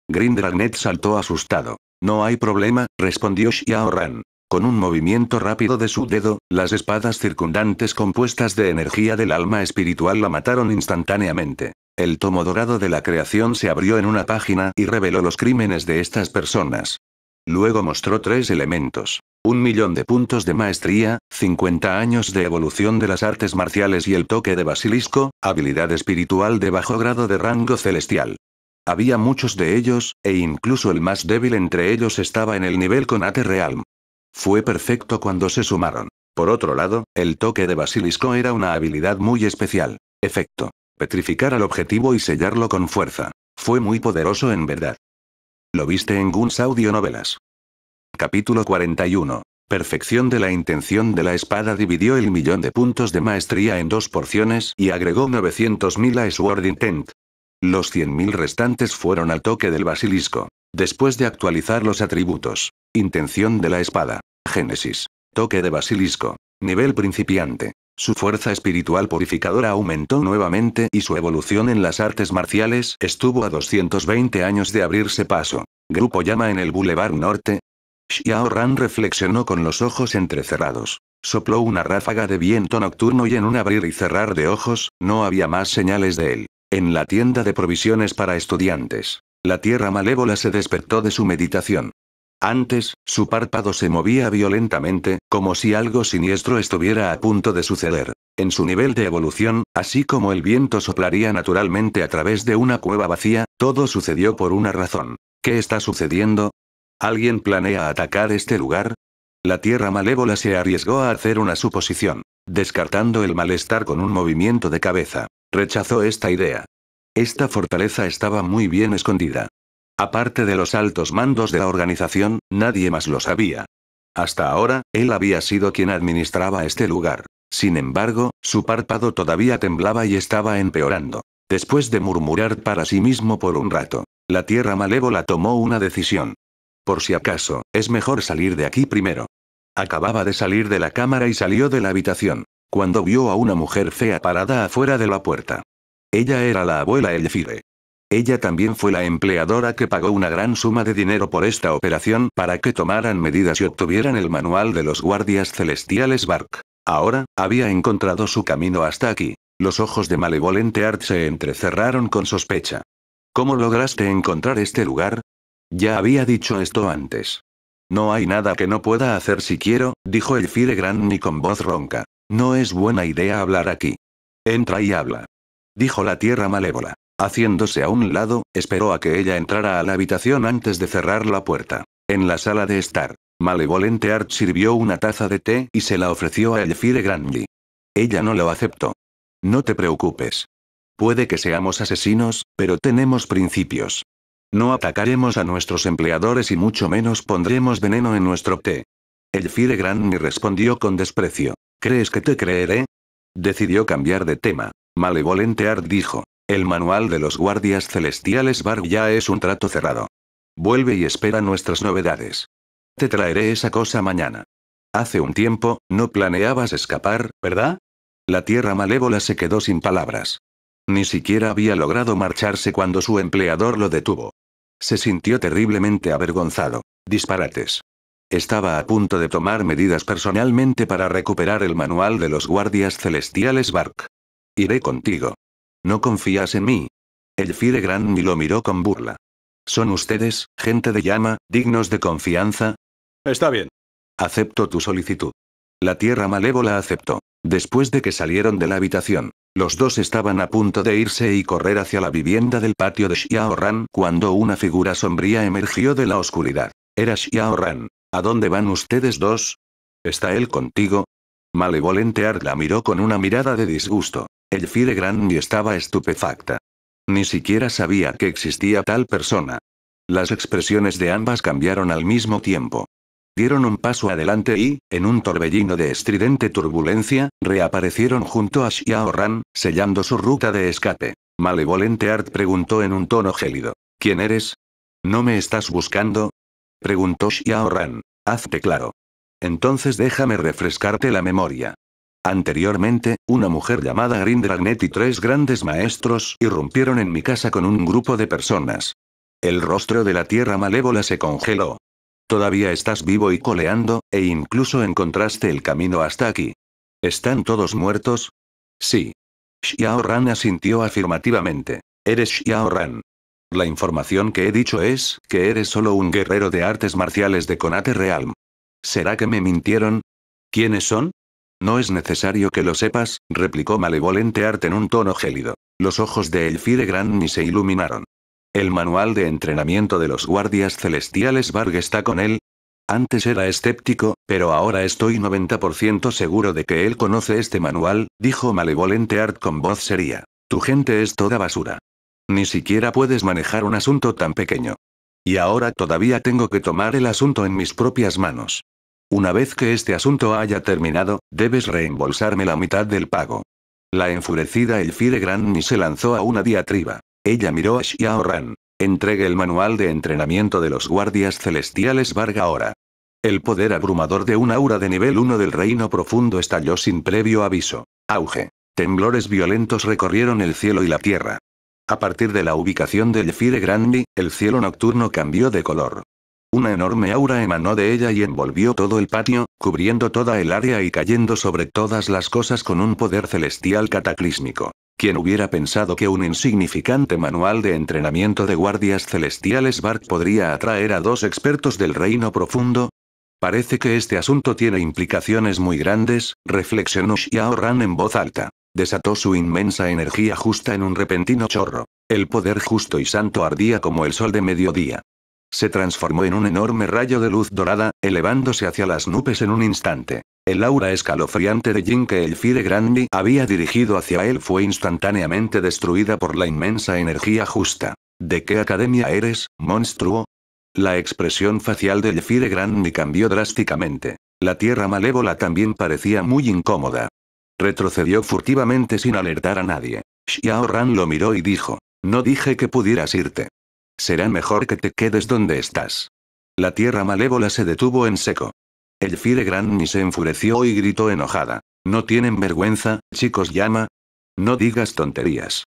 Grindragnet saltó asustado. No hay problema, respondió Xiao Ran. Con un movimiento rápido de su dedo, las espadas circundantes compuestas de energía del alma espiritual la mataron instantáneamente. El tomo dorado de la creación se abrió en una página y reveló los crímenes de estas personas. Luego mostró tres elementos. Un millón de puntos de maestría, 50 años de evolución de las artes marciales y el toque de basilisco, habilidad espiritual de bajo grado de rango celestial. Había muchos de ellos, e incluso el más débil entre ellos estaba en el nivel con Ate Realm. Fue perfecto cuando se sumaron. Por otro lado, el toque de basilisco era una habilidad muy especial. Efecto petrificar al objetivo y sellarlo con fuerza. Fue muy poderoso en verdad. Lo viste en Guns Novelas. Capítulo 41. Perfección de la intención de la espada dividió el millón de puntos de maestría en dos porciones y agregó 900.000 a Sword Intent. Los 100.000 restantes fueron al toque del basilisco. Después de actualizar los atributos. Intención de la espada. Génesis. Toque de basilisco. Nivel principiante. Su fuerza espiritual purificadora aumentó nuevamente y su evolución en las artes marciales estuvo a 220 años de abrirse paso. Grupo llama en el Boulevard Norte. Xiao Ran reflexionó con los ojos entrecerrados. Sopló una ráfaga de viento nocturno y en un abrir y cerrar de ojos, no había más señales de él. En la tienda de provisiones para estudiantes, la tierra malévola se despertó de su meditación. Antes, su párpado se movía violentamente, como si algo siniestro estuviera a punto de suceder. En su nivel de evolución, así como el viento soplaría naturalmente a través de una cueva vacía, todo sucedió por una razón. ¿Qué está sucediendo? ¿Alguien planea atacar este lugar? La Tierra Malévola se arriesgó a hacer una suposición, descartando el malestar con un movimiento de cabeza. Rechazó esta idea. Esta fortaleza estaba muy bien escondida. Aparte de los altos mandos de la organización, nadie más lo sabía. Hasta ahora, él había sido quien administraba este lugar. Sin embargo, su párpado todavía temblaba y estaba empeorando. Después de murmurar para sí mismo por un rato, la tierra malévola tomó una decisión. Por si acaso, es mejor salir de aquí primero. Acababa de salir de la cámara y salió de la habitación, cuando vio a una mujer fea parada afuera de la puerta. Ella era la abuela Elfire. Ella también fue la empleadora que pagó una gran suma de dinero por esta operación para que tomaran medidas y obtuvieran el manual de los guardias celestiales Bark. Ahora, había encontrado su camino hasta aquí. Los ojos de malevolente Art se entrecerraron con sospecha. ¿Cómo lograste encontrar este lugar? Ya había dicho esto antes. No hay nada que no pueda hacer si quiero, dijo el ni con voz ronca. No es buena idea hablar aquí. Entra y habla. Dijo la tierra malévola. Haciéndose a un lado, esperó a que ella entrara a la habitación antes de cerrar la puerta. En la sala de estar, malevolente Art sirvió una taza de té y se la ofreció a Elfire Grandi. Ella no lo aceptó. No te preocupes. Puede que seamos asesinos, pero tenemos principios. No atacaremos a nuestros empleadores y mucho menos pondremos veneno en nuestro té. Elfire Grandi respondió con desprecio. ¿Crees que te creeré? Decidió cambiar de tema. Malevolente Art dijo. El manual de los guardias celestiales Bark ya es un trato cerrado. Vuelve y espera nuestras novedades. Te traeré esa cosa mañana. Hace un tiempo, no planeabas escapar, ¿verdad? La tierra malévola se quedó sin palabras. Ni siquiera había logrado marcharse cuando su empleador lo detuvo. Se sintió terriblemente avergonzado. Disparates. Estaba a punto de tomar medidas personalmente para recuperar el manual de los guardias celestiales Bark. Iré contigo. No confías en mí. El Fire ni lo miró con burla. ¿Son ustedes, gente de llama, dignos de confianza? Está bien. Acepto tu solicitud. La tierra malévola aceptó. Después de que salieron de la habitación, los dos estaban a punto de irse y correr hacia la vivienda del patio de Xiaoran cuando una figura sombría emergió de la oscuridad. Era Xiaoran. ¿A dónde van ustedes dos? ¿Está él contigo? Malevolente Art la miró con una mirada de disgusto. Elfire y estaba estupefacta. Ni siquiera sabía que existía tal persona. Las expresiones de ambas cambiaron al mismo tiempo. Dieron un paso adelante y, en un torbellino de estridente turbulencia, reaparecieron junto a Xiao Ran, sellando su ruta de escape. Malevolente Art preguntó en un tono gélido. ¿Quién eres? ¿No me estás buscando? Preguntó Xiao Ran. Hazte claro. Entonces déjame refrescarte la memoria. Anteriormente, una mujer llamada Grindragnet y tres grandes maestros irrumpieron en mi casa con un grupo de personas. El rostro de la tierra malévola se congeló. Todavía estás vivo y coleando, e incluso encontraste el camino hasta aquí. ¿Están todos muertos? Sí. Xiao Ran asintió afirmativamente. Eres Xiao Ran. La información que he dicho es que eres solo un guerrero de artes marciales de Konate Realm. ¿Será que me mintieron? ¿Quiénes son? No es necesario que lo sepas, replicó malevolente Art en un tono gélido. Los ojos de Elfide Granny se iluminaron. El manual de entrenamiento de los guardias celestiales Varg está con él. Antes era escéptico, pero ahora estoy 90% seguro de que él conoce este manual, dijo malevolente Art con voz seria. Tu gente es toda basura. Ni siquiera puedes manejar un asunto tan pequeño. Y ahora todavía tengo que tomar el asunto en mis propias manos. Una vez que este asunto haya terminado, debes reembolsarme la mitad del pago. La enfurecida Elfire Granny se lanzó a una diatriba. Ella miró a Xiao Oran. Entregue el manual de entrenamiento de los guardias celestiales Varga ahora. El poder abrumador de un aura de nivel 1 del reino profundo estalló sin previo aviso. Auge. Temblores violentos recorrieron el cielo y la tierra. A partir de la ubicación del Elfire Granny, el cielo nocturno cambió de color. Una enorme aura emanó de ella y envolvió todo el patio, cubriendo toda el área y cayendo sobre todas las cosas con un poder celestial cataclísmico. ¿Quién hubiera pensado que un insignificante manual de entrenamiento de guardias celestiales Bart podría atraer a dos expertos del reino profundo? Parece que este asunto tiene implicaciones muy grandes, reflexionó Xiao Ran en voz alta. Desató su inmensa energía justa en un repentino chorro. El poder justo y santo ardía como el sol de mediodía. Se transformó en un enorme rayo de luz dorada, elevándose hacia las nubes en un instante. El aura escalofriante de Jin que el Fire Grandi había dirigido hacia él fue instantáneamente destruida por la inmensa energía justa. ¿De qué academia eres, monstruo? La expresión facial del Fire Grandi cambió drásticamente. La tierra malévola también parecía muy incómoda. Retrocedió furtivamente sin alertar a nadie. Xiao Ran lo miró y dijo. No dije que pudieras irte. Será mejor que te quedes donde estás. La tierra malévola se detuvo en seco. El Granny se enfureció y gritó enojada. No tienen vergüenza, chicos llama. No digas tonterías.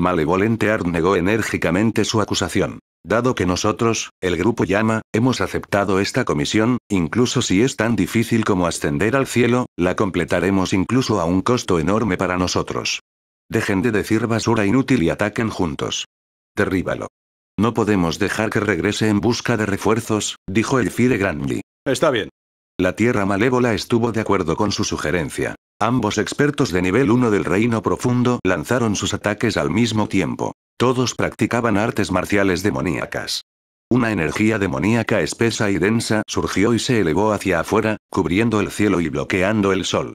Malevolente Art negó enérgicamente su acusación. Dado que nosotros, el grupo llama, hemos aceptado esta comisión, incluso si es tan difícil como ascender al cielo, la completaremos incluso a un costo enorme para nosotros. Dejen de decir basura inútil y ataquen juntos. Derríbalo. No podemos dejar que regrese en busca de refuerzos, dijo el Fide Está bien. La Tierra Malévola estuvo de acuerdo con su sugerencia. Ambos expertos de nivel 1 del Reino Profundo lanzaron sus ataques al mismo tiempo. Todos practicaban artes marciales demoníacas. Una energía demoníaca espesa y densa surgió y se elevó hacia afuera, cubriendo el cielo y bloqueando el sol.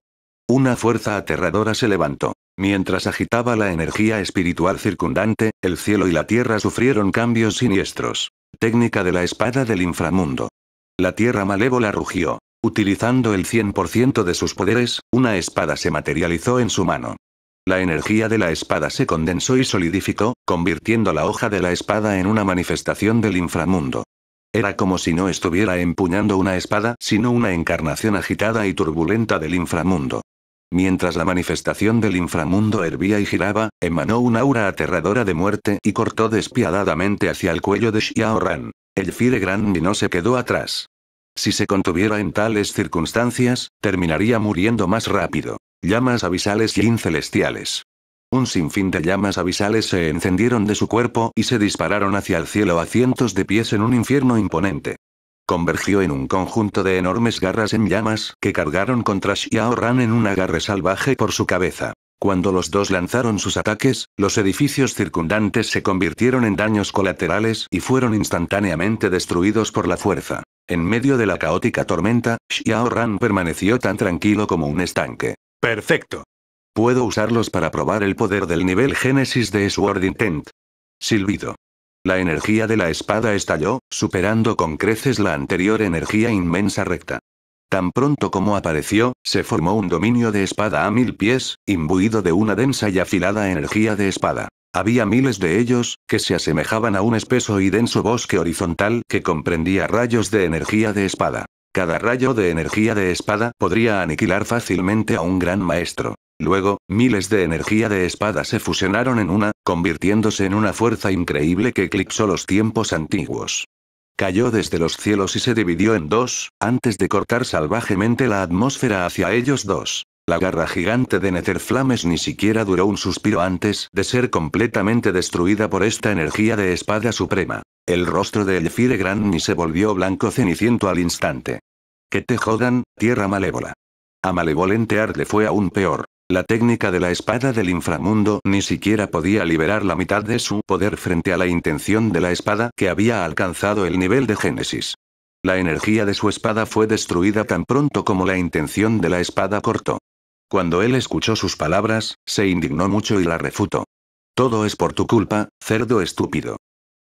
Una fuerza aterradora se levantó. Mientras agitaba la energía espiritual circundante, el cielo y la tierra sufrieron cambios siniestros. Técnica de la espada del inframundo. La tierra malévola rugió. Utilizando el 100% de sus poderes, una espada se materializó en su mano. La energía de la espada se condensó y solidificó, convirtiendo la hoja de la espada en una manifestación del inframundo. Era como si no estuviera empuñando una espada, sino una encarnación agitada y turbulenta del inframundo. Mientras la manifestación del inframundo hervía y giraba, emanó un aura aterradora de muerte y cortó despiadadamente hacia el cuello de Xiao El Fire Gran no se quedó atrás. Si se contuviera en tales circunstancias, terminaría muriendo más rápido. Llamas abisales y incelestiales. Un sinfín de llamas abisales se encendieron de su cuerpo y se dispararon hacia el cielo a cientos de pies en un infierno imponente convergió en un conjunto de enormes garras en llamas que cargaron contra Xiao Ran en un agarre salvaje por su cabeza. Cuando los dos lanzaron sus ataques, los edificios circundantes se convirtieron en daños colaterales y fueron instantáneamente destruidos por la fuerza. En medio de la caótica tormenta, Xiao Ran permaneció tan tranquilo como un estanque. Perfecto. Puedo usarlos para probar el poder del nivel Génesis de Sword Intent. Silbido. La energía de la espada estalló, superando con creces la anterior energía inmensa recta. Tan pronto como apareció, se formó un dominio de espada a mil pies, imbuido de una densa y afilada energía de espada. Había miles de ellos, que se asemejaban a un espeso y denso bosque horizontal que comprendía rayos de energía de espada. Cada rayo de energía de espada podría aniquilar fácilmente a un gran maestro. Luego, miles de energía de espada se fusionaron en una, convirtiéndose en una fuerza increíble que eclipsó los tiempos antiguos. Cayó desde los cielos y se dividió en dos, antes de cortar salvajemente la atmósfera hacia ellos dos. La garra gigante de Netherflames ni siquiera duró un suspiro antes de ser completamente destruida por esta energía de espada suprema. El rostro de Elfire ni se volvió blanco ceniciento al instante. Que te jodan, tierra malévola. A Malevolente Arde fue aún peor. La técnica de la espada del inframundo ni siquiera podía liberar la mitad de su poder frente a la intención de la espada que había alcanzado el nivel de Génesis. La energía de su espada fue destruida tan pronto como la intención de la espada cortó. Cuando él escuchó sus palabras, se indignó mucho y la refutó. Todo es por tu culpa, cerdo estúpido.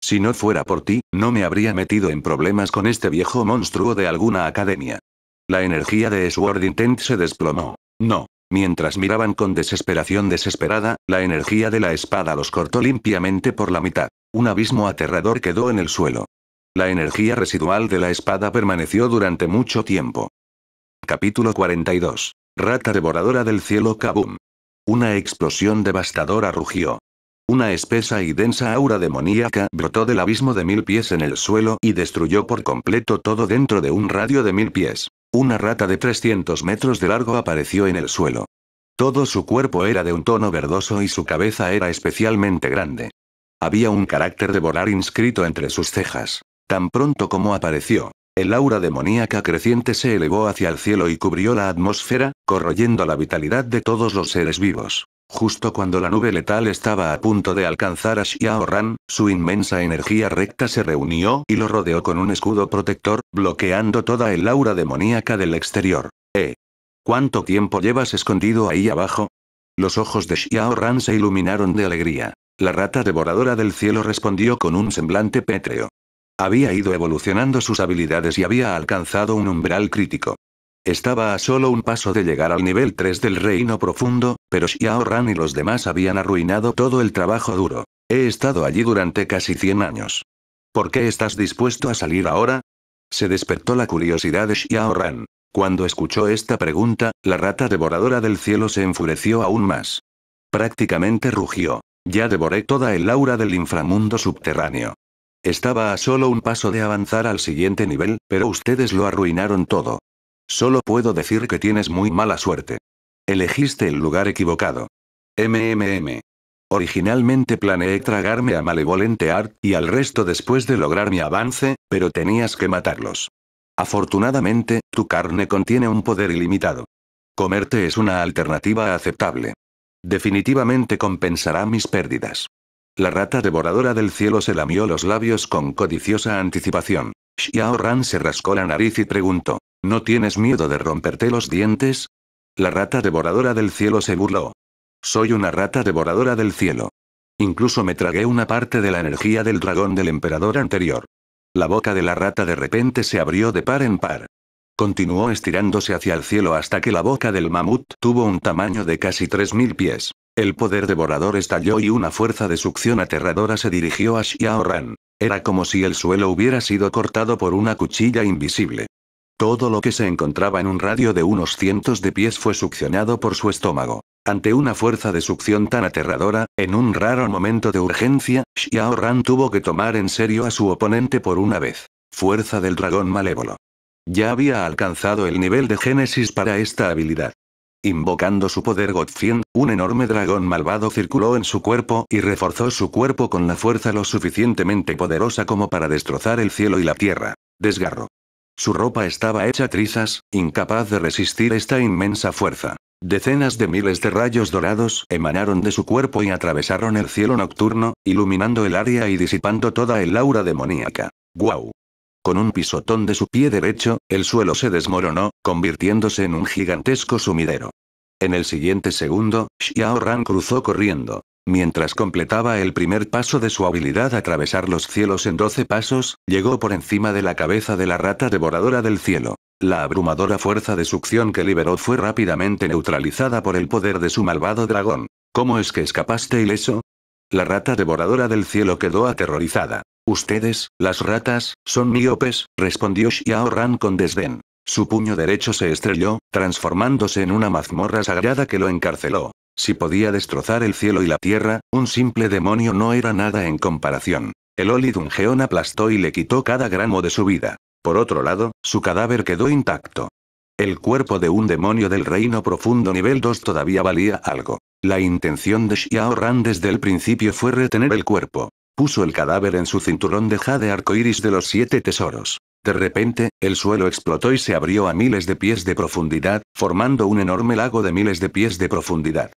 Si no fuera por ti, no me habría metido en problemas con este viejo monstruo de alguna academia. La energía de Sword Intent se desplomó. No. Mientras miraban con desesperación desesperada, la energía de la espada los cortó limpiamente por la mitad. Un abismo aterrador quedó en el suelo. La energía residual de la espada permaneció durante mucho tiempo. Capítulo 42. Rata devoradora del cielo Kabum. Una explosión devastadora rugió. Una espesa y densa aura demoníaca brotó del abismo de mil pies en el suelo y destruyó por completo todo dentro de un radio de mil pies. Una rata de 300 metros de largo apareció en el suelo. Todo su cuerpo era de un tono verdoso y su cabeza era especialmente grande. Había un carácter de volar inscrito entre sus cejas. Tan pronto como apareció, el aura demoníaca creciente se elevó hacia el cielo y cubrió la atmósfera, corroyendo la vitalidad de todos los seres vivos. Justo cuando la nube letal estaba a punto de alcanzar a Xiao Ran, su inmensa energía recta se reunió y lo rodeó con un escudo protector, bloqueando toda el aura demoníaca del exterior. ¿Eh? ¿Cuánto tiempo llevas escondido ahí abajo? Los ojos de Xiao Ran se iluminaron de alegría. La rata devoradora del cielo respondió con un semblante pétreo. Había ido evolucionando sus habilidades y había alcanzado un umbral crítico. Estaba a solo un paso de llegar al nivel 3 del reino profundo, pero Xiao Ran y los demás habían arruinado todo el trabajo duro. He estado allí durante casi 100 años. ¿Por qué estás dispuesto a salir ahora? Se despertó la curiosidad de Xiao Ran. Cuando escuchó esta pregunta, la rata devoradora del cielo se enfureció aún más. Prácticamente rugió. Ya devoré toda el aura del inframundo subterráneo. Estaba a solo un paso de avanzar al siguiente nivel, pero ustedes lo arruinaron todo. Solo puedo decir que tienes muy mala suerte. Elegiste el lugar equivocado. MMM. Originalmente planeé tragarme a Malevolente Art y al resto después de lograr mi avance, pero tenías que matarlos. Afortunadamente, tu carne contiene un poder ilimitado. Comerte es una alternativa aceptable. Definitivamente compensará mis pérdidas. La rata devoradora del cielo se lamió los labios con codiciosa anticipación. Xiao Ran se rascó la nariz y preguntó. ¿No tienes miedo de romperte los dientes? La rata devoradora del cielo se burló. Soy una rata devoradora del cielo. Incluso me tragué una parte de la energía del dragón del emperador anterior. La boca de la rata de repente se abrió de par en par. Continuó estirándose hacia el cielo hasta que la boca del mamut tuvo un tamaño de casi 3.000 pies. El poder devorador estalló y una fuerza de succión aterradora se dirigió hacia Xiaoran. Era como si el suelo hubiera sido cortado por una cuchilla invisible. Todo lo que se encontraba en un radio de unos cientos de pies fue succionado por su estómago. Ante una fuerza de succión tan aterradora, en un raro momento de urgencia, Xiao Ran tuvo que tomar en serio a su oponente por una vez. Fuerza del dragón malévolo. Ya había alcanzado el nivel de génesis para esta habilidad. Invocando su poder Godfien, un enorme dragón malvado circuló en su cuerpo y reforzó su cuerpo con la fuerza lo suficientemente poderosa como para destrozar el cielo y la tierra. Desgarro. Su ropa estaba hecha trizas, incapaz de resistir esta inmensa fuerza. Decenas de miles de rayos dorados emanaron de su cuerpo y atravesaron el cielo nocturno, iluminando el área y disipando toda el aura demoníaca. ¡Guau! Con un pisotón de su pie derecho, el suelo se desmoronó, convirtiéndose en un gigantesco sumidero. En el siguiente segundo, Xiao Ran cruzó corriendo. Mientras completaba el primer paso de su habilidad a atravesar los cielos en doce pasos, llegó por encima de la cabeza de la rata devoradora del cielo. La abrumadora fuerza de succión que liberó fue rápidamente neutralizada por el poder de su malvado dragón. ¿Cómo es que escapaste ileso? La rata devoradora del cielo quedó aterrorizada. Ustedes, las ratas, son miopes, respondió Xiao Ran con desdén. Su puño derecho se estrelló, transformándose en una mazmorra sagrada que lo encarceló. Si podía destrozar el cielo y la tierra, un simple demonio no era nada en comparación. El Oli aplastó y le quitó cada gramo de su vida. Por otro lado, su cadáver quedó intacto. El cuerpo de un demonio del reino profundo nivel 2 todavía valía algo. La intención de Xiao Ran desde el principio fue retener el cuerpo. Puso el cadáver en su cinturón de jade iris de los siete tesoros. De repente, el suelo explotó y se abrió a miles de pies de profundidad, formando un enorme lago de miles de pies de profundidad.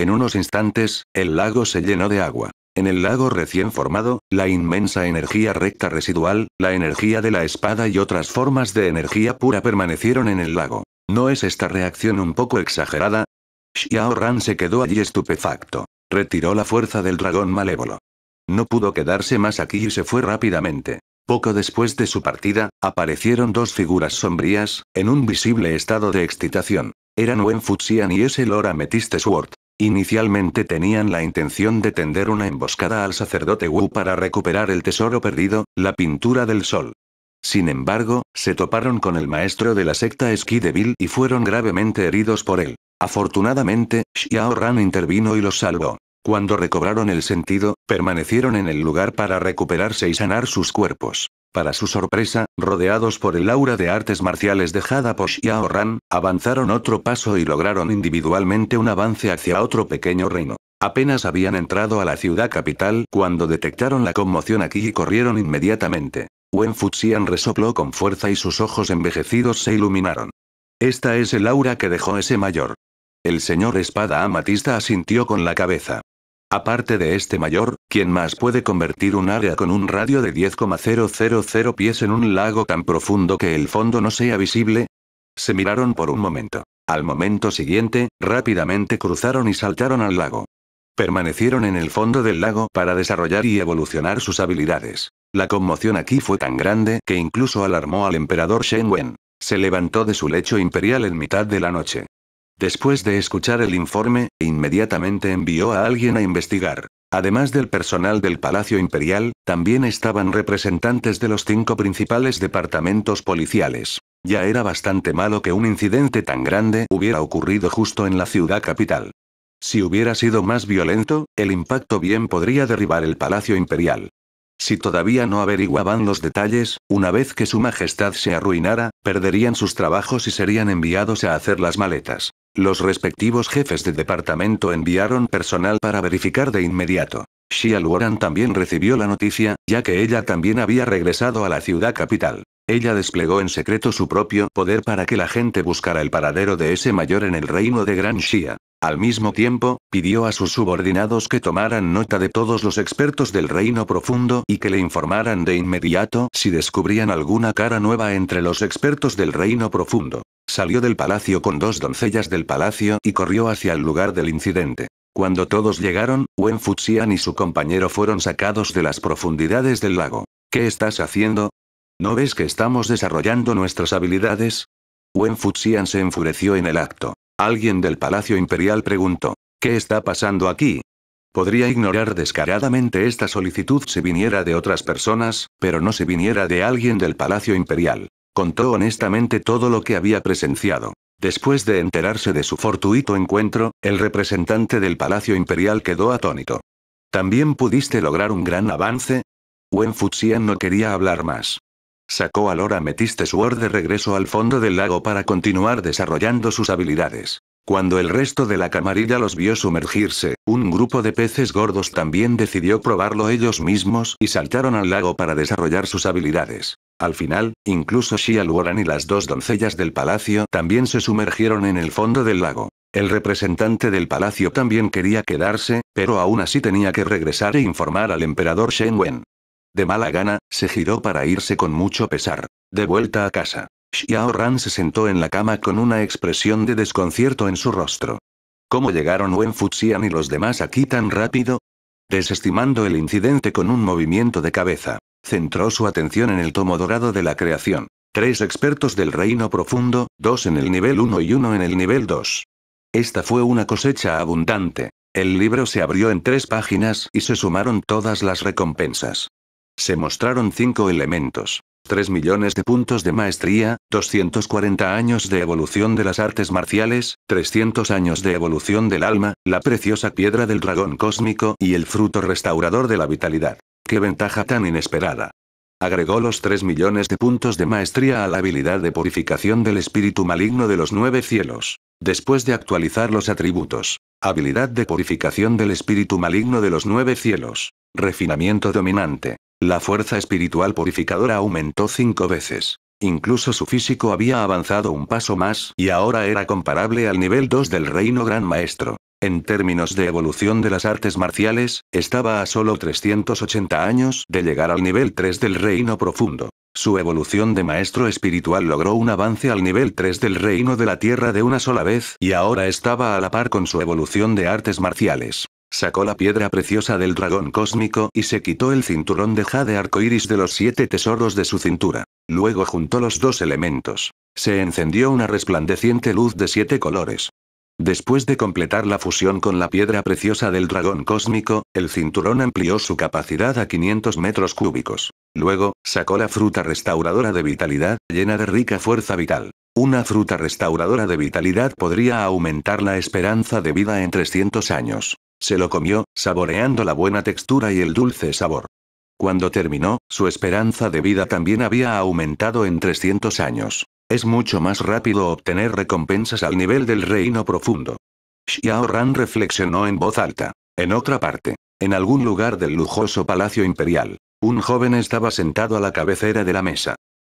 En unos instantes, el lago se llenó de agua. En el lago recién formado, la inmensa energía recta residual, la energía de la espada y otras formas de energía pura permanecieron en el lago. ¿No es esta reacción un poco exagerada? Xiao Ran se quedó allí estupefacto. Retiró la fuerza del dragón malévolo. No pudo quedarse más aquí y se fue rápidamente. Poco después de su partida, aparecieron dos figuras sombrías, en un visible estado de excitación. Eran Wen Fuxian y ese Lora Metiste Sword. Inicialmente tenían la intención de tender una emboscada al sacerdote Wu para recuperar el tesoro perdido, la pintura del sol. Sin embargo, se toparon con el maestro de la secta Devil y fueron gravemente heridos por él. Afortunadamente, Xiao Ran intervino y los salvó. Cuando recobraron el sentido, permanecieron en el lugar para recuperarse y sanar sus cuerpos. Para su sorpresa, rodeados por el aura de artes marciales dejada por Xiao Ran, avanzaron otro paso y lograron individualmente un avance hacia otro pequeño reino. Apenas habían entrado a la ciudad capital cuando detectaron la conmoción aquí y corrieron inmediatamente. Wen Fuxian resopló con fuerza y sus ojos envejecidos se iluminaron. Esta es el aura que dejó ese mayor. El señor espada amatista asintió con la cabeza. Aparte de este mayor, ¿quién más puede convertir un área con un radio de 10,000 pies en un lago tan profundo que el fondo no sea visible? Se miraron por un momento. Al momento siguiente, rápidamente cruzaron y saltaron al lago. Permanecieron en el fondo del lago para desarrollar y evolucionar sus habilidades. La conmoción aquí fue tan grande que incluso alarmó al emperador Shen Wen. Se levantó de su lecho imperial en mitad de la noche. Después de escuchar el informe, inmediatamente envió a alguien a investigar. Además del personal del Palacio Imperial, también estaban representantes de los cinco principales departamentos policiales. Ya era bastante malo que un incidente tan grande hubiera ocurrido justo en la ciudad capital. Si hubiera sido más violento, el impacto bien podría derribar el Palacio Imperial. Si todavía no averiguaban los detalles, una vez que su majestad se arruinara, perderían sus trabajos y serían enviados a hacer las maletas. Los respectivos jefes de departamento enviaron personal para verificar de inmediato. Xia Luoran también recibió la noticia, ya que ella también había regresado a la ciudad capital. Ella desplegó en secreto su propio poder para que la gente buscara el paradero de ese mayor en el reino de Gran Shia. Al mismo tiempo, pidió a sus subordinados que tomaran nota de todos los expertos del reino profundo y que le informaran de inmediato si descubrían alguna cara nueva entre los expertos del reino profundo. Salió del palacio con dos doncellas del palacio y corrió hacia el lugar del incidente. Cuando todos llegaron, Wen Fuxian y su compañero fueron sacados de las profundidades del lago. ¿Qué estás haciendo? ¿No ves que estamos desarrollando nuestras habilidades? Wen Fuxian se enfureció en el acto. Alguien del Palacio Imperial preguntó, ¿qué está pasando aquí? Podría ignorar descaradamente esta solicitud si viniera de otras personas, pero no si viniera de alguien del Palacio Imperial. Contó honestamente todo lo que había presenciado. Después de enterarse de su fortuito encuentro, el representante del Palacio Imperial quedó atónito. ¿También pudiste lograr un gran avance? Wen Fuxian no quería hablar más. Sacó a Lora Metiste Sword de regreso al fondo del lago para continuar desarrollando sus habilidades. Cuando el resto de la camarilla los vio sumergirse, un grupo de peces gordos también decidió probarlo ellos mismos y saltaron al lago para desarrollar sus habilidades. Al final, incluso Xia Luoran y las dos doncellas del palacio también se sumergieron en el fondo del lago. El representante del palacio también quería quedarse, pero aún así tenía que regresar e informar al emperador Shen Wen. De mala gana, se giró para irse con mucho pesar. De vuelta a casa. Xiao Ran se sentó en la cama con una expresión de desconcierto en su rostro. ¿Cómo llegaron Wen Fuxian y los demás aquí tan rápido? Desestimando el incidente con un movimiento de cabeza, centró su atención en el tomo dorado de la creación. Tres expertos del reino profundo, dos en el nivel 1 y uno en el nivel 2. Esta fue una cosecha abundante. El libro se abrió en tres páginas y se sumaron todas las recompensas. Se mostraron cinco elementos, 3 millones de puntos de maestría, 240 años de evolución de las artes marciales, 300 años de evolución del alma, la preciosa piedra del dragón cósmico y el fruto restaurador de la vitalidad. ¡Qué ventaja tan inesperada! Agregó los 3 millones de puntos de maestría a la habilidad de purificación del espíritu maligno de los nueve cielos. Después de actualizar los atributos. Habilidad de purificación del espíritu maligno de los nueve cielos. Refinamiento dominante. La fuerza espiritual purificadora aumentó cinco veces. Incluso su físico había avanzado un paso más y ahora era comparable al nivel 2 del reino gran maestro. En términos de evolución de las artes marciales, estaba a solo 380 años de llegar al nivel 3 del reino profundo. Su evolución de maestro espiritual logró un avance al nivel 3 del reino de la tierra de una sola vez y ahora estaba a la par con su evolución de artes marciales. Sacó la piedra preciosa del dragón cósmico y se quitó el cinturón de jade arcoíris de los siete tesoros de su cintura. Luego juntó los dos elementos. Se encendió una resplandeciente luz de siete colores. Después de completar la fusión con la piedra preciosa del dragón cósmico, el cinturón amplió su capacidad a 500 metros cúbicos. Luego, sacó la fruta restauradora de vitalidad, llena de rica fuerza vital. Una fruta restauradora de vitalidad podría aumentar la esperanza de vida en 300 años. Se lo comió, saboreando la buena textura y el dulce sabor. Cuando terminó, su esperanza de vida también había aumentado en 300 años. Es mucho más rápido obtener recompensas al nivel del reino profundo. Xiao Ran reflexionó en voz alta. En otra parte, en algún lugar del lujoso palacio imperial, un joven estaba sentado a la cabecera de la mesa.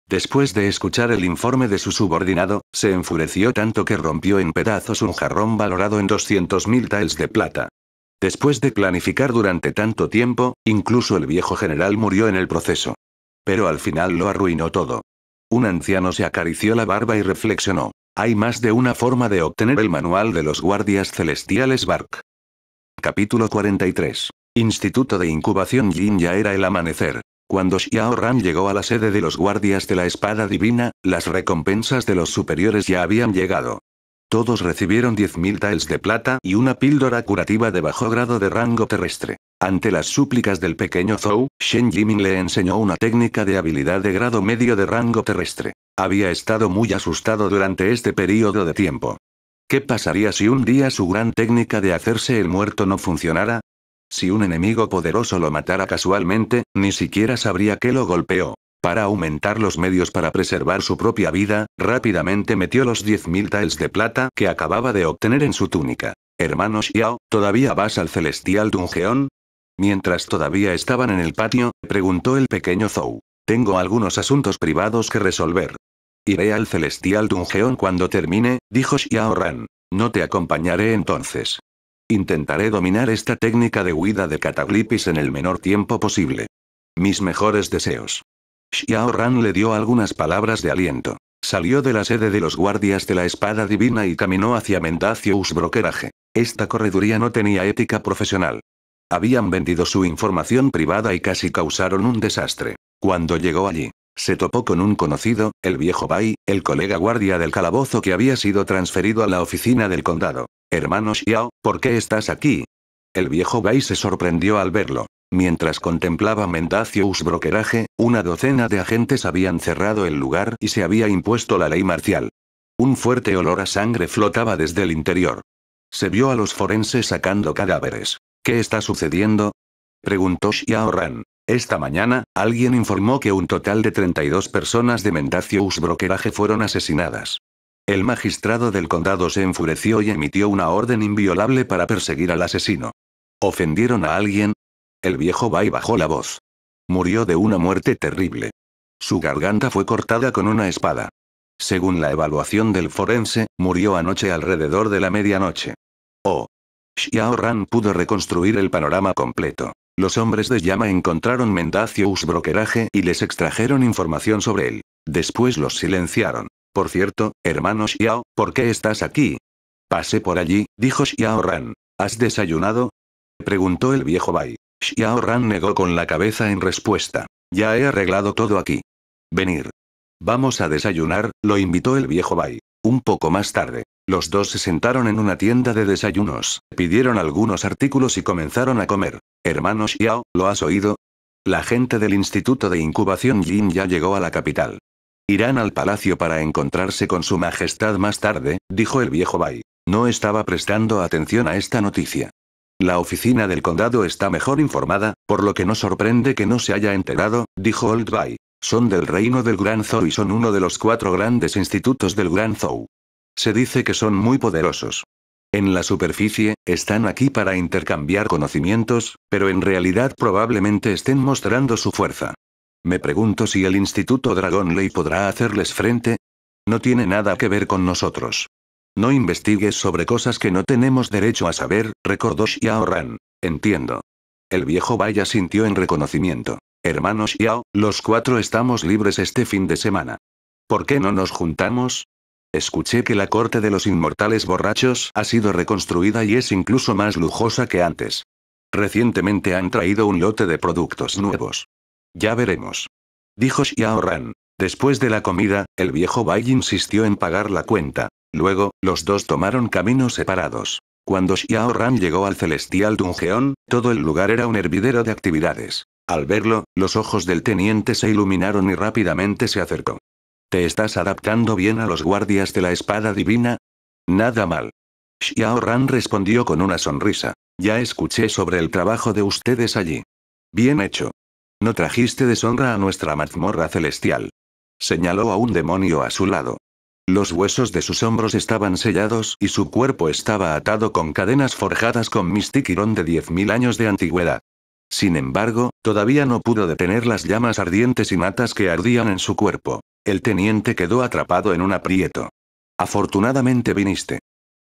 Después de escuchar el informe de su subordinado, se enfureció tanto que rompió en pedazos un jarrón valorado en 200.000 taels de plata. Después de planificar durante tanto tiempo, incluso el viejo general murió en el proceso. Pero al final lo arruinó todo. Un anciano se acarició la barba y reflexionó. Hay más de una forma de obtener el manual de los guardias celestiales Bark. Capítulo 43. Instituto de Incubación Jin ya era el amanecer. Cuando Xiao Ran llegó a la sede de los guardias de la espada divina, las recompensas de los superiores ya habían llegado. Todos recibieron 10.000 taels de plata y una píldora curativa de bajo grado de rango terrestre. Ante las súplicas del pequeño Zhou, Shen Jimin le enseñó una técnica de habilidad de grado medio de rango terrestre. Había estado muy asustado durante este periodo de tiempo. ¿Qué pasaría si un día su gran técnica de hacerse el muerto no funcionara? Si un enemigo poderoso lo matara casualmente, ni siquiera sabría que lo golpeó. Para aumentar los medios para preservar su propia vida, rápidamente metió los 10.000 taels de plata que acababa de obtener en su túnica. Hermano Xiao, ¿todavía vas al celestial Dungeon? Mientras todavía estaban en el patio, preguntó el pequeño Zhou. Tengo algunos asuntos privados que resolver. Iré al celestial Dungeon cuando termine, dijo Xiao Ran. No te acompañaré entonces. Intentaré dominar esta técnica de huida de cataglipis en el menor tiempo posible. Mis mejores deseos. Xiao Ran le dio algunas palabras de aliento. Salió de la sede de los guardias de la espada divina y caminó hacia Mendacius Brokeraje. Esta correduría no tenía ética profesional. Habían vendido su información privada y casi causaron un desastre. Cuando llegó allí, se topó con un conocido, el viejo Bai, el colega guardia del calabozo que había sido transferido a la oficina del condado. Hermano Xiao, ¿por qué estás aquí? El viejo Bai se sorprendió al verlo. Mientras contemplaba Mendacious Brokerage, una docena de agentes habían cerrado el lugar y se había impuesto la ley marcial. Un fuerte olor a sangre flotaba desde el interior. Se vio a los forenses sacando cadáveres. ¿Qué está sucediendo? preguntó Xiao Ran. Esta mañana, alguien informó que un total de 32 personas de Mendacious Brokerage fueron asesinadas. El magistrado del condado se enfureció y emitió una orden inviolable para perseguir al asesino. ¿Ofendieron a alguien? El viejo Bai bajó la voz. Murió de una muerte terrible. Su garganta fue cortada con una espada. Según la evaluación del forense, murió anoche alrededor de la medianoche. Oh. Xiao Ran pudo reconstruir el panorama completo. Los hombres de llama encontraron Mendacius Brokeraje y les extrajeron información sobre él. Después los silenciaron. Por cierto, hermano Xiao, ¿por qué estás aquí? Pasé por allí, dijo Xiao Ran. ¿Has desayunado? Preguntó el viejo Bai. Xiao Ran negó con la cabeza en respuesta. Ya he arreglado todo aquí. Venir. Vamos a desayunar, lo invitó el viejo Bai. Un poco más tarde, los dos se sentaron en una tienda de desayunos, pidieron algunos artículos y comenzaron a comer. Hermano Xiao, ¿lo has oído? La gente del Instituto de Incubación Yin ya llegó a la capital. Irán al palacio para encontrarse con su majestad más tarde, dijo el viejo Bai. No estaba prestando atención a esta noticia. La oficina del condado está mejor informada, por lo que no sorprende que no se haya enterado, dijo Old Son del reino del Gran Zhou y son uno de los cuatro grandes institutos del Gran Zhou. Se dice que son muy poderosos. En la superficie, están aquí para intercambiar conocimientos, pero en realidad probablemente estén mostrando su fuerza. Me pregunto si el Instituto Dragon podrá hacerles frente. No tiene nada que ver con nosotros. No investigues sobre cosas que no tenemos derecho a saber, recordó Xiao Ran. Entiendo. El viejo Vaya sintió en reconocimiento. Hermanos Xiao, los cuatro estamos libres este fin de semana. ¿Por qué no nos juntamos? Escuché que la corte de los inmortales borrachos ha sido reconstruida y es incluso más lujosa que antes. Recientemente han traído un lote de productos nuevos. Ya veremos. Dijo Xiao Ran. Después de la comida, el viejo Bai insistió en pagar la cuenta, Luego, los dos tomaron caminos separados. Cuando Xiao Ran llegó al celestial Dungeon, todo el lugar era un hervidero de actividades. Al verlo, los ojos del teniente se iluminaron y rápidamente se acercó. ¿Te estás adaptando bien a los guardias de la espada divina? Nada mal. Xiao Ran respondió con una sonrisa. Ya escuché sobre el trabajo de ustedes allí. Bien hecho. No trajiste deshonra a nuestra mazmorra celestial. Señaló a un demonio a su lado. Los huesos de sus hombros estaban sellados y su cuerpo estaba atado con cadenas forjadas con mistiquirón de 10.000 años de antigüedad. Sin embargo, todavía no pudo detener las llamas ardientes y matas que ardían en su cuerpo. El teniente quedó atrapado en un aprieto. Afortunadamente viniste.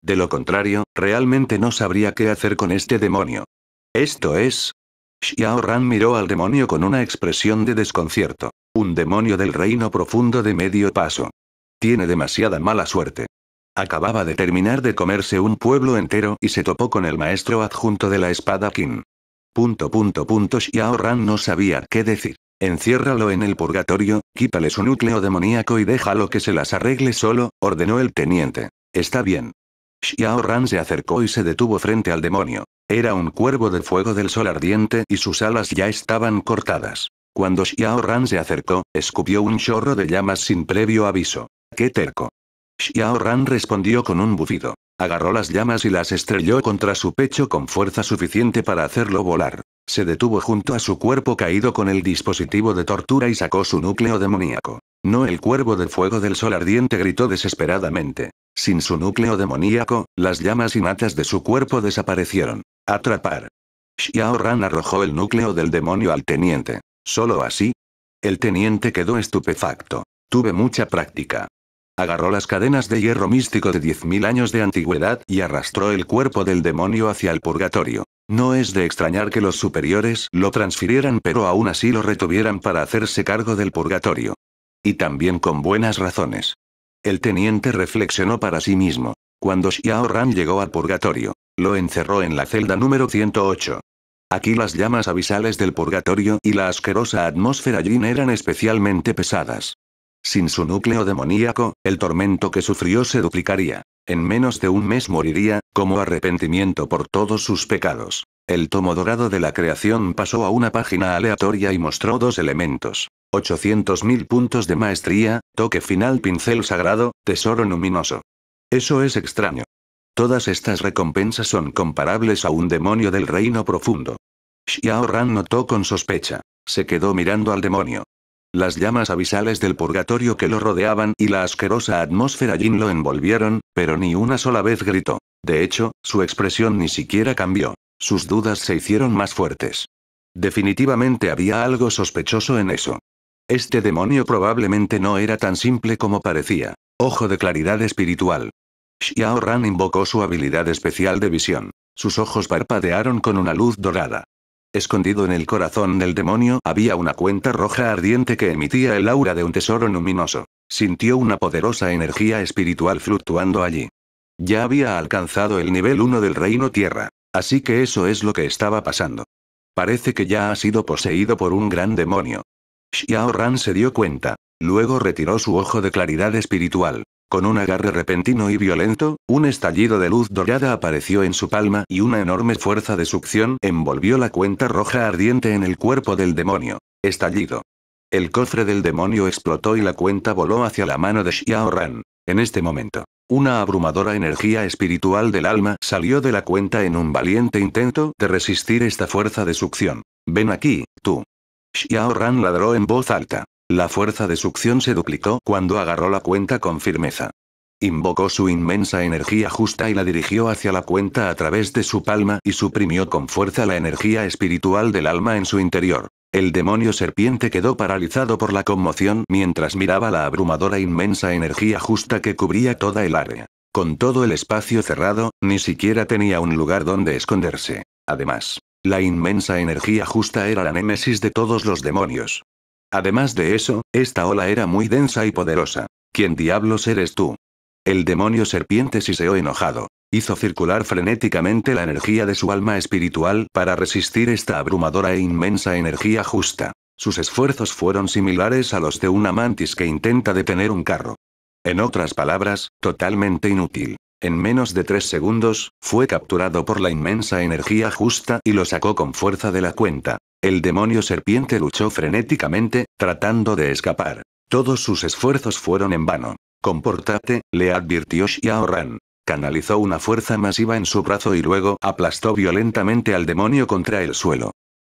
De lo contrario, realmente no sabría qué hacer con este demonio. Esto es... Xiao Ran miró al demonio con una expresión de desconcierto. Un demonio del reino profundo de medio paso. Tiene demasiada mala suerte. Acababa de terminar de comerse un pueblo entero y se topó con el maestro adjunto de la espada Kim. Punto punto Ran no sabía qué decir. Enciérralo en el purgatorio, quítale su núcleo demoníaco y déjalo que se las arregle solo, ordenó el teniente. Está bien. Xiao Ran se acercó y se detuvo frente al demonio. Era un cuervo de fuego del sol ardiente y sus alas ya estaban cortadas. Cuando Xiao Ran se acercó, escupió un chorro de llamas sin previo aviso. ¡Qué terco! Xiao Ran respondió con un bufido. Agarró las llamas y las estrelló contra su pecho con fuerza suficiente para hacerlo volar. Se detuvo junto a su cuerpo caído con el dispositivo de tortura y sacó su núcleo demoníaco. No el cuervo de fuego del sol ardiente gritó desesperadamente. Sin su núcleo demoníaco, las llamas y matas de su cuerpo desaparecieron. Atrapar. Xiao Ran arrojó el núcleo del demonio al teniente. ¿Solo así? El teniente quedó estupefacto. Tuve mucha práctica. Agarró las cadenas de hierro místico de 10.000 años de antigüedad y arrastró el cuerpo del demonio hacia el purgatorio. No es de extrañar que los superiores lo transfirieran pero aún así lo retuvieran para hacerse cargo del purgatorio. Y también con buenas razones. El teniente reflexionó para sí mismo. Cuando Xiao Ran llegó al purgatorio, lo encerró en la celda número 108. Aquí las llamas abisales del purgatorio y la asquerosa atmósfera allí eran especialmente pesadas. Sin su núcleo demoníaco, el tormento que sufrió se duplicaría. En menos de un mes moriría, como arrepentimiento por todos sus pecados. El tomo dorado de la creación pasó a una página aleatoria y mostró dos elementos. 800.000 puntos de maestría, toque final pincel sagrado, tesoro luminoso. Eso es extraño. Todas estas recompensas son comparables a un demonio del reino profundo. Xiao Ran notó con sospecha. Se quedó mirando al demonio. Las llamas abisales del purgatorio que lo rodeaban y la asquerosa atmósfera Jin lo envolvieron, pero ni una sola vez gritó. De hecho, su expresión ni siquiera cambió. Sus dudas se hicieron más fuertes. Definitivamente había algo sospechoso en eso. Este demonio probablemente no era tan simple como parecía. Ojo de claridad espiritual. Xiao Ran invocó su habilidad especial de visión. Sus ojos parpadearon con una luz dorada. Escondido en el corazón del demonio había una cuenta roja ardiente que emitía el aura de un tesoro luminoso. Sintió una poderosa energía espiritual fluctuando allí. Ya había alcanzado el nivel 1 del reino tierra. Así que eso es lo que estaba pasando. Parece que ya ha sido poseído por un gran demonio. Xiao Ran se dio cuenta. Luego retiró su ojo de claridad espiritual. Con un agarre repentino y violento, un estallido de luz dorada apareció en su palma y una enorme fuerza de succión envolvió la cuenta roja ardiente en el cuerpo del demonio. Estallido. El cofre del demonio explotó y la cuenta voló hacia la mano de Xiao Ran. En este momento, una abrumadora energía espiritual del alma salió de la cuenta en un valiente intento de resistir esta fuerza de succión. Ven aquí, tú. Xiao Ran ladró en voz alta. La fuerza de succión se duplicó cuando agarró la cuenta con firmeza. Invocó su inmensa energía justa y la dirigió hacia la cuenta a través de su palma y suprimió con fuerza la energía espiritual del alma en su interior. El demonio serpiente quedó paralizado por la conmoción mientras miraba la abrumadora inmensa energía justa que cubría toda el área. Con todo el espacio cerrado, ni siquiera tenía un lugar donde esconderse. Además, la inmensa energía justa era la némesis de todos los demonios. Además de eso, esta ola era muy densa y poderosa. ¿Quién diablos eres tú? El demonio serpiente siseó enojado. Hizo circular frenéticamente la energía de su alma espiritual para resistir esta abrumadora e inmensa energía justa. Sus esfuerzos fueron similares a los de una mantis que intenta detener un carro. En otras palabras, totalmente inútil. En menos de tres segundos, fue capturado por la inmensa energía justa y lo sacó con fuerza de la cuenta el demonio serpiente luchó frenéticamente, tratando de escapar. Todos sus esfuerzos fueron en vano. Comportate, le advirtió Xiao Canalizó una fuerza masiva en su brazo y luego aplastó violentamente al demonio contra el suelo.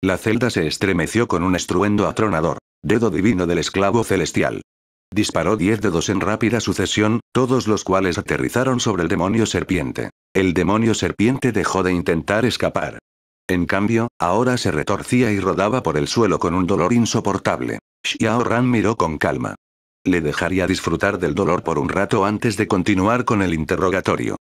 La celda se estremeció con un estruendo atronador. Dedo divino del esclavo celestial. Disparó diez dedos en rápida sucesión, todos los cuales aterrizaron sobre el demonio serpiente. El demonio serpiente dejó de intentar escapar. En cambio, ahora se retorcía y rodaba por el suelo con un dolor insoportable. Xiao Ran miró con calma. Le dejaría disfrutar del dolor por un rato antes de continuar con el interrogatorio.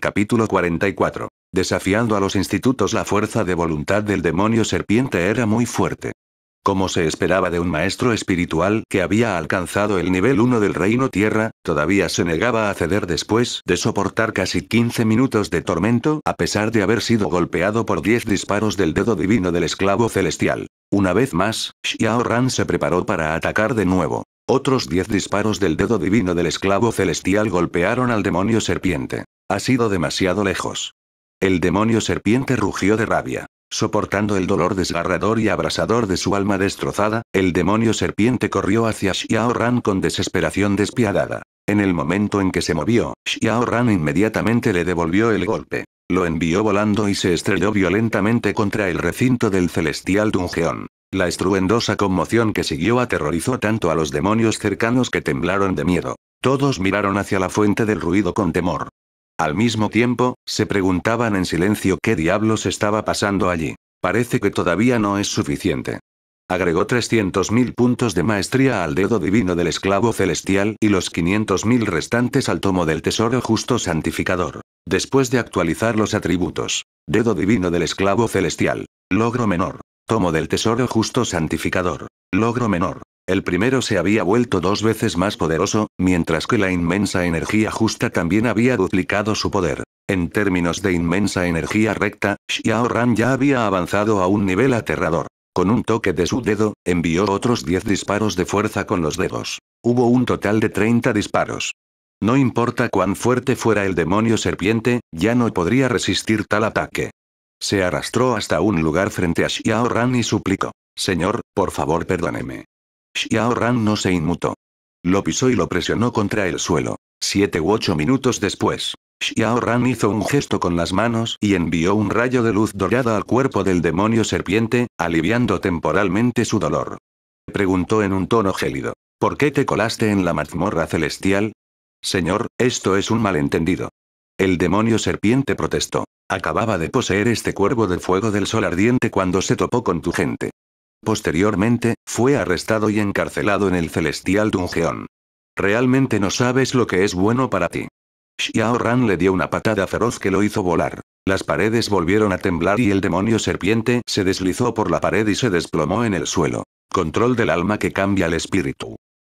Capítulo 44. Desafiando a los institutos la fuerza de voluntad del demonio serpiente era muy fuerte. Como se esperaba de un maestro espiritual que había alcanzado el nivel 1 del reino tierra, todavía se negaba a ceder después de soportar casi 15 minutos de tormento, a pesar de haber sido golpeado por 10 disparos del dedo divino del esclavo celestial. Una vez más, Xiao Ran se preparó para atacar de nuevo. Otros 10 disparos del dedo divino del esclavo celestial golpearon al demonio serpiente. Ha sido demasiado lejos. El demonio serpiente rugió de rabia. Soportando el dolor desgarrador y abrasador de su alma destrozada, el demonio serpiente corrió hacia Xiao Ran con desesperación despiadada. En el momento en que se movió, Xiao Ran inmediatamente le devolvió el golpe. Lo envió volando y se estrelló violentamente contra el recinto del celestial Dungeón. La estruendosa conmoción que siguió aterrorizó tanto a los demonios cercanos que temblaron de miedo. Todos miraron hacia la fuente del ruido con temor. Al mismo tiempo, se preguntaban en silencio qué diablos estaba pasando allí. Parece que todavía no es suficiente. Agregó 300.000 puntos de maestría al dedo divino del esclavo celestial y los 500.000 restantes al tomo del tesoro justo santificador. Después de actualizar los atributos. Dedo divino del esclavo celestial. Logro menor. Tomo del Tesoro Justo Santificador. Logro menor. El primero se había vuelto dos veces más poderoso, mientras que la inmensa energía justa también había duplicado su poder. En términos de inmensa energía recta, Xiao Ran ya había avanzado a un nivel aterrador. Con un toque de su dedo, envió otros 10 disparos de fuerza con los dedos. Hubo un total de 30 disparos. No importa cuán fuerte fuera el demonio serpiente, ya no podría resistir tal ataque. Se arrastró hasta un lugar frente a Xiao Ran y suplicó. Señor, por favor perdóneme. Xiao Ran no se inmutó. Lo pisó y lo presionó contra el suelo. Siete u ocho minutos después, Xiao Ran hizo un gesto con las manos y envió un rayo de luz dorada al cuerpo del demonio serpiente, aliviando temporalmente su dolor. Preguntó en un tono gélido. ¿Por qué te colaste en la mazmorra celestial? Señor, esto es un malentendido. El demonio serpiente protestó. Acababa de poseer este cuervo de fuego del sol ardiente cuando se topó con tu gente. Posteriormente, fue arrestado y encarcelado en el celestial Dungeon. Realmente no sabes lo que es bueno para ti. Xiao Ran le dio una patada feroz que lo hizo volar. Las paredes volvieron a temblar y el demonio serpiente se deslizó por la pared y se desplomó en el suelo. Control del alma que cambia el espíritu.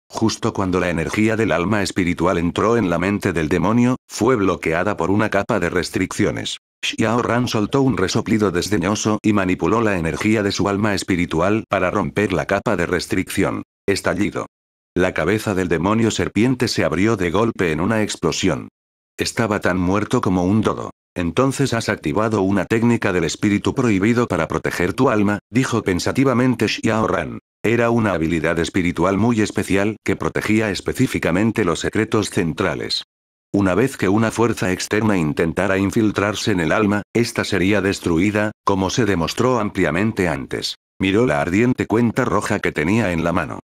Justo cuando la energía del alma espiritual entró en la mente del demonio, fue bloqueada por una capa de restricciones. Xiao Ran soltó un resoplido desdeñoso y manipuló la energía de su alma espiritual para romper la capa de restricción. Estallido. La cabeza del demonio serpiente se abrió de golpe en una explosión. Estaba tan muerto como un dodo. Entonces has activado una técnica del espíritu prohibido para proteger tu alma, dijo pensativamente Xiao Ran. Era una habilidad espiritual muy especial que protegía específicamente los secretos centrales. Una vez que una fuerza externa intentara infiltrarse en el alma, ésta sería destruida, como se demostró ampliamente antes. Miró la ardiente cuenta roja que tenía en la mano.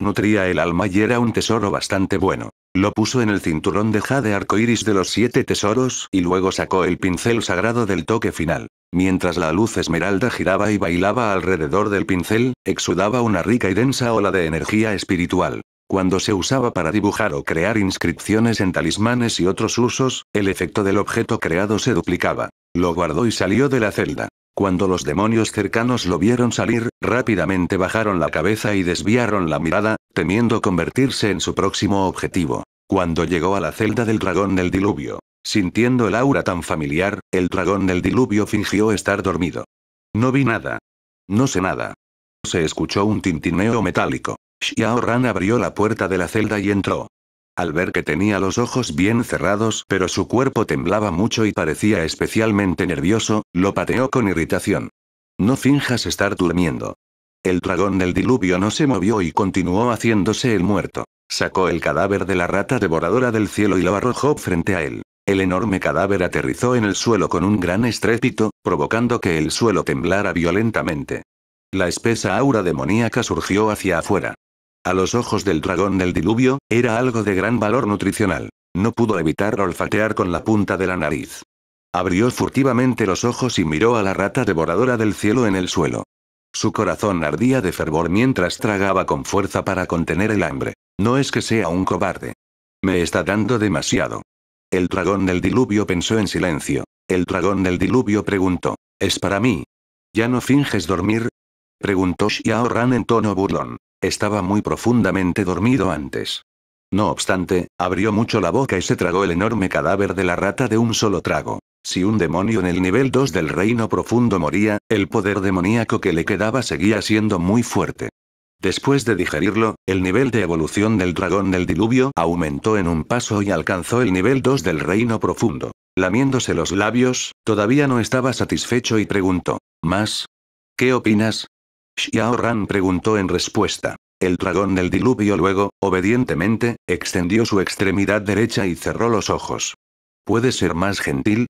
Nutría el alma y era un tesoro bastante bueno. Lo puso en el cinturón de jade Arcoiris de los siete tesoros y luego sacó el pincel sagrado del toque final. Mientras la luz esmeralda giraba y bailaba alrededor del pincel, exudaba una rica y densa ola de energía espiritual. Cuando se usaba para dibujar o crear inscripciones en talismanes y otros usos, el efecto del objeto creado se duplicaba. Lo guardó y salió de la celda. Cuando los demonios cercanos lo vieron salir, rápidamente bajaron la cabeza y desviaron la mirada, temiendo convertirse en su próximo objetivo. Cuando llegó a la celda del dragón del diluvio, sintiendo el aura tan familiar, el dragón del diluvio fingió estar dormido. No vi nada. No sé nada. Se escuchó un tintineo metálico. Xiao abrió la puerta de la celda y entró. Al ver que tenía los ojos bien cerrados pero su cuerpo temblaba mucho y parecía especialmente nervioso, lo pateó con irritación. No finjas estar durmiendo. El dragón del diluvio no se movió y continuó haciéndose el muerto. Sacó el cadáver de la rata devoradora del cielo y lo arrojó frente a él. El enorme cadáver aterrizó en el suelo con un gran estrépito, provocando que el suelo temblara violentamente. La espesa aura demoníaca surgió hacia afuera. A los ojos del dragón del diluvio, era algo de gran valor nutricional. No pudo evitar olfatear con la punta de la nariz. Abrió furtivamente los ojos y miró a la rata devoradora del cielo en el suelo. Su corazón ardía de fervor mientras tragaba con fuerza para contener el hambre. No es que sea un cobarde. Me está dando demasiado. El dragón del diluvio pensó en silencio. El dragón del diluvio preguntó, ¿es para mí? ¿Ya no finges dormir? Preguntó Xiao Ran en tono burlón. Estaba muy profundamente dormido antes. No obstante, abrió mucho la boca y se tragó el enorme cadáver de la rata de un solo trago. Si un demonio en el nivel 2 del reino profundo moría, el poder demoníaco que le quedaba seguía siendo muy fuerte. Después de digerirlo, el nivel de evolución del dragón del diluvio aumentó en un paso y alcanzó el nivel 2 del reino profundo. Lamiéndose los labios, todavía no estaba satisfecho y preguntó. ¿Más? ¿Qué opinas? Xiao Ran preguntó en respuesta. El dragón del diluvio luego, obedientemente, extendió su extremidad derecha y cerró los ojos. ¿Puede ser más gentil?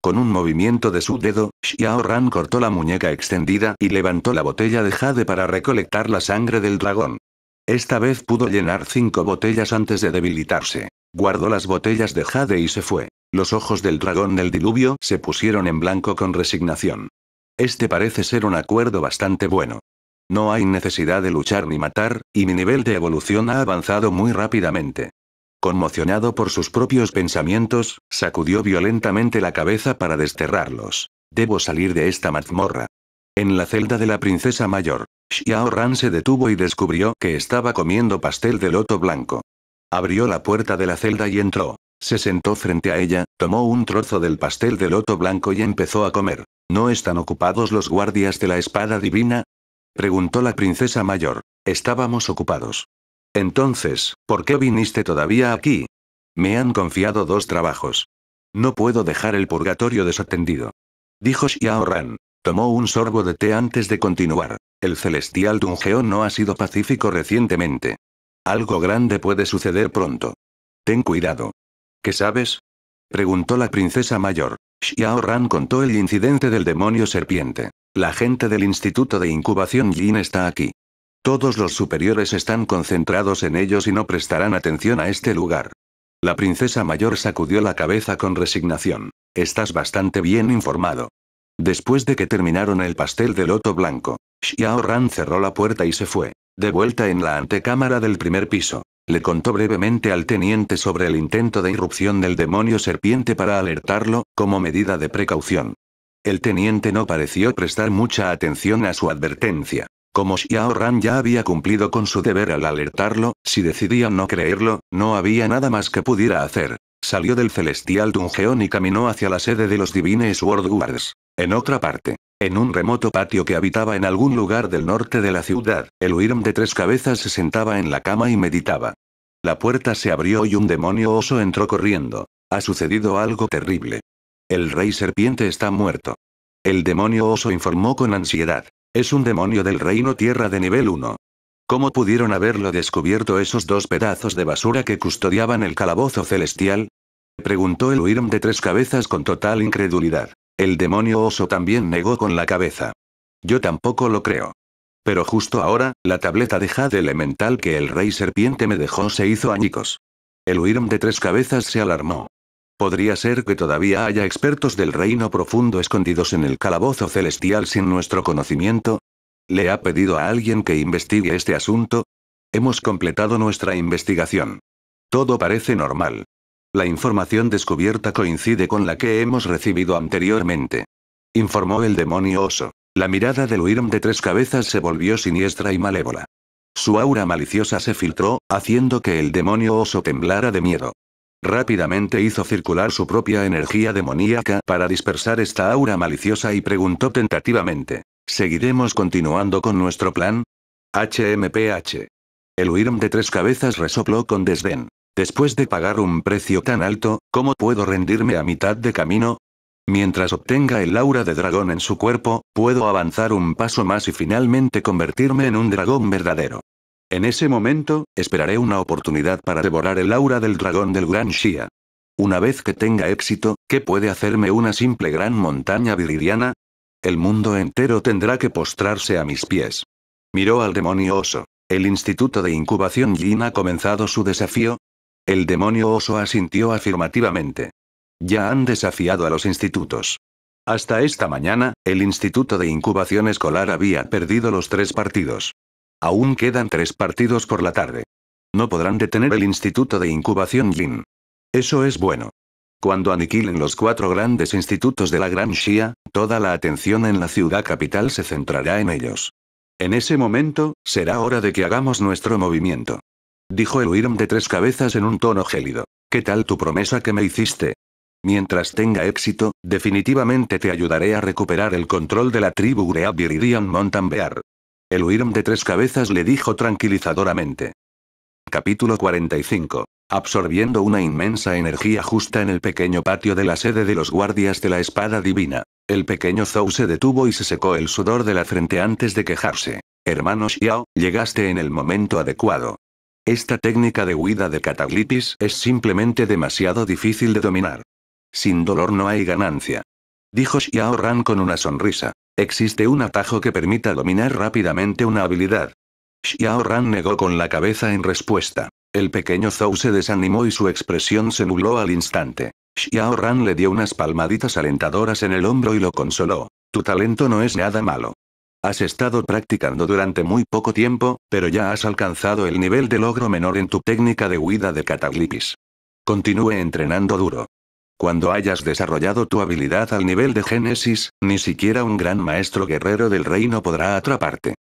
Con un movimiento de su dedo, Xiao Ran cortó la muñeca extendida y levantó la botella de jade para recolectar la sangre del dragón. Esta vez pudo llenar cinco botellas antes de debilitarse. Guardó las botellas de jade y se fue. Los ojos del dragón del diluvio se pusieron en blanco con resignación. Este parece ser un acuerdo bastante bueno. No hay necesidad de luchar ni matar, y mi nivel de evolución ha avanzado muy rápidamente. Conmocionado por sus propios pensamientos, sacudió violentamente la cabeza para desterrarlos. Debo salir de esta mazmorra. En la celda de la princesa mayor, Xiao Ran se detuvo y descubrió que estaba comiendo pastel de loto blanco. Abrió la puerta de la celda y entró. Se sentó frente a ella, tomó un trozo del pastel de loto blanco y empezó a comer. ¿No están ocupados los guardias de la espada divina? preguntó la princesa mayor. Estábamos ocupados. Entonces, ¿por qué viniste todavía aquí? Me han confiado dos trabajos. No puedo dejar el purgatorio desatendido. Dijo Xiao Ran. Tomó un sorbo de té antes de continuar. El celestial Dungeon no ha sido pacífico recientemente. Algo grande puede suceder pronto. Ten cuidado. ¿Qué sabes? Preguntó la princesa mayor. Xiao Ran contó el incidente del demonio serpiente. La gente del Instituto de Incubación Yin está aquí. Todos los superiores están concentrados en ellos y no prestarán atención a este lugar. La princesa mayor sacudió la cabeza con resignación. Estás bastante bien informado. Después de que terminaron el pastel de loto blanco, Xiao Ran cerró la puerta y se fue, de vuelta en la antecámara del primer piso. Le contó brevemente al teniente sobre el intento de irrupción del demonio serpiente para alertarlo, como medida de precaución. El teniente no pareció prestar mucha atención a su advertencia. Como Xiao Ran ya había cumplido con su deber al alertarlo, si decidía no creerlo, no había nada más que pudiera hacer. Salió del celestial Dungeon y caminó hacia la sede de los Divines Sword Guards. En otra parte, en un remoto patio que habitaba en algún lugar del norte de la ciudad, el Huirm de tres cabezas se sentaba en la cama y meditaba. La puerta se abrió y un demonio oso entró corriendo. Ha sucedido algo terrible. El rey serpiente está muerto. El demonio oso informó con ansiedad. Es un demonio del reino tierra de nivel 1. ¿Cómo pudieron haberlo descubierto esos dos pedazos de basura que custodiaban el calabozo celestial? Preguntó el Huirm de tres cabezas con total incredulidad. El demonio oso también negó con la cabeza. Yo tampoco lo creo. Pero justo ahora, la tableta de jade elemental que el rey serpiente me dejó se hizo añicos. El wyrm de tres cabezas se alarmó. Podría ser que todavía haya expertos del reino profundo escondidos en el calabozo celestial sin nuestro conocimiento. ¿Le ha pedido a alguien que investigue este asunto? Hemos completado nuestra investigación. Todo parece normal. La información descubierta coincide con la que hemos recibido anteriormente. Informó el demonio oso. La mirada del Luirm de tres cabezas se volvió siniestra y malévola. Su aura maliciosa se filtró, haciendo que el demonio oso temblara de miedo. Rápidamente hizo circular su propia energía demoníaca para dispersar esta aura maliciosa y preguntó tentativamente. ¿Seguiremos continuando con nuestro plan? HMPH. El Uirm de tres cabezas resopló con desdén. Después de pagar un precio tan alto, ¿cómo puedo rendirme a mitad de camino? Mientras obtenga el aura de dragón en su cuerpo, puedo avanzar un paso más y finalmente convertirme en un dragón verdadero. En ese momento, esperaré una oportunidad para devorar el aura del dragón del Gran Shia. Una vez que tenga éxito, ¿qué puede hacerme una simple gran montaña viridiana? El mundo entero tendrá que postrarse a mis pies. Miró al demonio oso. El Instituto de Incubación Yin ha comenzado su desafío, el demonio oso asintió afirmativamente. Ya han desafiado a los institutos. Hasta esta mañana, el Instituto de Incubación Escolar había perdido los tres partidos. Aún quedan tres partidos por la tarde. No podrán detener el Instituto de Incubación Jin. Eso es bueno. Cuando aniquilen los cuatro grandes institutos de la Gran Shia, toda la atención en la ciudad capital se centrará en ellos. En ese momento, será hora de que hagamos nuestro movimiento dijo el Huirm de tres cabezas en un tono gélido. ¿Qué tal tu promesa que me hiciste? Mientras tenga éxito, definitivamente te ayudaré a recuperar el control de la tribu de y El Huirm de tres cabezas le dijo tranquilizadoramente. Capítulo 45. Absorbiendo una inmensa energía justa en el pequeño patio de la sede de los guardias de la espada divina. El pequeño Zou se detuvo y se secó el sudor de la frente antes de quejarse. Hermano Xiao, llegaste en el momento adecuado. Esta técnica de huida de cataglitis es simplemente demasiado difícil de dominar. Sin dolor no hay ganancia. Dijo Xiao Ran con una sonrisa. Existe un atajo que permita dominar rápidamente una habilidad. Xiao Ran negó con la cabeza en respuesta. El pequeño Zhou se desanimó y su expresión se nubló al instante. Xiao Ran le dio unas palmaditas alentadoras en el hombro y lo consoló. Tu talento no es nada malo. Has estado practicando durante muy poco tiempo, pero ya has alcanzado el nivel de logro menor en tu técnica de huida de cataglipis. Continúe entrenando duro. Cuando hayas desarrollado tu habilidad al nivel de Génesis, ni siquiera un gran maestro guerrero del reino podrá atraparte.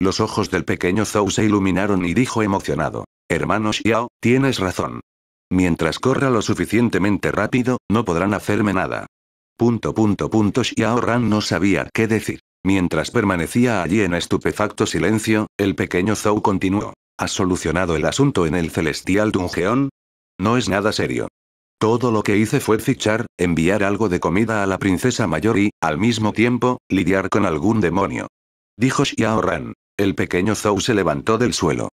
Los ojos del pequeño Zou se iluminaron y dijo emocionado. Hermano Xiao, tienes razón. Mientras corra lo suficientemente rápido, no podrán hacerme nada. Punto punto punto Xiao Ran no sabía qué decir. Mientras permanecía allí en estupefacto silencio, el pequeño Zou continuó. ¿Has solucionado el asunto en el celestial Dungeón? No es nada serio. Todo lo que hice fue fichar, enviar algo de comida a la princesa mayor y, al mismo tiempo, lidiar con algún demonio. Dijo Xiao Ran. El pequeño Zou se levantó del suelo.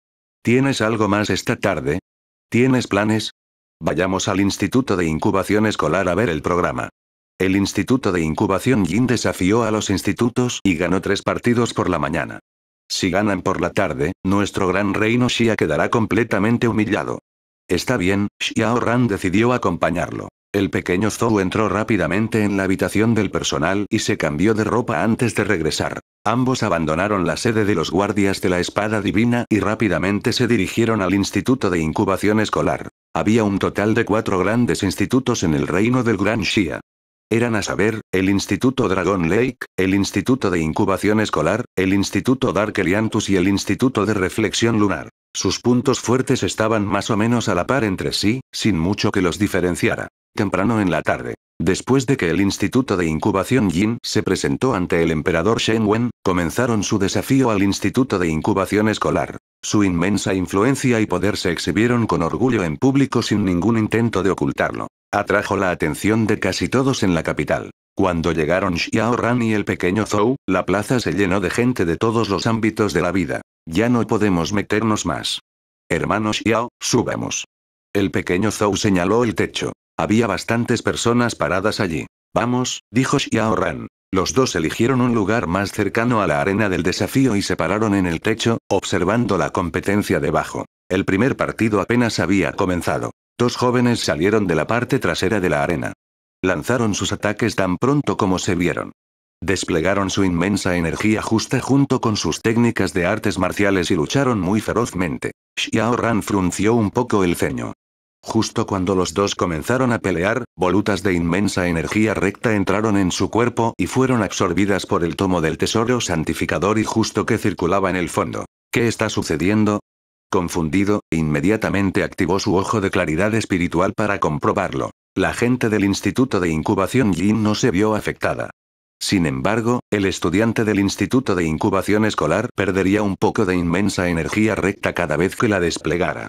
¿Tienes algo más esta tarde? ¿Tienes planes? Vayamos al Instituto de Incubación Escolar a ver el programa. El Instituto de Incubación Yin desafió a los institutos y ganó tres partidos por la mañana. Si ganan por la tarde, nuestro gran reino Xia quedará completamente humillado. Está bien, Xiao Ran decidió acompañarlo. El pequeño Zhou entró rápidamente en la habitación del personal y se cambió de ropa antes de regresar. Ambos abandonaron la sede de los guardias de la espada divina y rápidamente se dirigieron al Instituto de Incubación Escolar. Había un total de cuatro grandes institutos en el reino del Gran Xia. Eran a saber, el Instituto Dragon Lake, el Instituto de Incubación Escolar, el Instituto Dark Eliantus y el Instituto de Reflexión Lunar. Sus puntos fuertes estaban más o menos a la par entre sí, sin mucho que los diferenciara. Temprano en la tarde, después de que el Instituto de Incubación Yin se presentó ante el emperador Shen Wen, comenzaron su desafío al Instituto de Incubación Escolar. Su inmensa influencia y poder se exhibieron con orgullo en público sin ningún intento de ocultarlo. Atrajo la atención de casi todos en la capital. Cuando llegaron Xiao Ran y el pequeño Zhou, la plaza se llenó de gente de todos los ámbitos de la vida. Ya no podemos meternos más. Hermano Xiao, subamos. El pequeño Zhou señaló el techo. Había bastantes personas paradas allí. Vamos, dijo Xiao Ran. Los dos eligieron un lugar más cercano a la arena del desafío y se pararon en el techo, observando la competencia debajo. El primer partido apenas había comenzado. Dos jóvenes salieron de la parte trasera de la arena. Lanzaron sus ataques tan pronto como se vieron. Desplegaron su inmensa energía justa junto con sus técnicas de artes marciales y lucharon muy ferozmente. Xiao Ran frunció un poco el ceño. Justo cuando los dos comenzaron a pelear, volutas de inmensa energía recta entraron en su cuerpo y fueron absorbidas por el tomo del tesoro santificador y justo que circulaba en el fondo. ¿Qué está sucediendo? Confundido, inmediatamente activó su ojo de claridad espiritual para comprobarlo. La gente del Instituto de Incubación Yin no se vio afectada. Sin embargo, el estudiante del Instituto de Incubación Escolar perdería un poco de inmensa energía recta cada vez que la desplegara.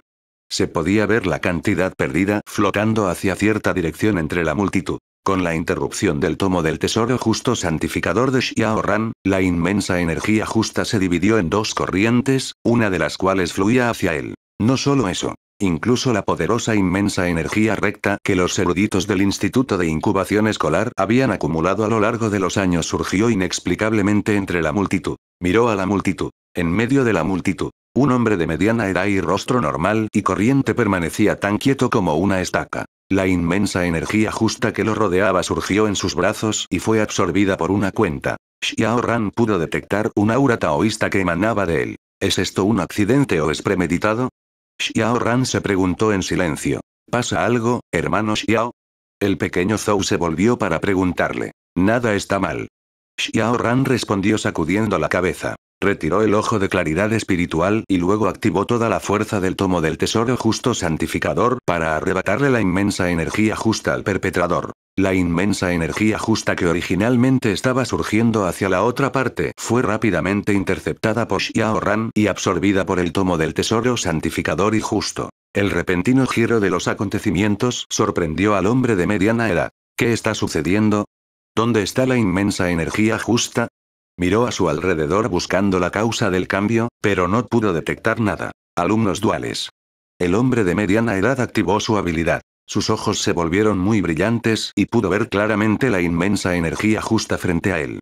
Se podía ver la cantidad perdida flotando hacia cierta dirección entre la multitud. Con la interrupción del tomo del tesoro justo santificador de Xiao Ran, la inmensa energía justa se dividió en dos corrientes, una de las cuales fluía hacia él. No solo eso. Incluso la poderosa inmensa energía recta que los eruditos del Instituto de Incubación Escolar habían acumulado a lo largo de los años surgió inexplicablemente entre la multitud. Miró a la multitud. En medio de la multitud, un hombre de mediana edad y rostro normal y corriente permanecía tan quieto como una estaca. La inmensa energía justa que lo rodeaba surgió en sus brazos y fue absorbida por una cuenta. Xiao Ran pudo detectar un aura taoísta que emanaba de él. ¿Es esto un accidente o es premeditado? Xiao Ran se preguntó en silencio. ¿Pasa algo, hermano Xiao? El pequeño Zhou se volvió para preguntarle. Nada está mal. Xiao Ran respondió sacudiendo la cabeza. Retiró el ojo de claridad espiritual y luego activó toda la fuerza del tomo del tesoro justo santificador para arrebatarle la inmensa energía justa al perpetrador. La inmensa energía justa que originalmente estaba surgiendo hacia la otra parte fue rápidamente interceptada por Xiao Ran y absorbida por el tomo del tesoro santificador y justo. El repentino giro de los acontecimientos sorprendió al hombre de mediana edad. ¿Qué está sucediendo? ¿Dónde está la inmensa energía justa? Miró a su alrededor buscando la causa del cambio, pero no pudo detectar nada. Alumnos duales. El hombre de mediana edad activó su habilidad. Sus ojos se volvieron muy brillantes y pudo ver claramente la inmensa energía justa frente a él.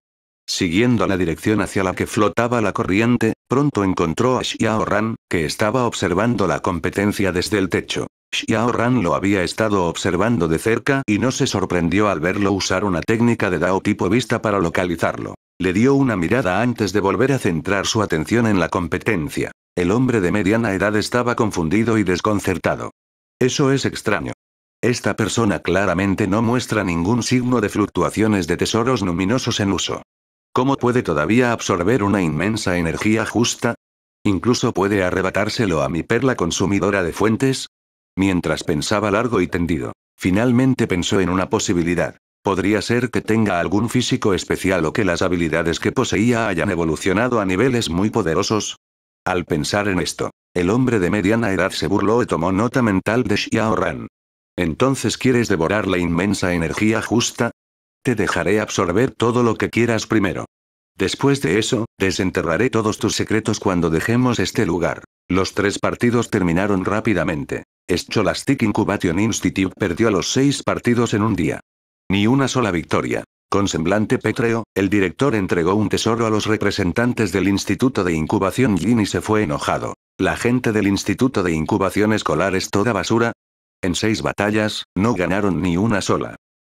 Siguiendo la dirección hacia la que flotaba la corriente, pronto encontró a Xiao Ran, que estaba observando la competencia desde el techo. Xiao Ran lo había estado observando de cerca y no se sorprendió al verlo usar una técnica de Dao tipo vista para localizarlo. Le dio una mirada antes de volver a centrar su atención en la competencia. El hombre de mediana edad estaba confundido y desconcertado. Eso es extraño. Esta persona claramente no muestra ningún signo de fluctuaciones de tesoros luminosos en uso. ¿Cómo puede todavía absorber una inmensa energía justa? ¿Incluso puede arrebatárselo a mi perla consumidora de fuentes? Mientras pensaba largo y tendido, finalmente pensó en una posibilidad. Podría ser que tenga algún físico especial o que las habilidades que poseía hayan evolucionado a niveles muy poderosos. Al pensar en esto, el hombre de mediana edad se burló y tomó nota mental de Xiaoran. ¿Entonces quieres devorar la inmensa energía justa? Te dejaré absorber todo lo que quieras primero. Después de eso, desenterraré todos tus secretos cuando dejemos este lugar. Los tres partidos terminaron rápidamente. Scholastic Incubation Institute perdió los seis partidos en un día. Ni una sola victoria. Con semblante pétreo, el director entregó un tesoro a los representantes del Instituto de Incubación Yin y se fue enojado. La gente del Instituto de Incubación Escolar es toda basura. En seis batallas, no ganaron ni una sola.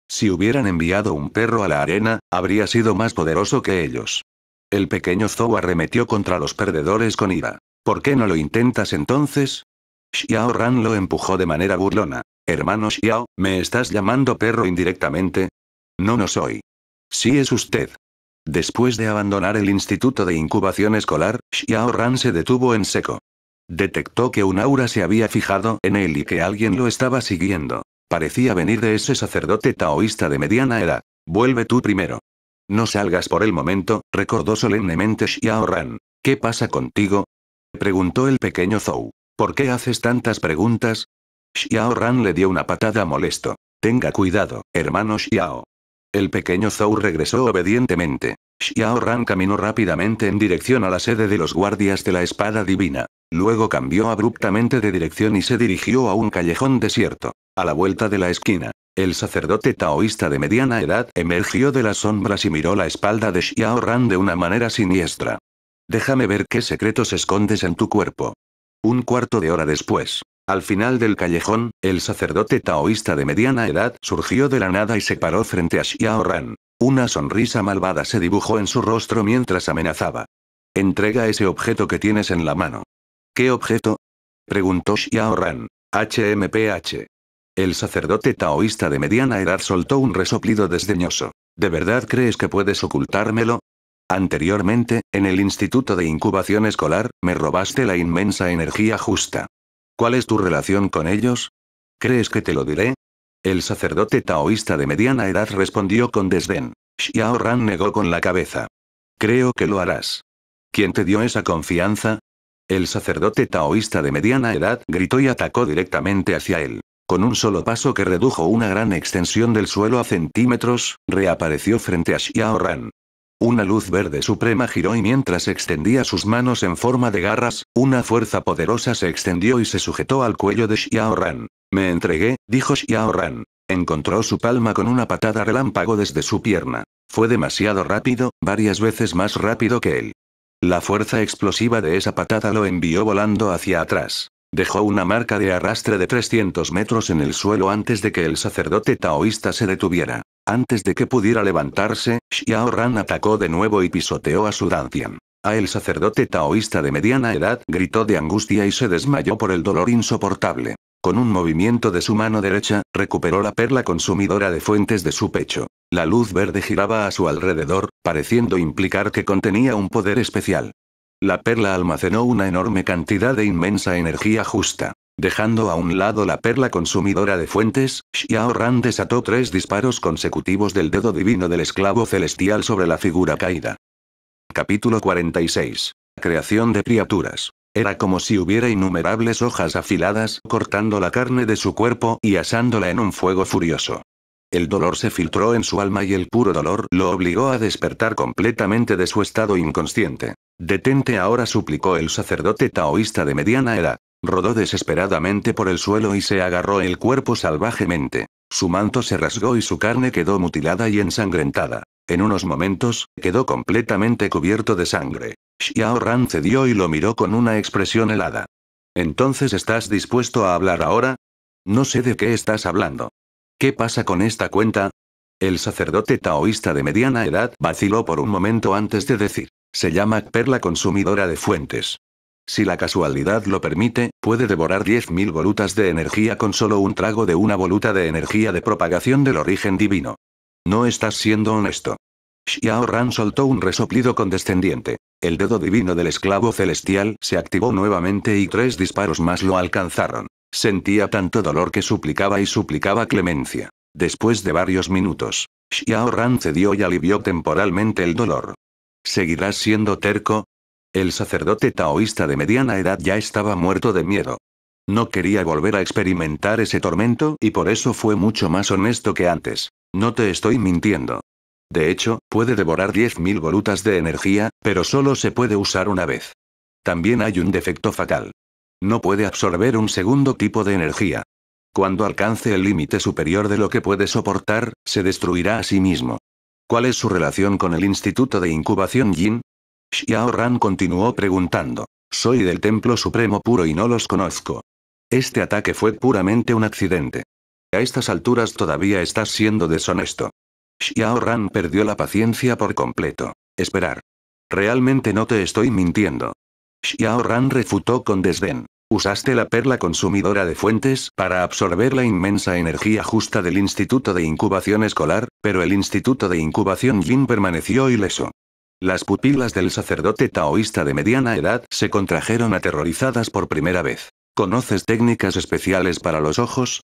Si hubieran enviado un perro a la arena, habría sido más poderoso que ellos. El pequeño Zou arremetió contra los perdedores con ira. ¿Por qué no lo intentas entonces? Xiao Ran lo empujó de manera burlona. Hermano Xiao, ¿me estás llamando perro indirectamente? No, no soy. Sí es usted. Después de abandonar el Instituto de Incubación Escolar, Xiao Ran se detuvo en seco. Detectó que un aura se había fijado en él y que alguien lo estaba siguiendo. Parecía venir de ese sacerdote taoísta de mediana edad. Vuelve tú primero. No salgas por el momento, recordó solemnemente Xiao Ran. ¿Qué pasa contigo? preguntó el pequeño Zhou. ¿Por qué haces tantas preguntas? Xiao Ran le dio una patada molesto. Tenga cuidado, hermano Xiao. El pequeño Zou regresó obedientemente. Xiao Ran caminó rápidamente en dirección a la sede de los guardias de la espada divina. Luego cambió abruptamente de dirección y se dirigió a un callejón desierto. A la vuelta de la esquina, el sacerdote taoísta de mediana edad emergió de las sombras y miró la espalda de Xiao Ran de una manera siniestra. Déjame ver qué secretos escondes en tu cuerpo. Un cuarto de hora después. Al final del callejón, el sacerdote taoísta de mediana edad surgió de la nada y se paró frente a Xiao Ran. Una sonrisa malvada se dibujó en su rostro mientras amenazaba. Entrega ese objeto que tienes en la mano. ¿Qué objeto? preguntó Xiao Ran. HMPH. El sacerdote taoísta de mediana edad soltó un resoplido desdeñoso. ¿De verdad crees que puedes ocultármelo? Anteriormente, en el Instituto de Incubación Escolar, me robaste la inmensa energía justa. ¿Cuál es tu relación con ellos? ¿Crees que te lo diré? El sacerdote taoísta de mediana edad respondió con desdén. Xiao Ran negó con la cabeza. Creo que lo harás. ¿Quién te dio esa confianza? El sacerdote taoísta de mediana edad gritó y atacó directamente hacia él. Con un solo paso que redujo una gran extensión del suelo a centímetros, reapareció frente a Xiao Ran. Una luz verde suprema giró y mientras extendía sus manos en forma de garras, una fuerza poderosa se extendió y se sujetó al cuello de Xiao Ran. Me entregué, dijo Xiao Encontró su palma con una patada relámpago desde su pierna. Fue demasiado rápido, varias veces más rápido que él. La fuerza explosiva de esa patada lo envió volando hacia atrás. Dejó una marca de arrastre de 300 metros en el suelo antes de que el sacerdote taoísta se detuviera. Antes de que pudiera levantarse, Xiao Ran atacó de nuevo y pisoteó a su Dantian. A el sacerdote taoísta de mediana edad gritó de angustia y se desmayó por el dolor insoportable. Con un movimiento de su mano derecha, recuperó la perla consumidora de fuentes de su pecho. La luz verde giraba a su alrededor, pareciendo implicar que contenía un poder especial. La perla almacenó una enorme cantidad de inmensa energía justa. Dejando a un lado la perla consumidora de fuentes, Xiao Ran desató tres disparos consecutivos del dedo divino del esclavo celestial sobre la figura caída. Capítulo 46. Creación de criaturas. Era como si hubiera innumerables hojas afiladas cortando la carne de su cuerpo y asándola en un fuego furioso. El dolor se filtró en su alma y el puro dolor lo obligó a despertar completamente de su estado inconsciente. Detente ahora suplicó el sacerdote taoísta de mediana edad. Rodó desesperadamente por el suelo y se agarró el cuerpo salvajemente. Su manto se rasgó y su carne quedó mutilada y ensangrentada. En unos momentos, quedó completamente cubierto de sangre. Xiao Ran cedió y lo miró con una expresión helada. ¿Entonces estás dispuesto a hablar ahora? No sé de qué estás hablando. ¿Qué pasa con esta cuenta? El sacerdote taoísta de mediana edad vaciló por un momento antes de decir. Se llama perla consumidora de fuentes. Si la casualidad lo permite, puede devorar 10.000 volutas de energía con solo un trago de una voluta de energía de propagación del origen divino. No estás siendo honesto. Xiao Ran soltó un resoplido condescendiente. El dedo divino del esclavo celestial se activó nuevamente y tres disparos más lo alcanzaron. Sentía tanto dolor que suplicaba y suplicaba clemencia. Después de varios minutos, Xiao Ran cedió y alivió temporalmente el dolor. ¿Seguirás siendo terco? El sacerdote taoísta de mediana edad ya estaba muerto de miedo. No quería volver a experimentar ese tormento y por eso fue mucho más honesto que antes. No te estoy mintiendo. De hecho, puede devorar 10.000 volutas de energía, pero solo se puede usar una vez. También hay un defecto fatal. No puede absorber un segundo tipo de energía. Cuando alcance el límite superior de lo que puede soportar, se destruirá a sí mismo. ¿Cuál es su relación con el Instituto de Incubación Yin? Xiao Ran continuó preguntando. Soy del templo supremo puro y no los conozco. Este ataque fue puramente un accidente. A estas alturas todavía estás siendo deshonesto. Xiao Ran perdió la paciencia por completo. Esperar. Realmente no te estoy mintiendo. Xiao Ran refutó con desdén. Usaste la perla consumidora de fuentes para absorber la inmensa energía justa del Instituto de Incubación Escolar, pero el Instituto de Incubación Yin permaneció ileso. Las pupilas del sacerdote taoísta de mediana edad se contrajeron aterrorizadas por primera vez. ¿Conoces técnicas especiales para los ojos?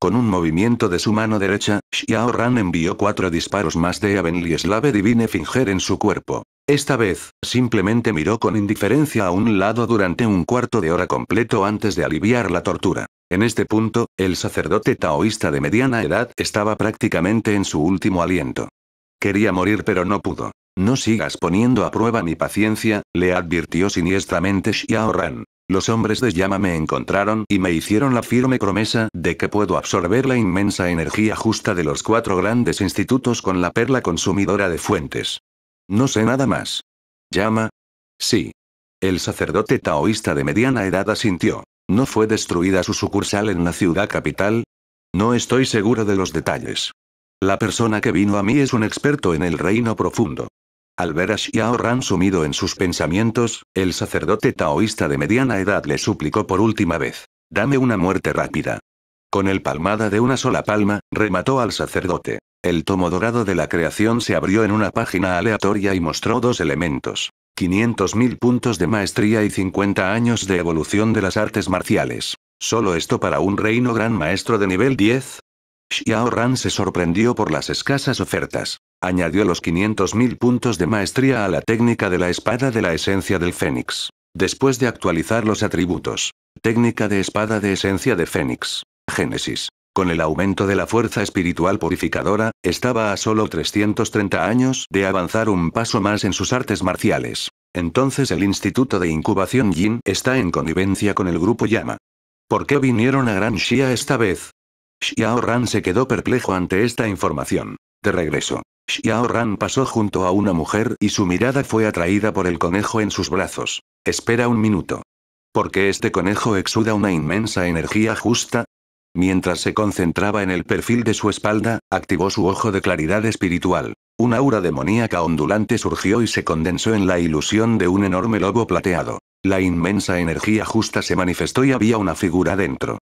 Con un movimiento de su mano derecha, Xiao Ran envió cuatro disparos más de Avenli Slave Divine Finger en su cuerpo. Esta vez, simplemente miró con indiferencia a un lado durante un cuarto de hora completo antes de aliviar la tortura. En este punto, el sacerdote taoísta de mediana edad estaba prácticamente en su último aliento. Quería morir pero no pudo. No sigas poniendo a prueba mi paciencia, le advirtió siniestramente Xiao Los hombres de llama me encontraron y me hicieron la firme promesa de que puedo absorber la inmensa energía justa de los cuatro grandes institutos con la perla consumidora de fuentes. No sé nada más. ¿Yama? Sí. El sacerdote taoísta de mediana edad asintió. ¿No fue destruida su sucursal en la ciudad capital? No estoy seguro de los detalles. La persona que vino a mí es un experto en el reino profundo. Al ver a Xiao Ran sumido en sus pensamientos, el sacerdote taoísta de mediana edad le suplicó por última vez. Dame una muerte rápida. Con el palmada de una sola palma, remató al sacerdote. El tomo dorado de la creación se abrió en una página aleatoria y mostró dos elementos. 500.000 puntos de maestría y 50 años de evolución de las artes marciales. ¿Solo esto para un reino gran maestro de nivel 10? Xiao Ran se sorprendió por las escasas ofertas. Añadió los 500.000 puntos de maestría a la técnica de la espada de la esencia del Fénix. Después de actualizar los atributos. Técnica de espada de esencia de Fénix. Génesis. Con el aumento de la fuerza espiritual purificadora, estaba a solo 330 años de avanzar un paso más en sus artes marciales. Entonces el Instituto de Incubación Yin está en connivencia con el grupo Yama. ¿Por qué vinieron a Gran Xia esta vez? Xiao Ran se quedó perplejo ante esta información. De regreso, Xiao Ran pasó junto a una mujer y su mirada fue atraída por el conejo en sus brazos. Espera un minuto. ¿Por qué este conejo exuda una inmensa energía justa? Mientras se concentraba en el perfil de su espalda, activó su ojo de claridad espiritual. Un aura demoníaca ondulante surgió y se condensó en la ilusión de un enorme lobo plateado. La inmensa energía justa se manifestó y había una figura dentro.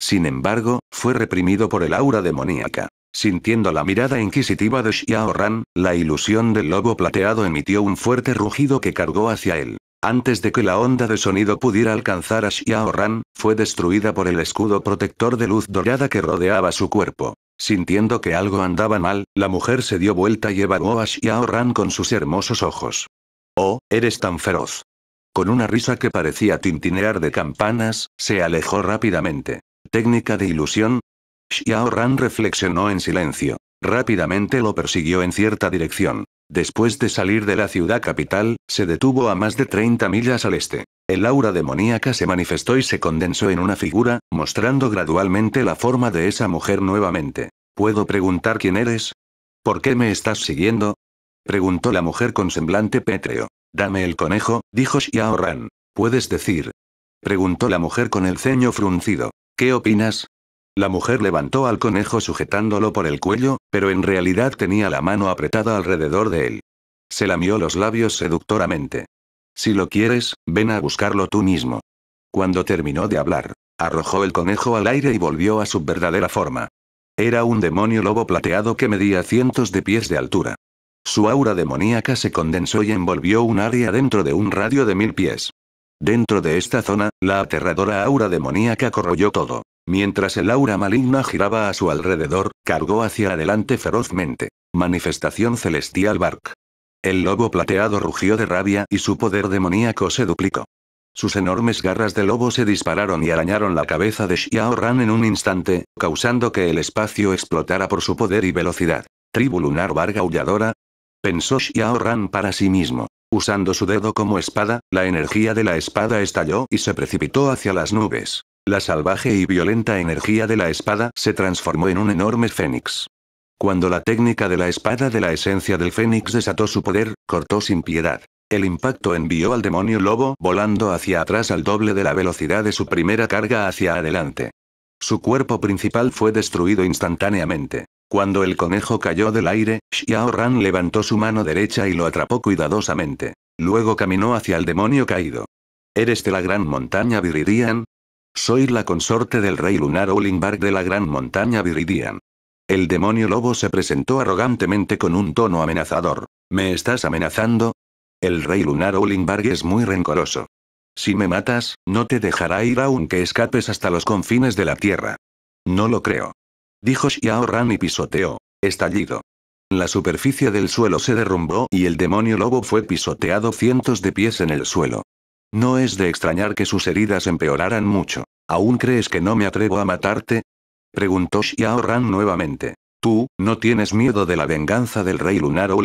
Sin embargo, fue reprimido por el aura demoníaca. Sintiendo la mirada inquisitiva de Xiao Ran, la ilusión del lobo plateado emitió un fuerte rugido que cargó hacia él. Antes de que la onda de sonido pudiera alcanzar a Xiao Ran, fue destruida por el escudo protector de luz dorada que rodeaba su cuerpo. Sintiendo que algo andaba mal, la mujer se dio vuelta y evaluó a Xiao Ran con sus hermosos ojos. Oh, eres tan feroz. Con una risa que parecía tintinear de campanas, se alejó rápidamente. Técnica de ilusión, Xiao reflexionó en silencio. Rápidamente lo persiguió en cierta dirección. Después de salir de la ciudad capital, se detuvo a más de 30 millas al este. El aura demoníaca se manifestó y se condensó en una figura, mostrando gradualmente la forma de esa mujer nuevamente. ¿Puedo preguntar quién eres? ¿Por qué me estás siguiendo? preguntó la mujer con semblante pétreo. Dame el conejo, dijo Xiao ¿Puedes decir? preguntó la mujer con el ceño fruncido. ¿Qué opinas? La mujer levantó al conejo sujetándolo por el cuello, pero en realidad tenía la mano apretada alrededor de él. Se lamió los labios seductoramente. Si lo quieres, ven a buscarlo tú mismo. Cuando terminó de hablar, arrojó el conejo al aire y volvió a su verdadera forma. Era un demonio lobo plateado que medía cientos de pies de altura. Su aura demoníaca se condensó y envolvió un área dentro de un radio de mil pies. Dentro de esta zona, la aterradora aura demoníaca corroyó todo. Mientras el aura maligna giraba a su alrededor, cargó hacia adelante ferozmente. Manifestación celestial Bark. El lobo plateado rugió de rabia y su poder demoníaco se duplicó. Sus enormes garras de lobo se dispararon y arañaron la cabeza de Xiao Ran en un instante, causando que el espacio explotara por su poder y velocidad. Tribu lunar Varga aulladora. Pensó Xiao Ran para sí mismo. Usando su dedo como espada, la energía de la espada estalló y se precipitó hacia las nubes. La salvaje y violenta energía de la espada se transformó en un enorme fénix. Cuando la técnica de la espada de la esencia del fénix desató su poder, cortó sin piedad. El impacto envió al demonio lobo volando hacia atrás al doble de la velocidad de su primera carga hacia adelante. Su cuerpo principal fue destruido instantáneamente. Cuando el conejo cayó del aire, Xiao Ran levantó su mano derecha y lo atrapó cuidadosamente. Luego caminó hacia el demonio caído. ¿Eres de la gran montaña Viridian? Soy la consorte del rey lunar Olinbarg de la gran montaña Viridian. El demonio lobo se presentó arrogantemente con un tono amenazador. ¿Me estás amenazando? El rey lunar Olimbar es muy rencoroso. Si me matas, no te dejará ir aunque escapes hasta los confines de la tierra. No lo creo. Dijo Xiao Ran y pisoteó. Estallido. La superficie del suelo se derrumbó y el demonio lobo fue pisoteado cientos de pies en el suelo. No es de extrañar que sus heridas empeoraran mucho. ¿Aún crees que no me atrevo a matarte? Preguntó Xiao Ran nuevamente. ¿Tú, no tienes miedo de la venganza del rey lunar o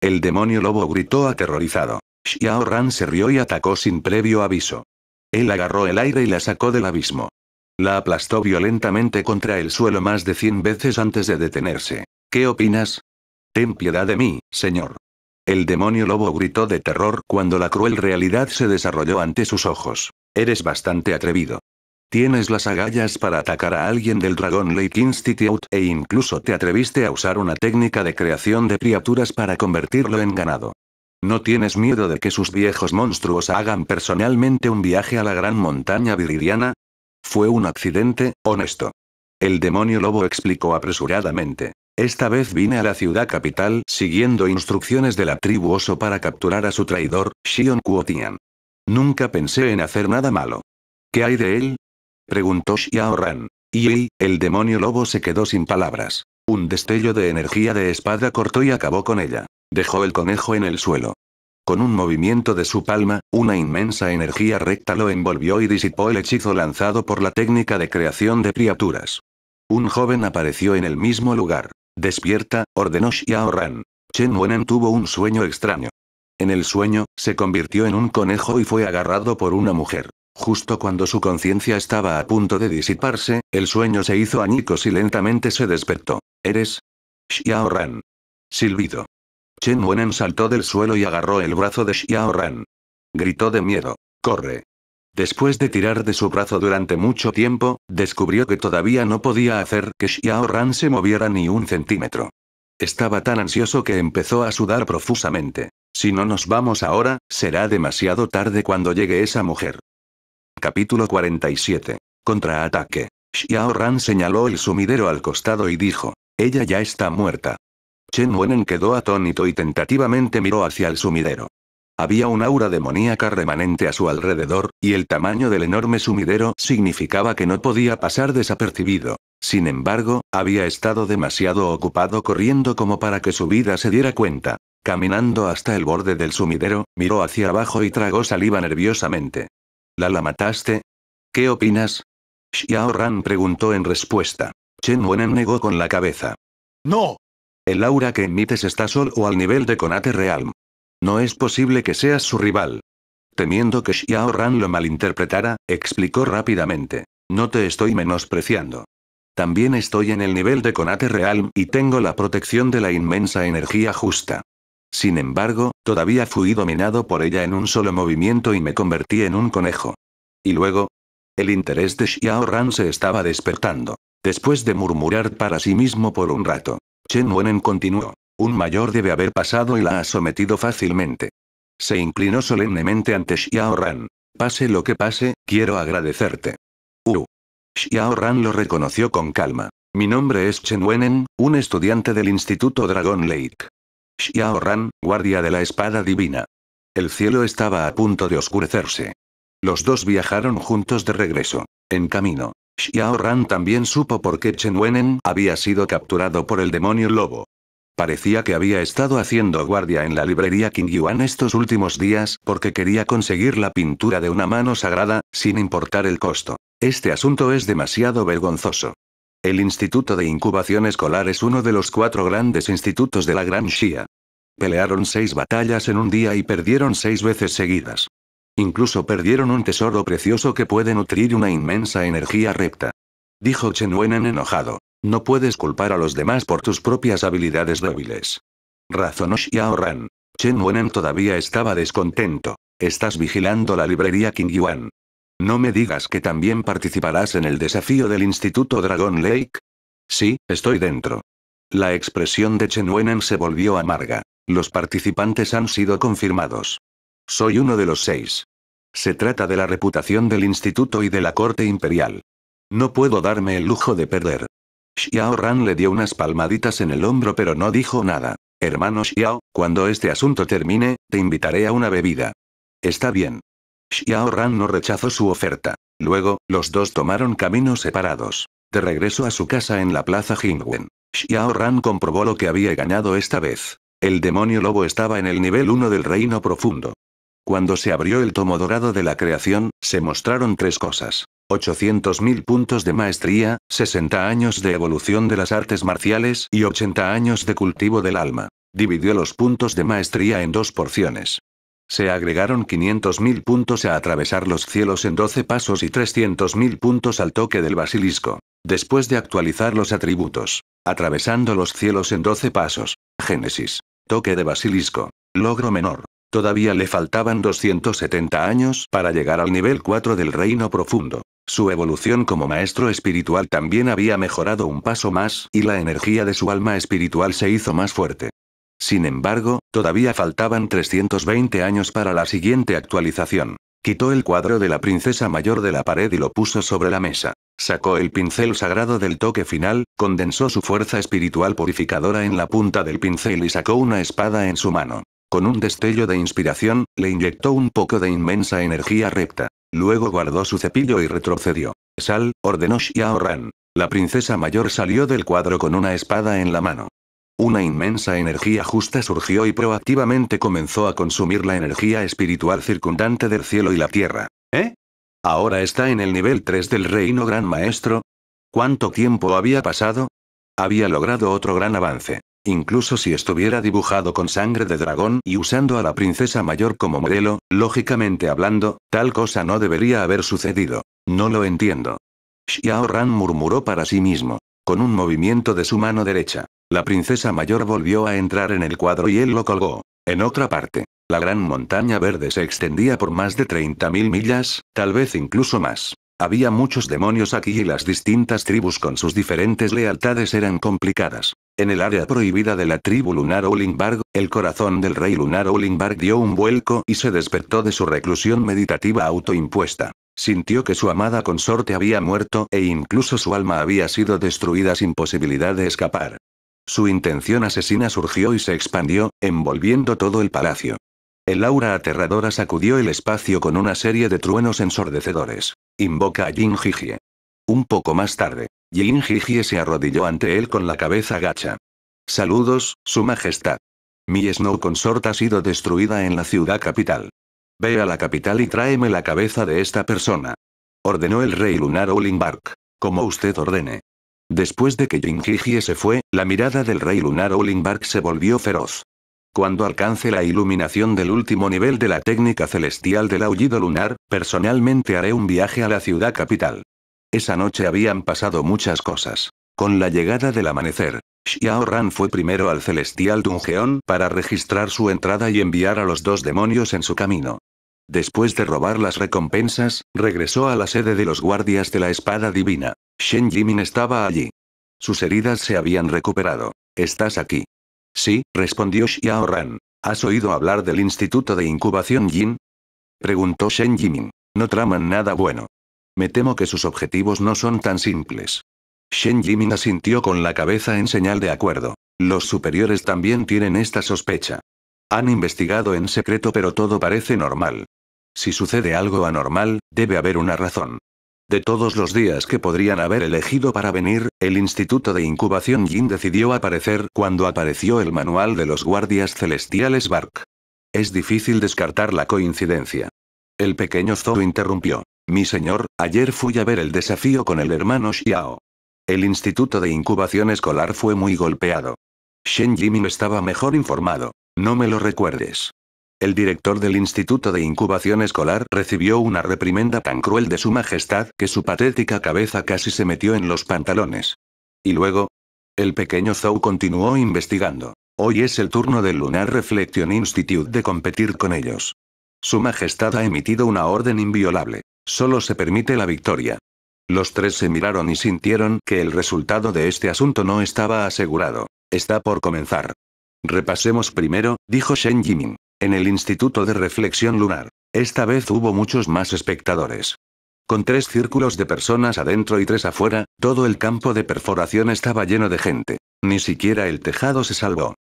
El demonio lobo gritó aterrorizado. Xiao Ran se rió y atacó sin previo aviso. Él agarró el aire y la sacó del abismo. La aplastó violentamente contra el suelo más de cien veces antes de detenerse. ¿Qué opinas? Ten piedad de mí, señor. El demonio lobo gritó de terror cuando la cruel realidad se desarrolló ante sus ojos. Eres bastante atrevido. Tienes las agallas para atacar a alguien del Dragon Lake Institute e incluso te atreviste a usar una técnica de creación de criaturas para convertirlo en ganado. No tienes miedo de que sus viejos monstruos hagan personalmente un viaje a la gran montaña viridiana? Fue un accidente, honesto. El demonio lobo explicó apresuradamente. Esta vez vine a la ciudad capital siguiendo instrucciones de la tribu oso para capturar a su traidor, Shion Kuotian. Nunca pensé en hacer nada malo. ¿Qué hay de él? Preguntó Xiaoran. Y el demonio lobo se quedó sin palabras. Un destello de energía de espada cortó y acabó con ella. Dejó el conejo en el suelo. Con un movimiento de su palma, una inmensa energía recta lo envolvió y disipó el hechizo lanzado por la técnica de creación de criaturas. Un joven apareció en el mismo lugar. Despierta, ordenó Xiao Ran. Chen Wenen tuvo un sueño extraño. En el sueño, se convirtió en un conejo y fue agarrado por una mujer. Justo cuando su conciencia estaba a punto de disiparse, el sueño se hizo añicos y lentamente se despertó. ¿Eres? Xiaoran. Silbido. Chen Wenen saltó del suelo y agarró el brazo de Xiaoran. Gritó de miedo. ¡Corre! Después de tirar de su brazo durante mucho tiempo, descubrió que todavía no podía hacer que Xiao Ran se moviera ni un centímetro. Estaba tan ansioso que empezó a sudar profusamente. Si no nos vamos ahora, será demasiado tarde cuando llegue esa mujer. Capítulo 47. Contraataque. Xiao Ran señaló el sumidero al costado y dijo, ella ya está muerta. Chen Wenen quedó atónito y tentativamente miró hacia el sumidero. Había un aura demoníaca remanente a su alrededor, y el tamaño del enorme sumidero significaba que no podía pasar desapercibido. Sin embargo, había estado demasiado ocupado corriendo como para que su vida se diera cuenta. Caminando hasta el borde del sumidero, miró hacia abajo y tragó saliva nerviosamente. ¿La la mataste? ¿Qué opinas? Xiao Ran preguntó en respuesta. Chen Wenan negó con la cabeza. ¡No! El aura que emites está solo al nivel de Conate Realm. No es posible que seas su rival. Temiendo que Xiao Ran lo malinterpretara, explicó rápidamente. No te estoy menospreciando. También estoy en el nivel de Konate Realm y tengo la protección de la inmensa energía justa. Sin embargo, todavía fui dominado por ella en un solo movimiento y me convertí en un conejo. Y luego, el interés de Xiao Ran se estaba despertando. Después de murmurar para sí mismo por un rato, Chen Wenen continuó. Un mayor debe haber pasado y la ha sometido fácilmente. Se inclinó solemnemente ante Xiao Ran. Pase lo que pase, quiero agradecerte. Uh. Xiao Ran lo reconoció con calma. Mi nombre es Chen Wenen, un estudiante del Instituto Dragon Lake. Xiao Ran, guardia de la espada divina. El cielo estaba a punto de oscurecerse. Los dos viajaron juntos de regreso. En camino, Xiao Ran también supo por qué Chen Wenen había sido capturado por el demonio lobo. Parecía que había estado haciendo guardia en la librería King Yuan estos últimos días, porque quería conseguir la pintura de una mano sagrada, sin importar el costo. Este asunto es demasiado vergonzoso. El Instituto de Incubación Escolar es uno de los cuatro grandes institutos de la Gran Shia. Pelearon seis batallas en un día y perdieron seis veces seguidas. Incluso perdieron un tesoro precioso que puede nutrir una inmensa energía recta. Dijo Chen Wen enojado. No puedes culpar a los demás por tus propias habilidades débiles. Razonó y Ran. Chen Wenen todavía estaba descontento. Estás vigilando la librería King Yuan. No me digas que también participarás en el desafío del Instituto Dragon Lake. Sí, estoy dentro. La expresión de Chen Wenen se volvió amarga. Los participantes han sido confirmados. Soy uno de los seis. Se trata de la reputación del instituto y de la corte imperial. No puedo darme el lujo de perder. Xiao Ran le dio unas palmaditas en el hombro pero no dijo nada. Hermano Xiao, cuando este asunto termine, te invitaré a una bebida. Está bien. Xiao Ran no rechazó su oferta. Luego, los dos tomaron caminos separados. De regreso a su casa en la plaza Jingwen. Xiao Ran comprobó lo que había ganado esta vez. El demonio lobo estaba en el nivel 1 del reino profundo. Cuando se abrió el tomo dorado de la creación, se mostraron tres cosas. 800.000 puntos de maestría, 60 años de evolución de las artes marciales y 80 años de cultivo del alma. Dividió los puntos de maestría en dos porciones. Se agregaron 500.000 puntos a atravesar los cielos en 12 pasos y 300.000 puntos al toque del basilisco. Después de actualizar los atributos. Atravesando los cielos en 12 pasos. Génesis. Toque de basilisco. Logro menor. Todavía le faltaban 270 años para llegar al nivel 4 del reino profundo. Su evolución como maestro espiritual también había mejorado un paso más y la energía de su alma espiritual se hizo más fuerte. Sin embargo, todavía faltaban 320 años para la siguiente actualización. Quitó el cuadro de la princesa mayor de la pared y lo puso sobre la mesa. Sacó el pincel sagrado del toque final, condensó su fuerza espiritual purificadora en la punta del pincel y sacó una espada en su mano. Con un destello de inspiración, le inyectó un poco de inmensa energía recta. Luego guardó su cepillo y retrocedió. Sal, ordenó Xiaoran. La princesa mayor salió del cuadro con una espada en la mano. Una inmensa energía justa surgió y proactivamente comenzó a consumir la energía espiritual circundante del cielo y la tierra. ¿Eh? Ahora está en el nivel 3 del reino gran maestro. ¿Cuánto tiempo había pasado? Había logrado otro gran avance. Incluso si estuviera dibujado con sangre de dragón y usando a la princesa mayor como modelo, lógicamente hablando, tal cosa no debería haber sucedido. No lo entiendo. Xiao Ran murmuró para sí mismo. Con un movimiento de su mano derecha, la princesa mayor volvió a entrar en el cuadro y él lo colgó. En otra parte, la gran montaña verde se extendía por más de 30.000 millas, tal vez incluso más. Había muchos demonios aquí y las distintas tribus con sus diferentes lealtades eran complicadas. En el área prohibida de la tribu lunar Olimbarg, el corazón del rey lunar Olimbarg dio un vuelco y se despertó de su reclusión meditativa autoimpuesta. Sintió que su amada consorte había muerto e incluso su alma había sido destruida sin posibilidad de escapar. Su intención asesina surgió y se expandió, envolviendo todo el palacio. El aura aterradora sacudió el espacio con una serie de truenos ensordecedores. Invoca a Jin Un poco más tarde, Jin Jiji se arrodilló ante él con la cabeza gacha. Saludos, Su Majestad. Mi Snow Consort ha sido destruida en la ciudad capital. Ve a la capital y tráeme la cabeza de esta persona. Ordenó el rey lunar Olimbark. Como usted ordene. Después de que Jijie se fue, la mirada del rey lunar Olimbark se volvió feroz. Cuando alcance la iluminación del último nivel de la técnica celestial del aullido lunar, personalmente haré un viaje a la ciudad capital. Esa noche habían pasado muchas cosas. Con la llegada del amanecer, Xiao Ran fue primero al celestial Dungeon para registrar su entrada y enviar a los dos demonios en su camino. Después de robar las recompensas, regresó a la sede de los guardias de la espada divina. Shen Jimin estaba allí. Sus heridas se habían recuperado. ¿Estás aquí? Sí, respondió Xiao Ran. ¿Has oído hablar del Instituto de Incubación Jin? Preguntó Shen Jimin. No traman nada bueno. Me temo que sus objetivos no son tan simples. Shen Jimin asintió con la cabeza en señal de acuerdo. Los superiores también tienen esta sospecha. Han investigado en secreto pero todo parece normal. Si sucede algo anormal, debe haber una razón. De todos los días que podrían haber elegido para venir, el Instituto de Incubación Yin decidió aparecer cuando apareció el manual de los guardias celestiales Bark. Es difícil descartar la coincidencia. El pequeño Zoro interrumpió. Mi señor, ayer fui a ver el desafío con el hermano Xiao. El instituto de incubación escolar fue muy golpeado. Shen Jimin estaba mejor informado. No me lo recuerdes. El director del instituto de incubación escolar recibió una reprimenda tan cruel de su majestad que su patética cabeza casi se metió en los pantalones. Y luego, el pequeño Zhou continuó investigando. Hoy es el turno del Lunar Reflection Institute de competir con ellos. Su Majestad ha emitido una orden inviolable. Solo se permite la victoria. Los tres se miraron y sintieron que el resultado de este asunto no estaba asegurado. Está por comenzar. Repasemos primero, dijo Shen Jimin. En el Instituto de Reflexión Lunar. Esta vez hubo muchos más espectadores. Con tres círculos de personas adentro y tres afuera, todo el campo de perforación estaba lleno de gente. Ni siquiera el tejado se salvó.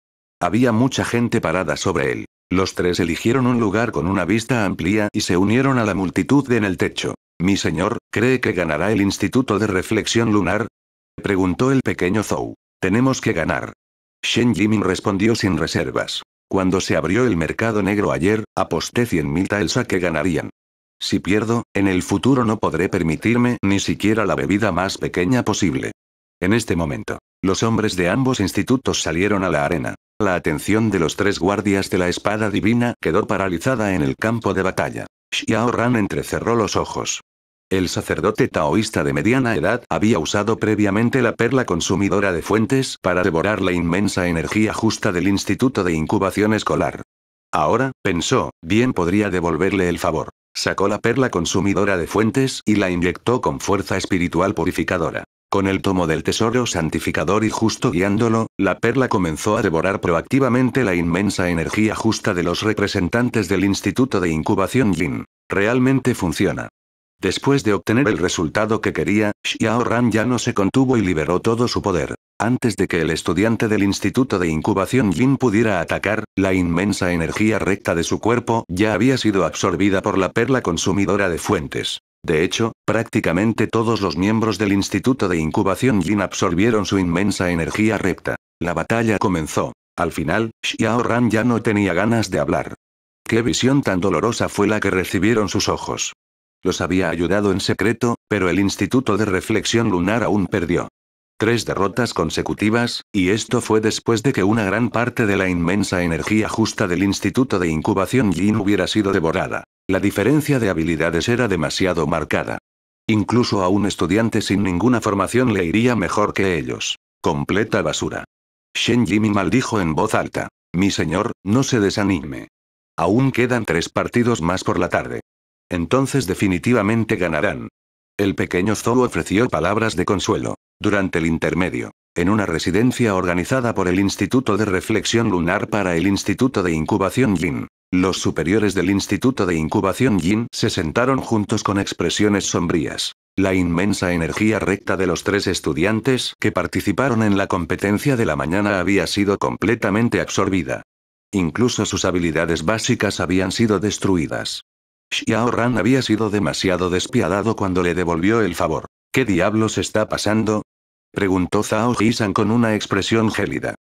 Había mucha gente parada sobre él, los tres eligieron un lugar con una vista amplia y se unieron a la multitud en el techo. Mi señor, ¿cree que ganará el Instituto de Reflexión Lunar? Preguntó el pequeño Zhou. Tenemos que ganar. Shen Jimin respondió sin reservas. Cuando se abrió el mercado negro ayer, aposté 100.000 taels a que ganarían. Si pierdo, en el futuro no podré permitirme ni siquiera la bebida más pequeña posible. En este momento, los hombres de ambos institutos salieron a la arena. La atención de los tres guardias de la espada divina quedó paralizada en el campo de batalla. Xiao Ran entrecerró los ojos. El sacerdote taoísta de mediana edad había usado previamente la perla consumidora de fuentes para devorar la inmensa energía justa del Instituto de Incubación Escolar. Ahora, pensó, bien podría devolverle el favor. Sacó la perla consumidora de fuentes y la inyectó con fuerza espiritual purificadora. Con el tomo del tesoro santificador y justo guiándolo, la perla comenzó a devorar proactivamente la inmensa energía justa de los representantes del Instituto de Incubación Yin. Realmente funciona. Después de obtener el resultado que quería, Xiao Ran ya no se contuvo y liberó todo su poder. Antes de que el estudiante del Instituto de Incubación Yin pudiera atacar, la inmensa energía recta de su cuerpo ya había sido absorbida por la perla consumidora de fuentes. De hecho, prácticamente todos los miembros del Instituto de Incubación Jin absorbieron su inmensa energía recta. La batalla comenzó. Al final, Xiao Ran ya no tenía ganas de hablar. Qué visión tan dolorosa fue la que recibieron sus ojos. Los había ayudado en secreto, pero el Instituto de Reflexión Lunar aún perdió. Tres derrotas consecutivas, y esto fue después de que una gran parte de la inmensa energía justa del Instituto de Incubación Jin hubiera sido devorada. La diferencia de habilidades era demasiado marcada. Incluso a un estudiante sin ninguna formación le iría mejor que ellos. Completa basura. Shen Jimmy maldijo en voz alta. Mi señor, no se desanime. Aún quedan tres partidos más por la tarde. Entonces definitivamente ganarán. El pequeño Zhou ofreció palabras de consuelo. Durante el intermedio, en una residencia organizada por el Instituto de Reflexión Lunar para el Instituto de Incubación Yin, los superiores del Instituto de Incubación Yin se sentaron juntos con expresiones sombrías. La inmensa energía recta de los tres estudiantes que participaron en la competencia de la mañana había sido completamente absorbida. Incluso sus habilidades básicas habían sido destruidas. Xiao Ran había sido demasiado despiadado cuando le devolvió el favor. ¿Qué diablos está pasando? Preguntó Zhao san con una expresión gélida.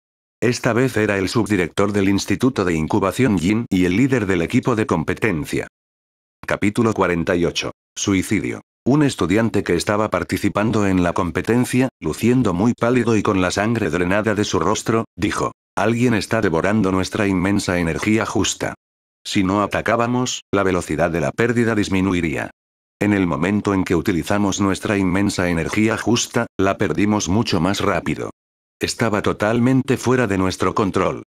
Esta vez era el subdirector del Instituto de Incubación Yin y el líder del equipo de competencia. Capítulo 48. Suicidio. Un estudiante que estaba participando en la competencia, luciendo muy pálido y con la sangre drenada de su rostro, dijo, Alguien está devorando nuestra inmensa energía justa. Si no atacábamos, la velocidad de la pérdida disminuiría. En el momento en que utilizamos nuestra inmensa energía justa, la perdimos mucho más rápido. Estaba totalmente fuera de nuestro control.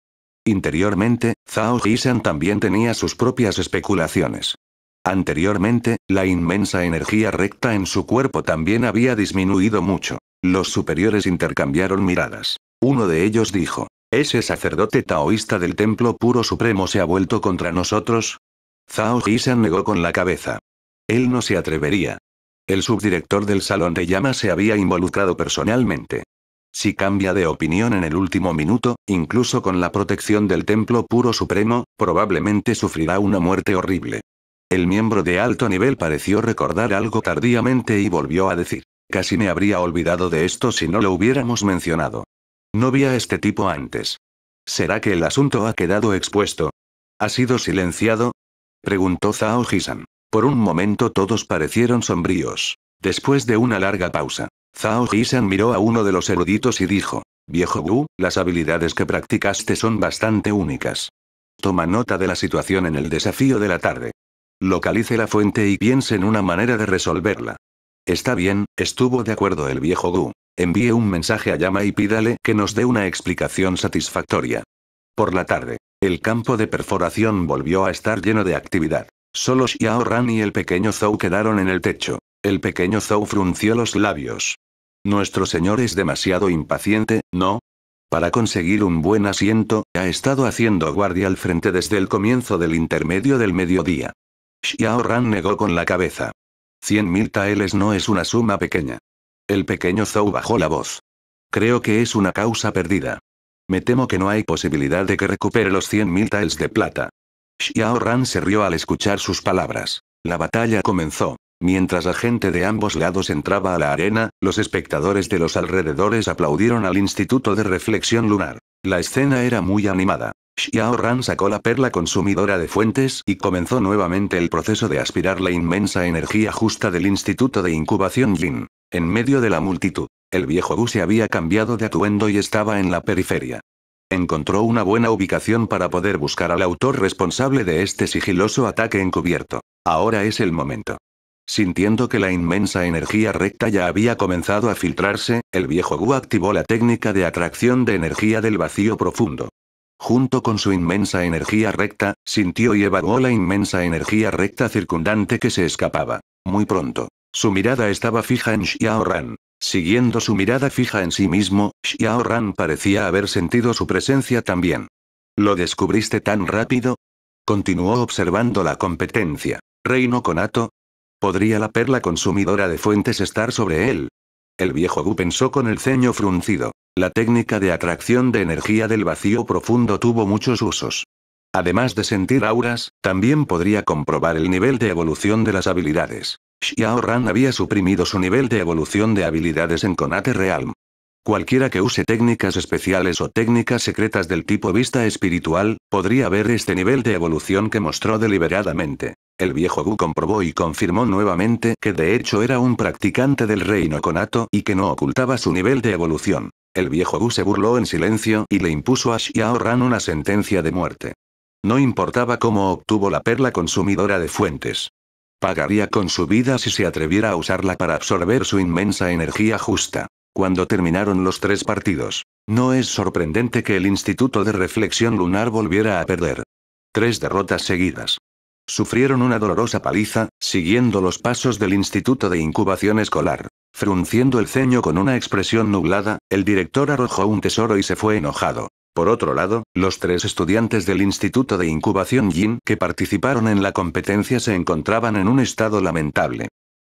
Interiormente, Zhao Yi-san también tenía sus propias especulaciones. Anteriormente, la inmensa energía recta en su cuerpo también había disminuido mucho. Los superiores intercambiaron miradas. Uno de ellos dijo, ¿Ese sacerdote taoísta del templo puro supremo se ha vuelto contra nosotros? Zhao Yi-san negó con la cabeza. Él no se atrevería. El subdirector del Salón de Llama se había involucrado personalmente. Si cambia de opinión en el último minuto, incluso con la protección del Templo Puro Supremo, probablemente sufrirá una muerte horrible. El miembro de alto nivel pareció recordar algo tardíamente y volvió a decir, casi me habría olvidado de esto si no lo hubiéramos mencionado. No vi a este tipo antes. ¿Será que el asunto ha quedado expuesto? ¿Ha sido silenciado? Preguntó Zhao Jisan. Por un momento todos parecieron sombríos. Después de una larga pausa, Zhao se miró a uno de los eruditos y dijo, Viejo Gu, las habilidades que practicaste son bastante únicas. Toma nota de la situación en el desafío de la tarde. Localice la fuente y piense en una manera de resolverla. Está bien, estuvo de acuerdo el viejo Gu. Envíe un mensaje a Yama y pídale que nos dé una explicación satisfactoria. Por la tarde, el campo de perforación volvió a estar lleno de actividad. Solo Xiao Ran y el pequeño Zhou quedaron en el techo. El pequeño Zhou frunció los labios. Nuestro señor es demasiado impaciente, ¿no? Para conseguir un buen asiento, ha estado haciendo guardia al frente desde el comienzo del intermedio del mediodía. Xiao Ran negó con la cabeza. Cien mil taeles no es una suma pequeña. El pequeño Zhou bajó la voz. Creo que es una causa perdida. Me temo que no hay posibilidad de que recupere los cien mil taels de plata. Xiao Ran se rió al escuchar sus palabras. La batalla comenzó. Mientras la gente de ambos lados entraba a la arena, los espectadores de los alrededores aplaudieron al Instituto de Reflexión Lunar. La escena era muy animada. Xiao Ran sacó la perla consumidora de fuentes y comenzó nuevamente el proceso de aspirar la inmensa energía justa del Instituto de Incubación Yin. En medio de la multitud, el viejo Gu se había cambiado de atuendo y estaba en la periferia encontró una buena ubicación para poder buscar al autor responsable de este sigiloso ataque encubierto. Ahora es el momento. Sintiendo que la inmensa energía recta ya había comenzado a filtrarse, el viejo Wu activó la técnica de atracción de energía del vacío profundo. Junto con su inmensa energía recta, sintió y evaluó la inmensa energía recta circundante que se escapaba. Muy pronto, su mirada estaba fija en Xiao Ran, Siguiendo su mirada fija en sí mismo, Xiao Ran parecía haber sentido su presencia también. ¿Lo descubriste tan rápido? Continuó observando la competencia. Reino Conato. ¿Podría la perla consumidora de fuentes estar sobre él? El viejo Gu pensó con el ceño fruncido. La técnica de atracción de energía del vacío profundo tuvo muchos usos. Además de sentir auras, también podría comprobar el nivel de evolución de las habilidades. Xiao Ran había suprimido su nivel de evolución de habilidades en Conate Realm. Cualquiera que use técnicas especiales o técnicas secretas del tipo vista espiritual, podría ver este nivel de evolución que mostró deliberadamente. El viejo Gu comprobó y confirmó nuevamente que de hecho era un practicante del reino Konato y que no ocultaba su nivel de evolución. El viejo Gu se burló en silencio y le impuso a Xiao Ran una sentencia de muerte. No importaba cómo obtuvo la perla consumidora de fuentes. Pagaría con su vida si se atreviera a usarla para absorber su inmensa energía justa. Cuando terminaron los tres partidos, no es sorprendente que el Instituto de Reflexión Lunar volviera a perder. Tres derrotas seguidas. Sufrieron una dolorosa paliza, siguiendo los pasos del Instituto de Incubación Escolar. Frunciendo el ceño con una expresión nublada, el director arrojó un tesoro y se fue enojado. Por otro lado, los tres estudiantes del Instituto de Incubación Yin que participaron en la competencia se encontraban en un estado lamentable.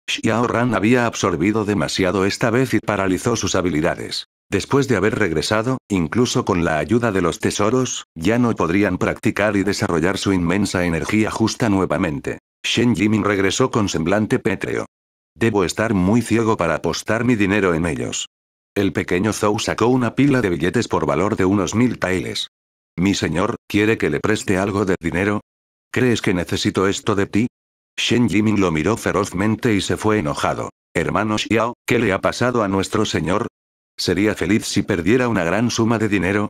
Xiao Ran había absorbido demasiado esta vez y paralizó sus habilidades. Después de haber regresado, incluso con la ayuda de los tesoros, ya no podrían practicar y desarrollar su inmensa energía justa nuevamente. Shen Jimin regresó con semblante pétreo. Debo estar muy ciego para apostar mi dinero en ellos. El pequeño Zhou sacó una pila de billetes por valor de unos mil tailes. Mi señor, ¿quiere que le preste algo de dinero? ¿Crees que necesito esto de ti? Shen Jimin lo miró ferozmente y se fue enojado. Hermano Xiao, ¿qué le ha pasado a nuestro señor? ¿Sería feliz si perdiera una gran suma de dinero?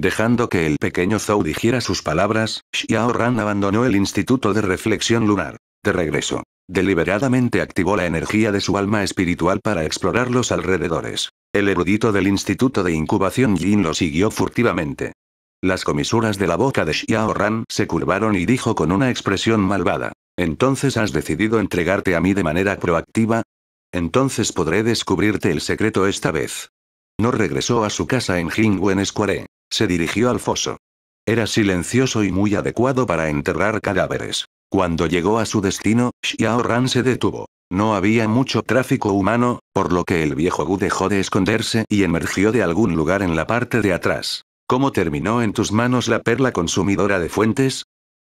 Dejando que el pequeño Zhou dijera sus palabras, Xiao Ran abandonó el Instituto de Reflexión Lunar. De regreso. Deliberadamente activó la energía de su alma espiritual para explorar los alrededores. El erudito del Instituto de Incubación Jin lo siguió furtivamente. Las comisuras de la boca de Xiao Ran se curvaron y dijo con una expresión malvada. ¿Entonces has decidido entregarte a mí de manera proactiva? Entonces podré descubrirte el secreto esta vez. No regresó a su casa en Jingwen Square. Se dirigió al foso. Era silencioso y muy adecuado para enterrar cadáveres. Cuando llegó a su destino, Xiao Ran se detuvo. No había mucho tráfico humano, por lo que el viejo Gu dejó de esconderse y emergió de algún lugar en la parte de atrás. ¿Cómo terminó en tus manos la perla consumidora de fuentes?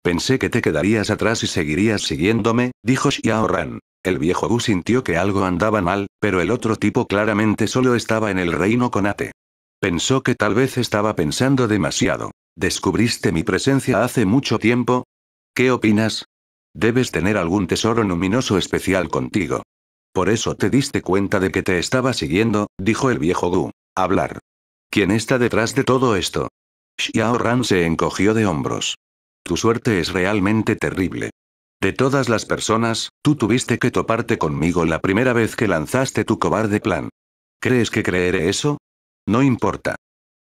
Pensé que te quedarías atrás y seguirías siguiéndome, dijo Xiao Ran. El viejo Gu sintió que algo andaba mal, pero el otro tipo claramente solo estaba en el reino con Pensó que tal vez estaba pensando demasiado. ¿Descubriste mi presencia hace mucho tiempo? ¿Qué opinas? Debes tener algún tesoro luminoso especial contigo. Por eso te diste cuenta de que te estaba siguiendo, dijo el viejo Gu. Hablar. ¿Quién está detrás de todo esto? Xiao Ran se encogió de hombros. Tu suerte es realmente terrible. De todas las personas, tú tuviste que toparte conmigo la primera vez que lanzaste tu cobarde plan. ¿Crees que creeré eso? No importa.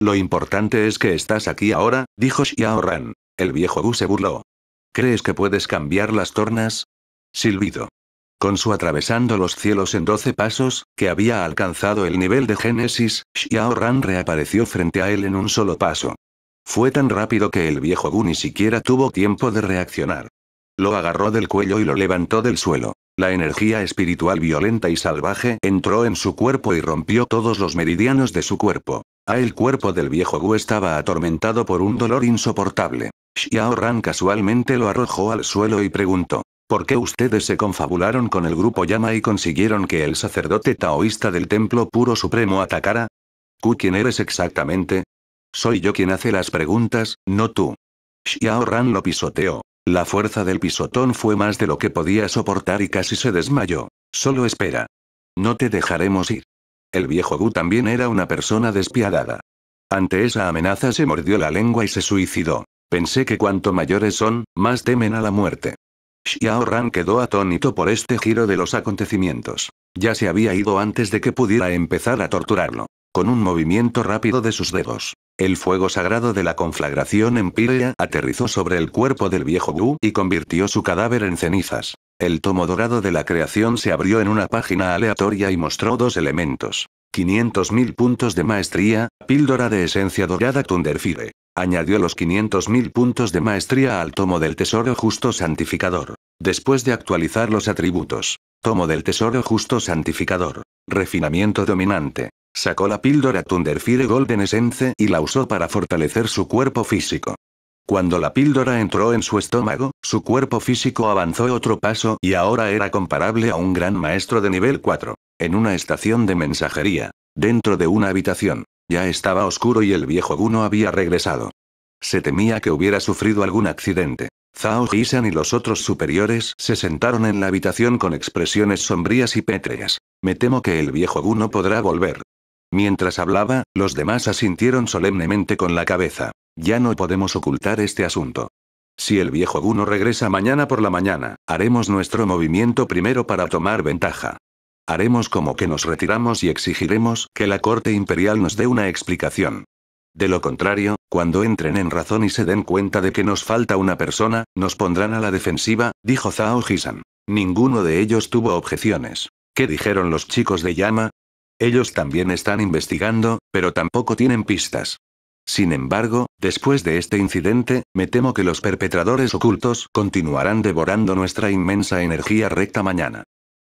Lo importante es que estás aquí ahora, dijo Xiao Ran. El viejo Gu se burló. ¿Crees que puedes cambiar las tornas? Silbido. Con su atravesando los cielos en doce pasos, que había alcanzado el nivel de Génesis, Xiao Ran reapareció frente a él en un solo paso. Fue tan rápido que el viejo Gu ni siquiera tuvo tiempo de reaccionar. Lo agarró del cuello y lo levantó del suelo. La energía espiritual violenta y salvaje entró en su cuerpo y rompió todos los meridianos de su cuerpo. A el cuerpo del viejo Gu estaba atormentado por un dolor insoportable. Xiao Ran casualmente lo arrojó al suelo y preguntó. ¿Por qué ustedes se confabularon con el grupo Yama y consiguieron que el sacerdote taoísta del templo puro supremo atacara? quién eres exactamente? Soy yo quien hace las preguntas, no tú. Xiao Ran lo pisoteó. La fuerza del pisotón fue más de lo que podía soportar y casi se desmayó. Solo espera. No te dejaremos ir. El viejo Gu también era una persona despiadada. Ante esa amenaza se mordió la lengua y se suicidó. Pensé que cuanto mayores son, más temen a la muerte. Xiao Ran quedó atónito por este giro de los acontecimientos. Ya se había ido antes de que pudiera empezar a torturarlo. Con un movimiento rápido de sus dedos, el fuego sagrado de la conflagración empírea aterrizó sobre el cuerpo del viejo Gu y convirtió su cadáver en cenizas. El tomo dorado de la creación se abrió en una página aleatoria y mostró dos elementos. 500.000 puntos de maestría, píldora de esencia dorada Thunderfire. Añadió los 500.000 puntos de maestría al tomo del Tesoro Justo Santificador. Después de actualizar los atributos. Tomo del Tesoro Justo Santificador. Refinamiento dominante. Sacó la píldora Thunderfire Golden Essence y la usó para fortalecer su cuerpo físico. Cuando la píldora entró en su estómago, su cuerpo físico avanzó otro paso y ahora era comparable a un gran maestro de nivel 4, en una estación de mensajería, dentro de una habitación. Ya estaba oscuro y el viejo Guno había regresado. Se temía que hubiera sufrido algún accidente. Zhao Hisan y los otros superiores se sentaron en la habitación con expresiones sombrías y pétreas. Me temo que el viejo Guno podrá volver. Mientras hablaba, los demás asintieron solemnemente con la cabeza. Ya no podemos ocultar este asunto. Si el viejo Guno regresa mañana por la mañana, haremos nuestro movimiento primero para tomar ventaja. Haremos como que nos retiramos y exigiremos que la corte imperial nos dé una explicación. De lo contrario, cuando entren en razón y se den cuenta de que nos falta una persona, nos pondrán a la defensiva, dijo Zhao Hisan. Ninguno de ellos tuvo objeciones. ¿Qué dijeron los chicos de Llama? Ellos también están investigando, pero tampoco tienen pistas. Sin embargo, después de este incidente, me temo que los perpetradores ocultos continuarán devorando nuestra inmensa energía recta mañana.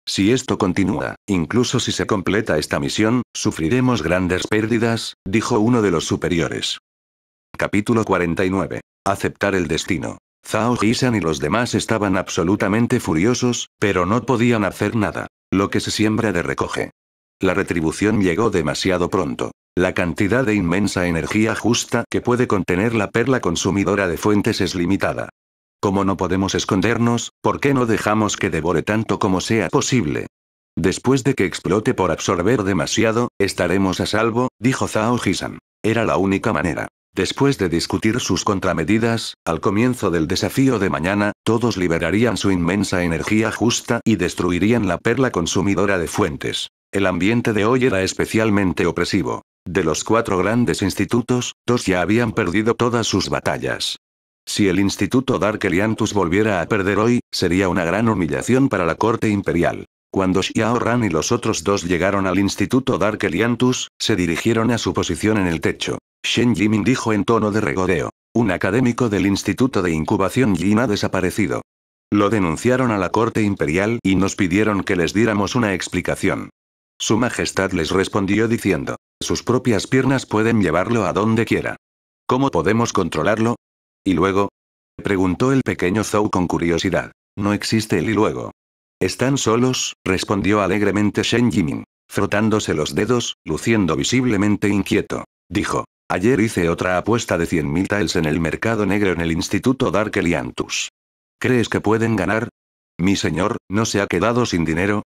Si esto continúa, incluso si se completa esta misión, sufriremos grandes pérdidas, dijo uno de los superiores. Capítulo 49. Aceptar el destino. Zhao Hisan y los demás estaban absolutamente furiosos, pero no podían hacer nada. Lo que se siembra de recoge. La retribución llegó demasiado pronto. La cantidad de inmensa energía justa que puede contener la perla consumidora de fuentes es limitada. Como no podemos escondernos, ¿por qué no dejamos que devore tanto como sea posible? Después de que explote por absorber demasiado, estaremos a salvo, dijo Zhao Hisan. Era la única manera. Después de discutir sus contramedidas, al comienzo del desafío de mañana, todos liberarían su inmensa energía justa y destruirían la perla consumidora de fuentes. El ambiente de hoy era especialmente opresivo. De los cuatro grandes institutos, dos ya habían perdido todas sus batallas. Si el Instituto Dark Eliantus volviera a perder hoy, sería una gran humillación para la corte imperial. Cuando Xiao Ran y los otros dos llegaron al Instituto Dark Eliantus, se dirigieron a su posición en el techo. Shen Jimin dijo en tono de regodeo. Un académico del Instituto de Incubación Yin ha desaparecido. Lo denunciaron a la corte imperial y nos pidieron que les diéramos una explicación. Su Majestad les respondió diciendo, sus propias piernas pueden llevarlo a donde quiera. ¿Cómo podemos controlarlo? ¿Y luego? Preguntó el pequeño Zhou con curiosidad. No existe el y luego. Están solos, respondió alegremente Shen Jimin. Frotándose los dedos, luciendo visiblemente inquieto. Dijo. Ayer hice otra apuesta de 100.000 taels en el mercado negro en el Instituto Dark Eliantus. ¿Crees que pueden ganar? Mi señor, ¿no se ha quedado sin dinero?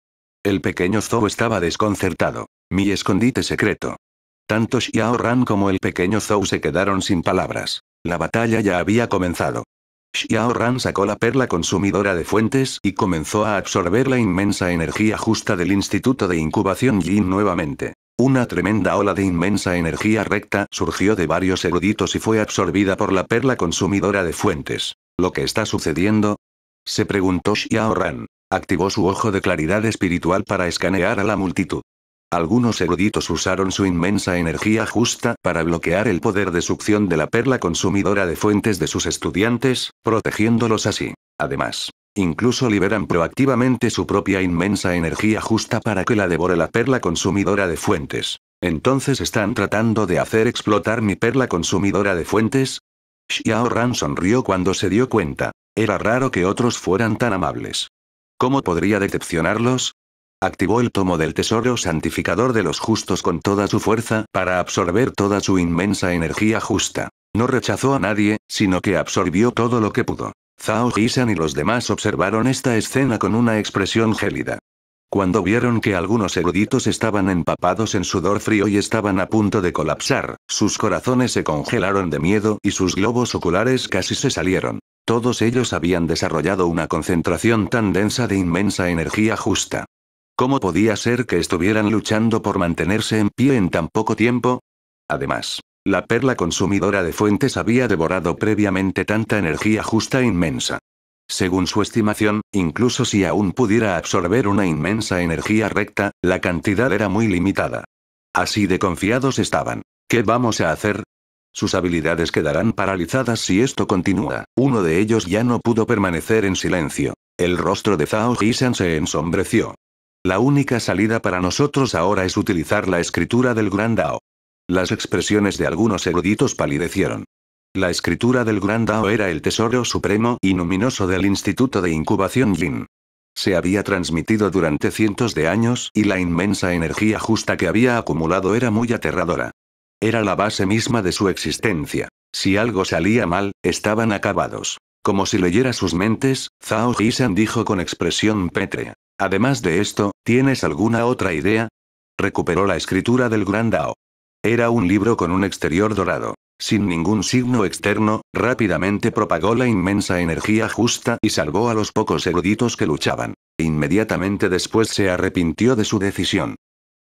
El pequeño Zhou estaba desconcertado. Mi escondite secreto. Tanto Xiao Ran como el pequeño Zhou se quedaron sin palabras. La batalla ya había comenzado. Xiao Ran sacó la perla consumidora de fuentes y comenzó a absorber la inmensa energía justa del Instituto de Incubación Yin nuevamente. Una tremenda ola de inmensa energía recta surgió de varios eruditos y fue absorbida por la perla consumidora de fuentes. ¿Lo que está sucediendo? Se preguntó Xiao Ran. Activó su ojo de claridad espiritual para escanear a la multitud. Algunos eruditos usaron su inmensa energía justa para bloquear el poder de succión de la perla consumidora de fuentes de sus estudiantes, protegiéndolos así. Además, incluso liberan proactivamente su propia inmensa energía justa para que la devore la perla consumidora de fuentes. Entonces están tratando de hacer explotar mi perla consumidora de fuentes. Xiao Ran sonrió cuando se dio cuenta. Era raro que otros fueran tan amables. ¿Cómo podría decepcionarlos? Activó el tomo del tesoro santificador de los justos con toda su fuerza para absorber toda su inmensa energía justa. No rechazó a nadie, sino que absorbió todo lo que pudo. Zhao Hisan y los demás observaron esta escena con una expresión gélida. Cuando vieron que algunos eruditos estaban empapados en sudor frío y estaban a punto de colapsar, sus corazones se congelaron de miedo y sus globos oculares casi se salieron. Todos ellos habían desarrollado una concentración tan densa de inmensa energía justa, ¿Cómo podía ser que estuvieran luchando por mantenerse en pie en tan poco tiempo? Además, la perla consumidora de fuentes había devorado previamente tanta energía justa e inmensa. Según su estimación, incluso si aún pudiera absorber una inmensa energía recta, la cantidad era muy limitada. Así de confiados estaban. ¿Qué vamos a hacer? Sus habilidades quedarán paralizadas si esto continúa. Uno de ellos ya no pudo permanecer en silencio. El rostro de Zhao Hisan se ensombreció. La única salida para nosotros ahora es utilizar la escritura del Grand Dao. Las expresiones de algunos eruditos palidecieron. La escritura del Grand Dao era el tesoro supremo y luminoso del Instituto de Incubación Yin. Se había transmitido durante cientos de años y la inmensa energía justa que había acumulado era muy aterradora. Era la base misma de su existencia. Si algo salía mal, estaban acabados. Como si leyera sus mentes, Zhao J-san dijo con expresión pétrea. Además de esto, ¿tienes alguna otra idea? Recuperó la escritura del Grand Dao. Era un libro con un exterior dorado. Sin ningún signo externo, rápidamente propagó la inmensa energía justa y salvó a los pocos eruditos que luchaban. Inmediatamente después se arrepintió de su decisión.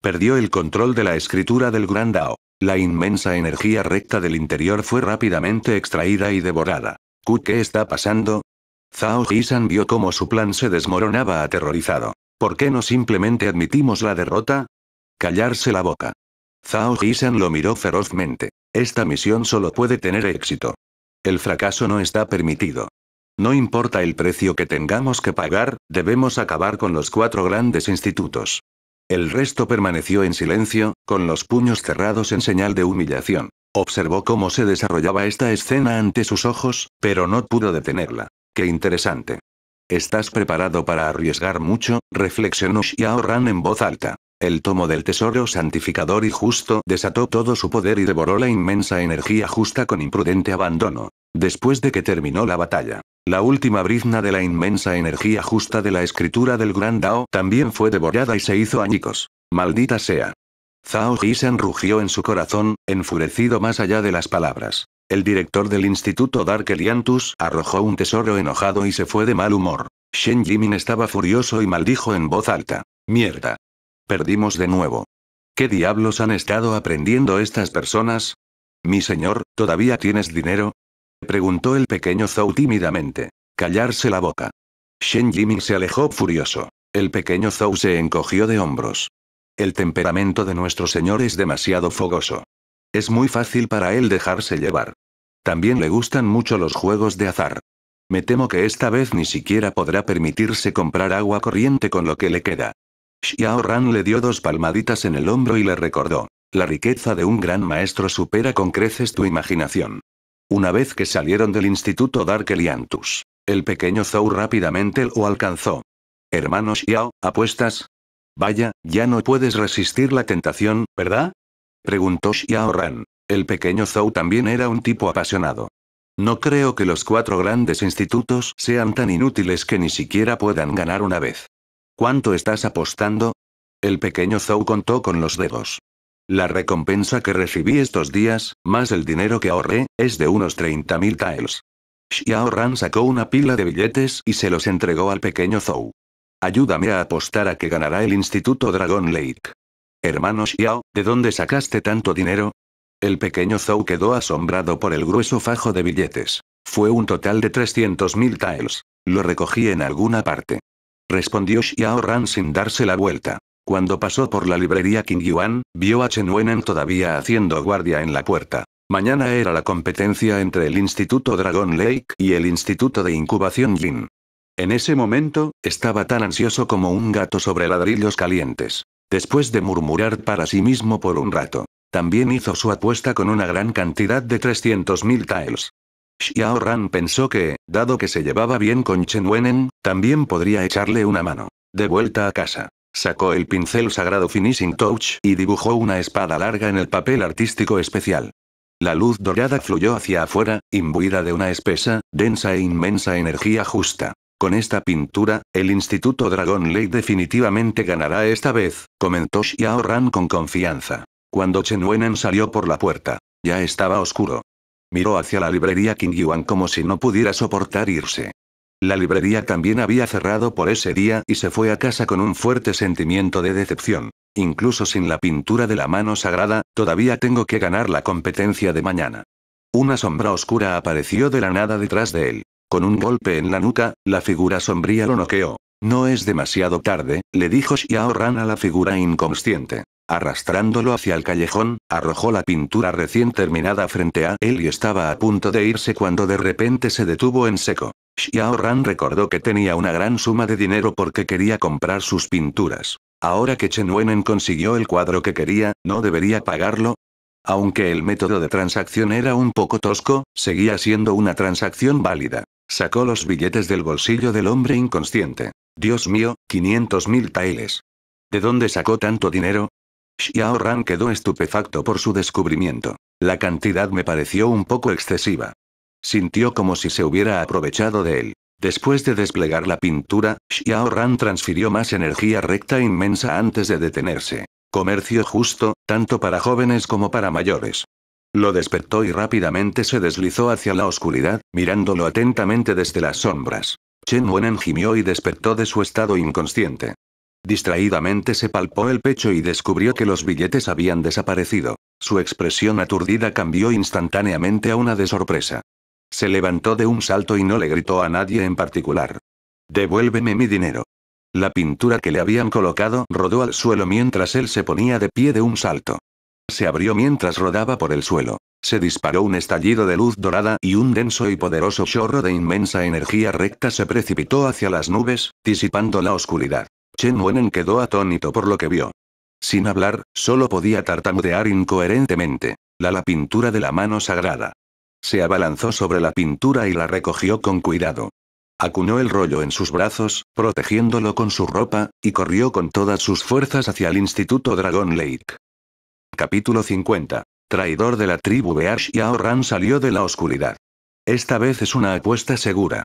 Perdió el control de la escritura del Grand Dao. La inmensa energía recta del interior fue rápidamente extraída y devorada. ¿Qué está pasando? Zhao Ji-san vio cómo su plan se desmoronaba aterrorizado. ¿Por qué no simplemente admitimos la derrota? Callarse la boca. Zhao J-san lo miró ferozmente. Esta misión solo puede tener éxito. El fracaso no está permitido. No importa el precio que tengamos que pagar, debemos acabar con los cuatro grandes institutos. El resto permaneció en silencio, con los puños cerrados en señal de humillación. Observó cómo se desarrollaba esta escena ante sus ojos, pero no pudo detenerla. Qué interesante. ¿Estás preparado para arriesgar mucho? reflexionó Xiao Ran en voz alta. El tomo del tesoro santificador y justo desató todo su poder y devoró la inmensa energía justa con imprudente abandono. Después de que terminó la batalla, la última brizna de la inmensa energía justa de la escritura del Gran Dao también fue devorada y se hizo añicos. Maldita sea. Zhao Sen rugió en su corazón, enfurecido más allá de las palabras. El director del Instituto Dark Eliantus arrojó un tesoro enojado y se fue de mal humor. Shen Jimin estaba furioso y maldijo en voz alta. Mierda. Perdimos de nuevo. ¿Qué diablos han estado aprendiendo estas personas? Mi señor, ¿todavía tienes dinero? Preguntó el pequeño Zhou tímidamente. Callarse la boca. Shen Jimin se alejó furioso. El pequeño Zhou se encogió de hombros. El temperamento de nuestro señor es demasiado fogoso. Es muy fácil para él dejarse llevar. También le gustan mucho los juegos de azar. Me temo que esta vez ni siquiera podrá permitirse comprar agua corriente con lo que le queda. Xiao Ran le dio dos palmaditas en el hombro y le recordó. La riqueza de un gran maestro supera con creces tu imaginación. Una vez que salieron del instituto Darkeliantus, el pequeño Zhou rápidamente lo alcanzó. Hermano Xiao, ¿apuestas? Vaya, ya no puedes resistir la tentación, ¿verdad? Preguntó Xiao Ran. El pequeño Zhou también era un tipo apasionado. No creo que los cuatro grandes institutos sean tan inútiles que ni siquiera puedan ganar una vez. ¿Cuánto estás apostando? El pequeño Zhou contó con los dedos. La recompensa que recibí estos días, más el dinero que ahorré, es de unos 30.000 taels. Xiao Ran sacó una pila de billetes y se los entregó al pequeño Zhou. Ayúdame a apostar a que ganará el Instituto Dragon Lake. Hermano Xiao, ¿de dónde sacaste tanto dinero? El pequeño Zhou quedó asombrado por el grueso fajo de billetes. Fue un total de 300.000 taels. Lo recogí en alguna parte. Respondió Xiao Ran sin darse la vuelta. Cuando pasó por la librería King Yuan, vio a Chen Wenan todavía haciendo guardia en la puerta. Mañana era la competencia entre el Instituto Dragon Lake y el Instituto de Incubación Jin. En ese momento, estaba tan ansioso como un gato sobre ladrillos calientes. Después de murmurar para sí mismo por un rato, también hizo su apuesta con una gran cantidad de 300.000 tiles. Xiao Ran pensó que, dado que se llevaba bien con Chen Wenen, también podría echarle una mano. De vuelta a casa. Sacó el pincel sagrado Finishing Touch y dibujó una espada larga en el papel artístico especial. La luz dorada fluyó hacia afuera, imbuida de una espesa, densa e inmensa energía justa. Con esta pintura, el Instituto Dragon Lake definitivamente ganará esta vez, comentó Xiao Ran con confianza. Cuando Chen Wenan salió por la puerta, ya estaba oscuro. Miró hacia la librería King Yuan como si no pudiera soportar irse. La librería también había cerrado por ese día y se fue a casa con un fuerte sentimiento de decepción. Incluso sin la pintura de la mano sagrada, todavía tengo que ganar la competencia de mañana. Una sombra oscura apareció de la nada detrás de él. Con un golpe en la nuca, la figura sombría lo noqueó. No es demasiado tarde, le dijo Xiao Ran a la figura inconsciente. Arrastrándolo hacia el callejón, arrojó la pintura recién terminada frente a él y estaba a punto de irse cuando de repente se detuvo en seco. Xiao Ran recordó que tenía una gran suma de dinero porque quería comprar sus pinturas. Ahora que Chen Wenen consiguió el cuadro que quería, ¿no debería pagarlo? Aunque el método de transacción era un poco tosco, seguía siendo una transacción válida. Sacó los billetes del bolsillo del hombre inconsciente. Dios mío, mil tailes. ¿De dónde sacó tanto dinero? Xiao Ran quedó estupefacto por su descubrimiento. La cantidad me pareció un poco excesiva. Sintió como si se hubiera aprovechado de él. Después de desplegar la pintura, Xiao Ran transfirió más energía recta e inmensa antes de detenerse. Comercio justo, tanto para jóvenes como para mayores. Lo despertó y rápidamente se deslizó hacia la oscuridad, mirándolo atentamente desde las sombras. Chen Wen gimió y despertó de su estado inconsciente. Distraídamente se palpó el pecho y descubrió que los billetes habían desaparecido. Su expresión aturdida cambió instantáneamente a una de sorpresa. Se levantó de un salto y no le gritó a nadie en particular. Devuélveme mi dinero. La pintura que le habían colocado rodó al suelo mientras él se ponía de pie de un salto. Se abrió mientras rodaba por el suelo. Se disparó un estallido de luz dorada y un denso y poderoso chorro de inmensa energía recta se precipitó hacia las nubes, disipando la oscuridad. Chen Wenen quedó atónito por lo que vio. Sin hablar, solo podía tartamudear incoherentemente. La la pintura de la mano sagrada. Se abalanzó sobre la pintura y la recogió con cuidado. Acunó el rollo en sus brazos, protegiéndolo con su ropa, y corrió con todas sus fuerzas hacia el Instituto Dragon Lake. Capítulo 50. Traidor de la tribu Beash Yaoran salió de la oscuridad. Esta vez es una apuesta segura.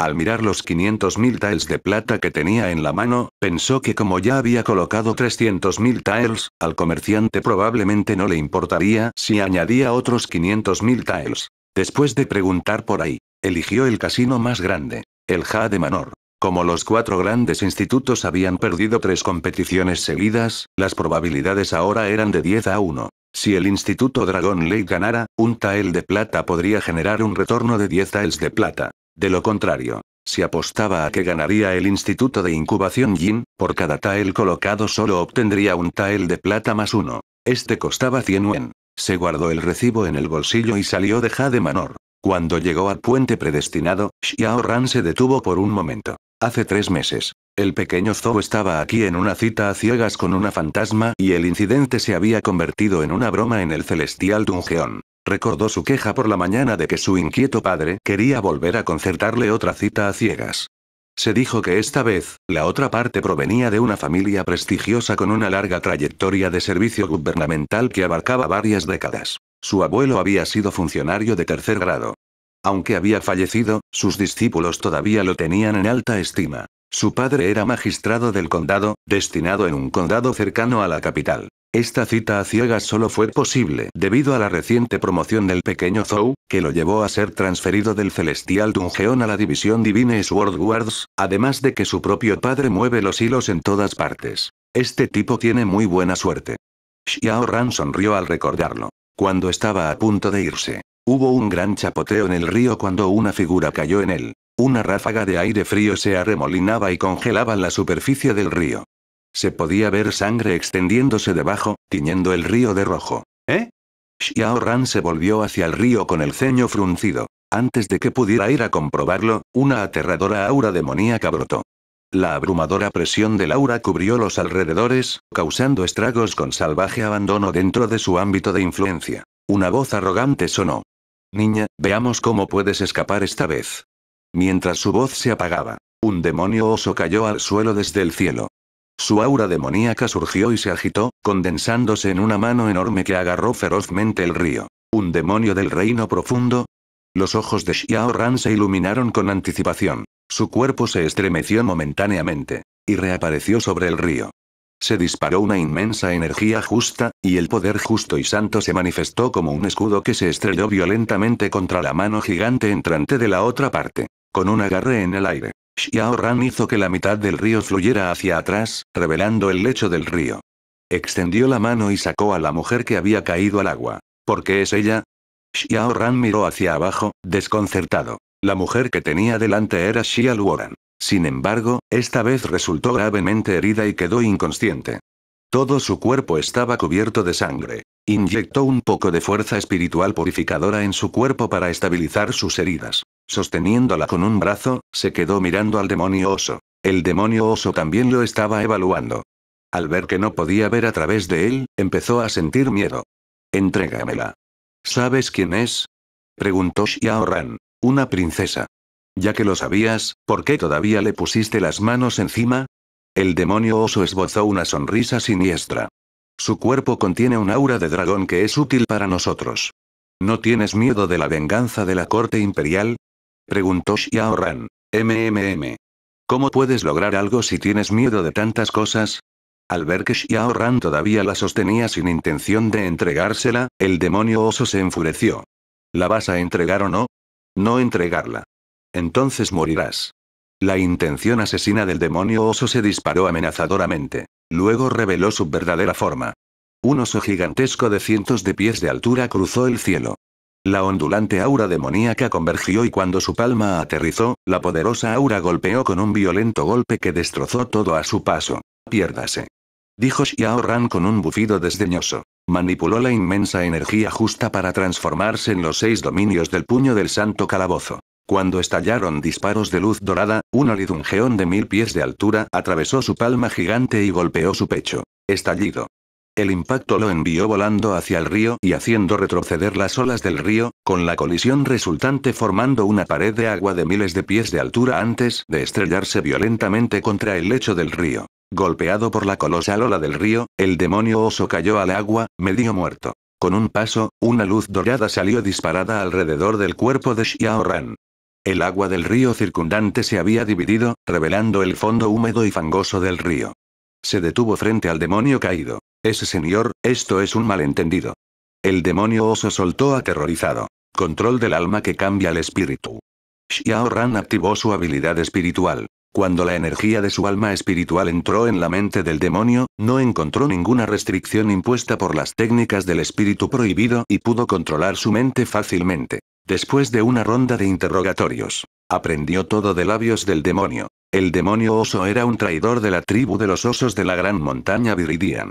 Al mirar los 500.000 tiles de plata que tenía en la mano, pensó que como ya había colocado 300.000 tiles, al comerciante probablemente no le importaría si añadía otros 500.000 tiles. Después de preguntar por ahí, eligió el casino más grande, el de Manor. Como los cuatro grandes institutos habían perdido tres competiciones seguidas, las probabilidades ahora eran de 10 a 1. Si el Instituto Dragon Lake ganara, un tael de plata podría generar un retorno de 10 taels de plata. De lo contrario, si apostaba a que ganaría el Instituto de Incubación Yin, por cada tael colocado solo obtendría un tael de plata más uno. Este costaba 100 Yuan. Se guardó el recibo en el bolsillo y salió de Jade Manor. Cuando llegó al puente predestinado, Xiao Ran se detuvo por un momento. Hace tres meses, el pequeño Zhou estaba aquí en una cita a ciegas con una fantasma y el incidente se había convertido en una broma en el celestial Dungeon. Recordó su queja por la mañana de que su inquieto padre quería volver a concertarle otra cita a ciegas. Se dijo que esta vez, la otra parte provenía de una familia prestigiosa con una larga trayectoria de servicio gubernamental que abarcaba varias décadas. Su abuelo había sido funcionario de tercer grado. Aunque había fallecido, sus discípulos todavía lo tenían en alta estima. Su padre era magistrado del condado, destinado en un condado cercano a la capital. Esta cita a ciegas solo fue posible debido a la reciente promoción del pequeño Zhou, que lo llevó a ser transferido del Celestial Dungeon a la división Divine Sword Guards, además de que su propio padre mueve los hilos en todas partes. Este tipo tiene muy buena suerte. Xiao Ran sonrió al recordarlo. Cuando estaba a punto de irse, hubo un gran chapoteo en el río cuando una figura cayó en él. Una ráfaga de aire frío se arremolinaba y congelaba la superficie del río. Se podía ver sangre extendiéndose debajo, tiñendo el río de rojo. ¿Eh? Xiao Ran se volvió hacia el río con el ceño fruncido. Antes de que pudiera ir a comprobarlo, una aterradora aura demoníaca brotó. La abrumadora presión del aura cubrió los alrededores, causando estragos con salvaje abandono dentro de su ámbito de influencia. Una voz arrogante sonó. Niña, veamos cómo puedes escapar esta vez. Mientras su voz se apagaba, un demonio oso cayó al suelo desde el cielo. Su aura demoníaca surgió y se agitó, condensándose en una mano enorme que agarró ferozmente el río. ¿Un demonio del reino profundo? Los ojos de Xiao Ran se iluminaron con anticipación. Su cuerpo se estremeció momentáneamente. Y reapareció sobre el río. Se disparó una inmensa energía justa, y el poder justo y santo se manifestó como un escudo que se estrelló violentamente contra la mano gigante entrante de la otra parte. Con un agarre en el aire. Xiao hizo que la mitad del río fluyera hacia atrás, revelando el lecho del río. Extendió la mano y sacó a la mujer que había caído al agua. ¿Por qué es ella? Xiao miró hacia abajo, desconcertado. La mujer que tenía delante era Xia Luoran. Sin embargo, esta vez resultó gravemente herida y quedó inconsciente. Todo su cuerpo estaba cubierto de sangre. Inyectó un poco de fuerza espiritual purificadora en su cuerpo para estabilizar sus heridas. Sosteniéndola con un brazo, se quedó mirando al demonio oso. El demonio oso también lo estaba evaluando. Al ver que no podía ver a través de él, empezó a sentir miedo. Entrégamela. ¿Sabes quién es? preguntó Xiao Ran. Una princesa. Ya que lo sabías, ¿por qué todavía le pusiste las manos encima? El demonio oso esbozó una sonrisa siniestra. Su cuerpo contiene un aura de dragón que es útil para nosotros. ¿No tienes miedo de la venganza de la corte imperial? Preguntó Xiao Ran. MMM. ¿Cómo puedes lograr algo si tienes miedo de tantas cosas? Al ver que Xiao Ran todavía la sostenía sin intención de entregársela, el demonio oso se enfureció. ¿La vas a entregar o no? No entregarla. Entonces morirás. La intención asesina del demonio oso se disparó amenazadoramente. Luego reveló su verdadera forma. Un oso gigantesco de cientos de pies de altura cruzó el cielo. La ondulante aura demoníaca convergió y cuando su palma aterrizó, la poderosa aura golpeó con un violento golpe que destrozó todo a su paso. Piérdase. Dijo Xiao Ran con un bufido desdeñoso. Manipuló la inmensa energía justa para transformarse en los seis dominios del puño del santo calabozo. Cuando estallaron disparos de luz dorada, un olidungeón de mil pies de altura atravesó su palma gigante y golpeó su pecho. Estallido. El impacto lo envió volando hacia el río y haciendo retroceder las olas del río, con la colisión resultante formando una pared de agua de miles de pies de altura antes de estrellarse violentamente contra el lecho del río. Golpeado por la colosal ola del río, el demonio oso cayó al agua, medio muerto. Con un paso, una luz dorada salió disparada alrededor del cuerpo de Xiaoran. El agua del río circundante se había dividido, revelando el fondo húmedo y fangoso del río. Se detuvo frente al demonio caído. Ese señor, esto es un malentendido. El demonio oso soltó aterrorizado. Control del alma que cambia el espíritu. Xiao Ran activó su habilidad espiritual. Cuando la energía de su alma espiritual entró en la mente del demonio, no encontró ninguna restricción impuesta por las técnicas del espíritu prohibido y pudo controlar su mente fácilmente. Después de una ronda de interrogatorios, aprendió todo de labios del demonio. El demonio oso era un traidor de la tribu de los osos de la gran montaña Viridian.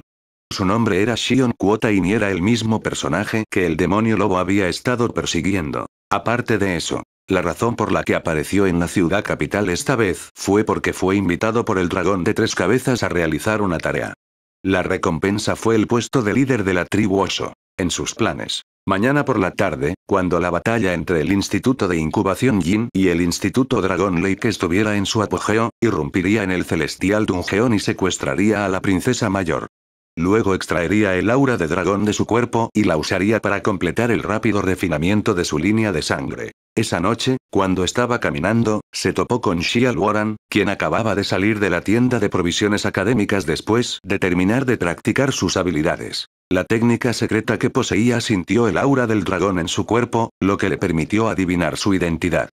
Su nombre era Shion Kuota y ni era el mismo personaje que el demonio lobo había estado persiguiendo. Aparte de eso, la razón por la que apareció en la ciudad capital esta vez fue porque fue invitado por el dragón de tres cabezas a realizar una tarea. La recompensa fue el puesto de líder de la tribu oso. En sus planes, Mañana por la tarde, cuando la batalla entre el Instituto de Incubación Yin y el Instituto Dragon Lake estuviera en su apogeo, irrumpiría en el celestial Dungeon y secuestraría a la princesa mayor. Luego extraería el aura de dragón de su cuerpo y la usaría para completar el rápido refinamiento de su línea de sangre. Esa noche, cuando estaba caminando, se topó con Shial Warren, quien acababa de salir de la tienda de provisiones académicas después de terminar de practicar sus habilidades. La técnica secreta que poseía sintió el aura del dragón en su cuerpo, lo que le permitió adivinar su identidad.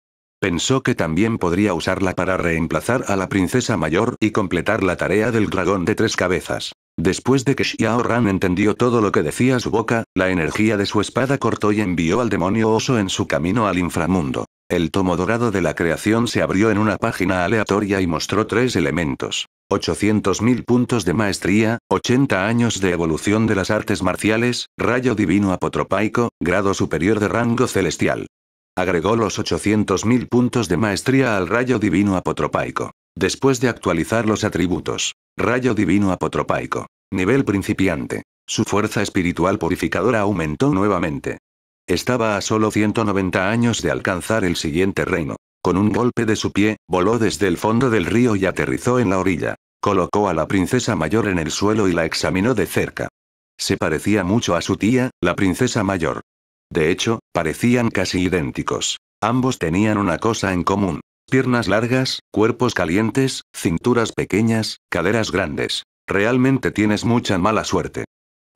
Pensó que también podría usarla para reemplazar a la princesa mayor y completar la tarea del dragón de tres cabezas. Después de que Xiao Ran entendió todo lo que decía su boca, la energía de su espada cortó y envió al demonio oso en su camino al inframundo. El tomo dorado de la creación se abrió en una página aleatoria y mostró tres elementos. 800.000 puntos de maestría, 80 años de evolución de las artes marciales, rayo divino apotropaico, grado superior de rango celestial. Agregó los 800.000 puntos de maestría al rayo divino apotropaico. Después de actualizar los atributos. Rayo divino apotropaico. Nivel principiante. Su fuerza espiritual purificadora aumentó nuevamente. Estaba a solo 190 años de alcanzar el siguiente reino. Con un golpe de su pie, voló desde el fondo del río y aterrizó en la orilla. Colocó a la princesa mayor en el suelo y la examinó de cerca. Se parecía mucho a su tía, la princesa mayor. De hecho, parecían casi idénticos. Ambos tenían una cosa en común piernas largas, cuerpos calientes, cinturas pequeñas, caderas grandes. Realmente tienes mucha mala suerte.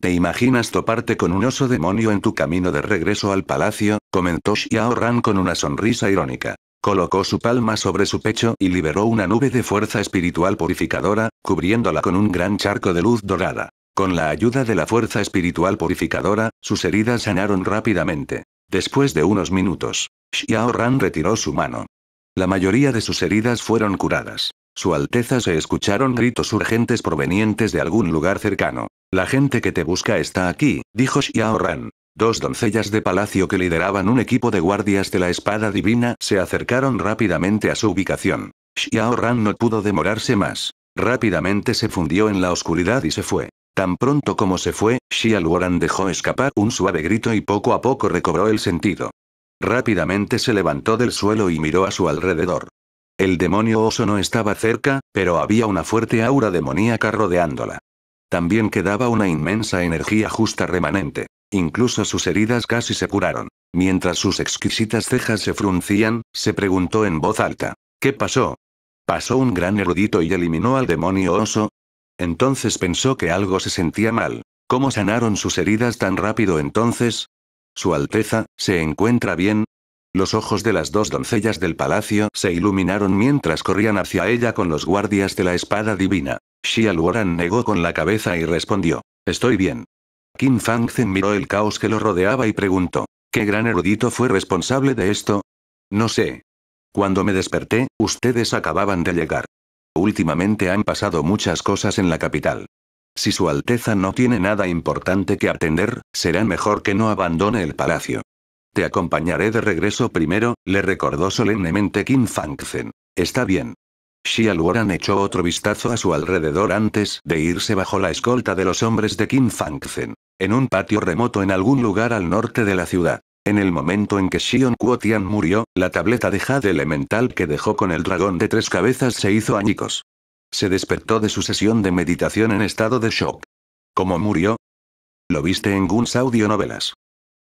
¿Te imaginas toparte con un oso demonio en tu camino de regreso al palacio? comentó Xiao Ran con una sonrisa irónica. Colocó su palma sobre su pecho y liberó una nube de fuerza espiritual purificadora, cubriéndola con un gran charco de luz dorada. Con la ayuda de la fuerza espiritual purificadora, sus heridas sanaron rápidamente. Después de unos minutos, Xiao Ran retiró su mano. La mayoría de sus heridas fueron curadas. Su Alteza se escucharon gritos urgentes provenientes de algún lugar cercano. La gente que te busca está aquí, dijo Xiao Ran. Dos doncellas de palacio que lideraban un equipo de guardias de la espada divina se acercaron rápidamente a su ubicación. Xiao Ran no pudo demorarse más. Rápidamente se fundió en la oscuridad y se fue. Tan pronto como se fue, Xia dejó escapar un suave grito y poco a poco recobró el sentido. Rápidamente se levantó del suelo y miró a su alrededor. El demonio oso no estaba cerca, pero había una fuerte aura demoníaca rodeándola. También quedaba una inmensa energía justa remanente. Incluso sus heridas casi se curaron. Mientras sus exquisitas cejas se fruncían, se preguntó en voz alta. ¿Qué pasó? ¿Pasó un gran erudito y eliminó al demonio oso? Entonces pensó que algo se sentía mal. ¿Cómo sanaron sus heridas tan rápido entonces? Su Alteza, ¿se encuentra bien? Los ojos de las dos doncellas del palacio se iluminaron mientras corrían hacia ella con los guardias de la espada divina. Xia Luoran negó con la cabeza y respondió, estoy bien. fang Fangzen miró el caos que lo rodeaba y preguntó, ¿qué gran erudito fue responsable de esto? No sé. Cuando me desperté, ustedes acababan de llegar. Últimamente han pasado muchas cosas en la capital. Si Su Alteza no tiene nada importante que atender, será mejor que no abandone el palacio. Te acompañaré de regreso primero, le recordó solemnemente Kim Fangzen. Está bien. Xia Luoran echó otro vistazo a su alrededor antes de irse bajo la escolta de los hombres de Kim Fangzen, en un patio remoto en algún lugar al norte de la ciudad. En el momento en que Xion Kuotian murió, la tableta de Jade Elemental que dejó con el dragón de tres cabezas se hizo añicos. Se despertó de su sesión de meditación en estado de shock. ¿Cómo murió? Lo viste en Guns Audio Novelas.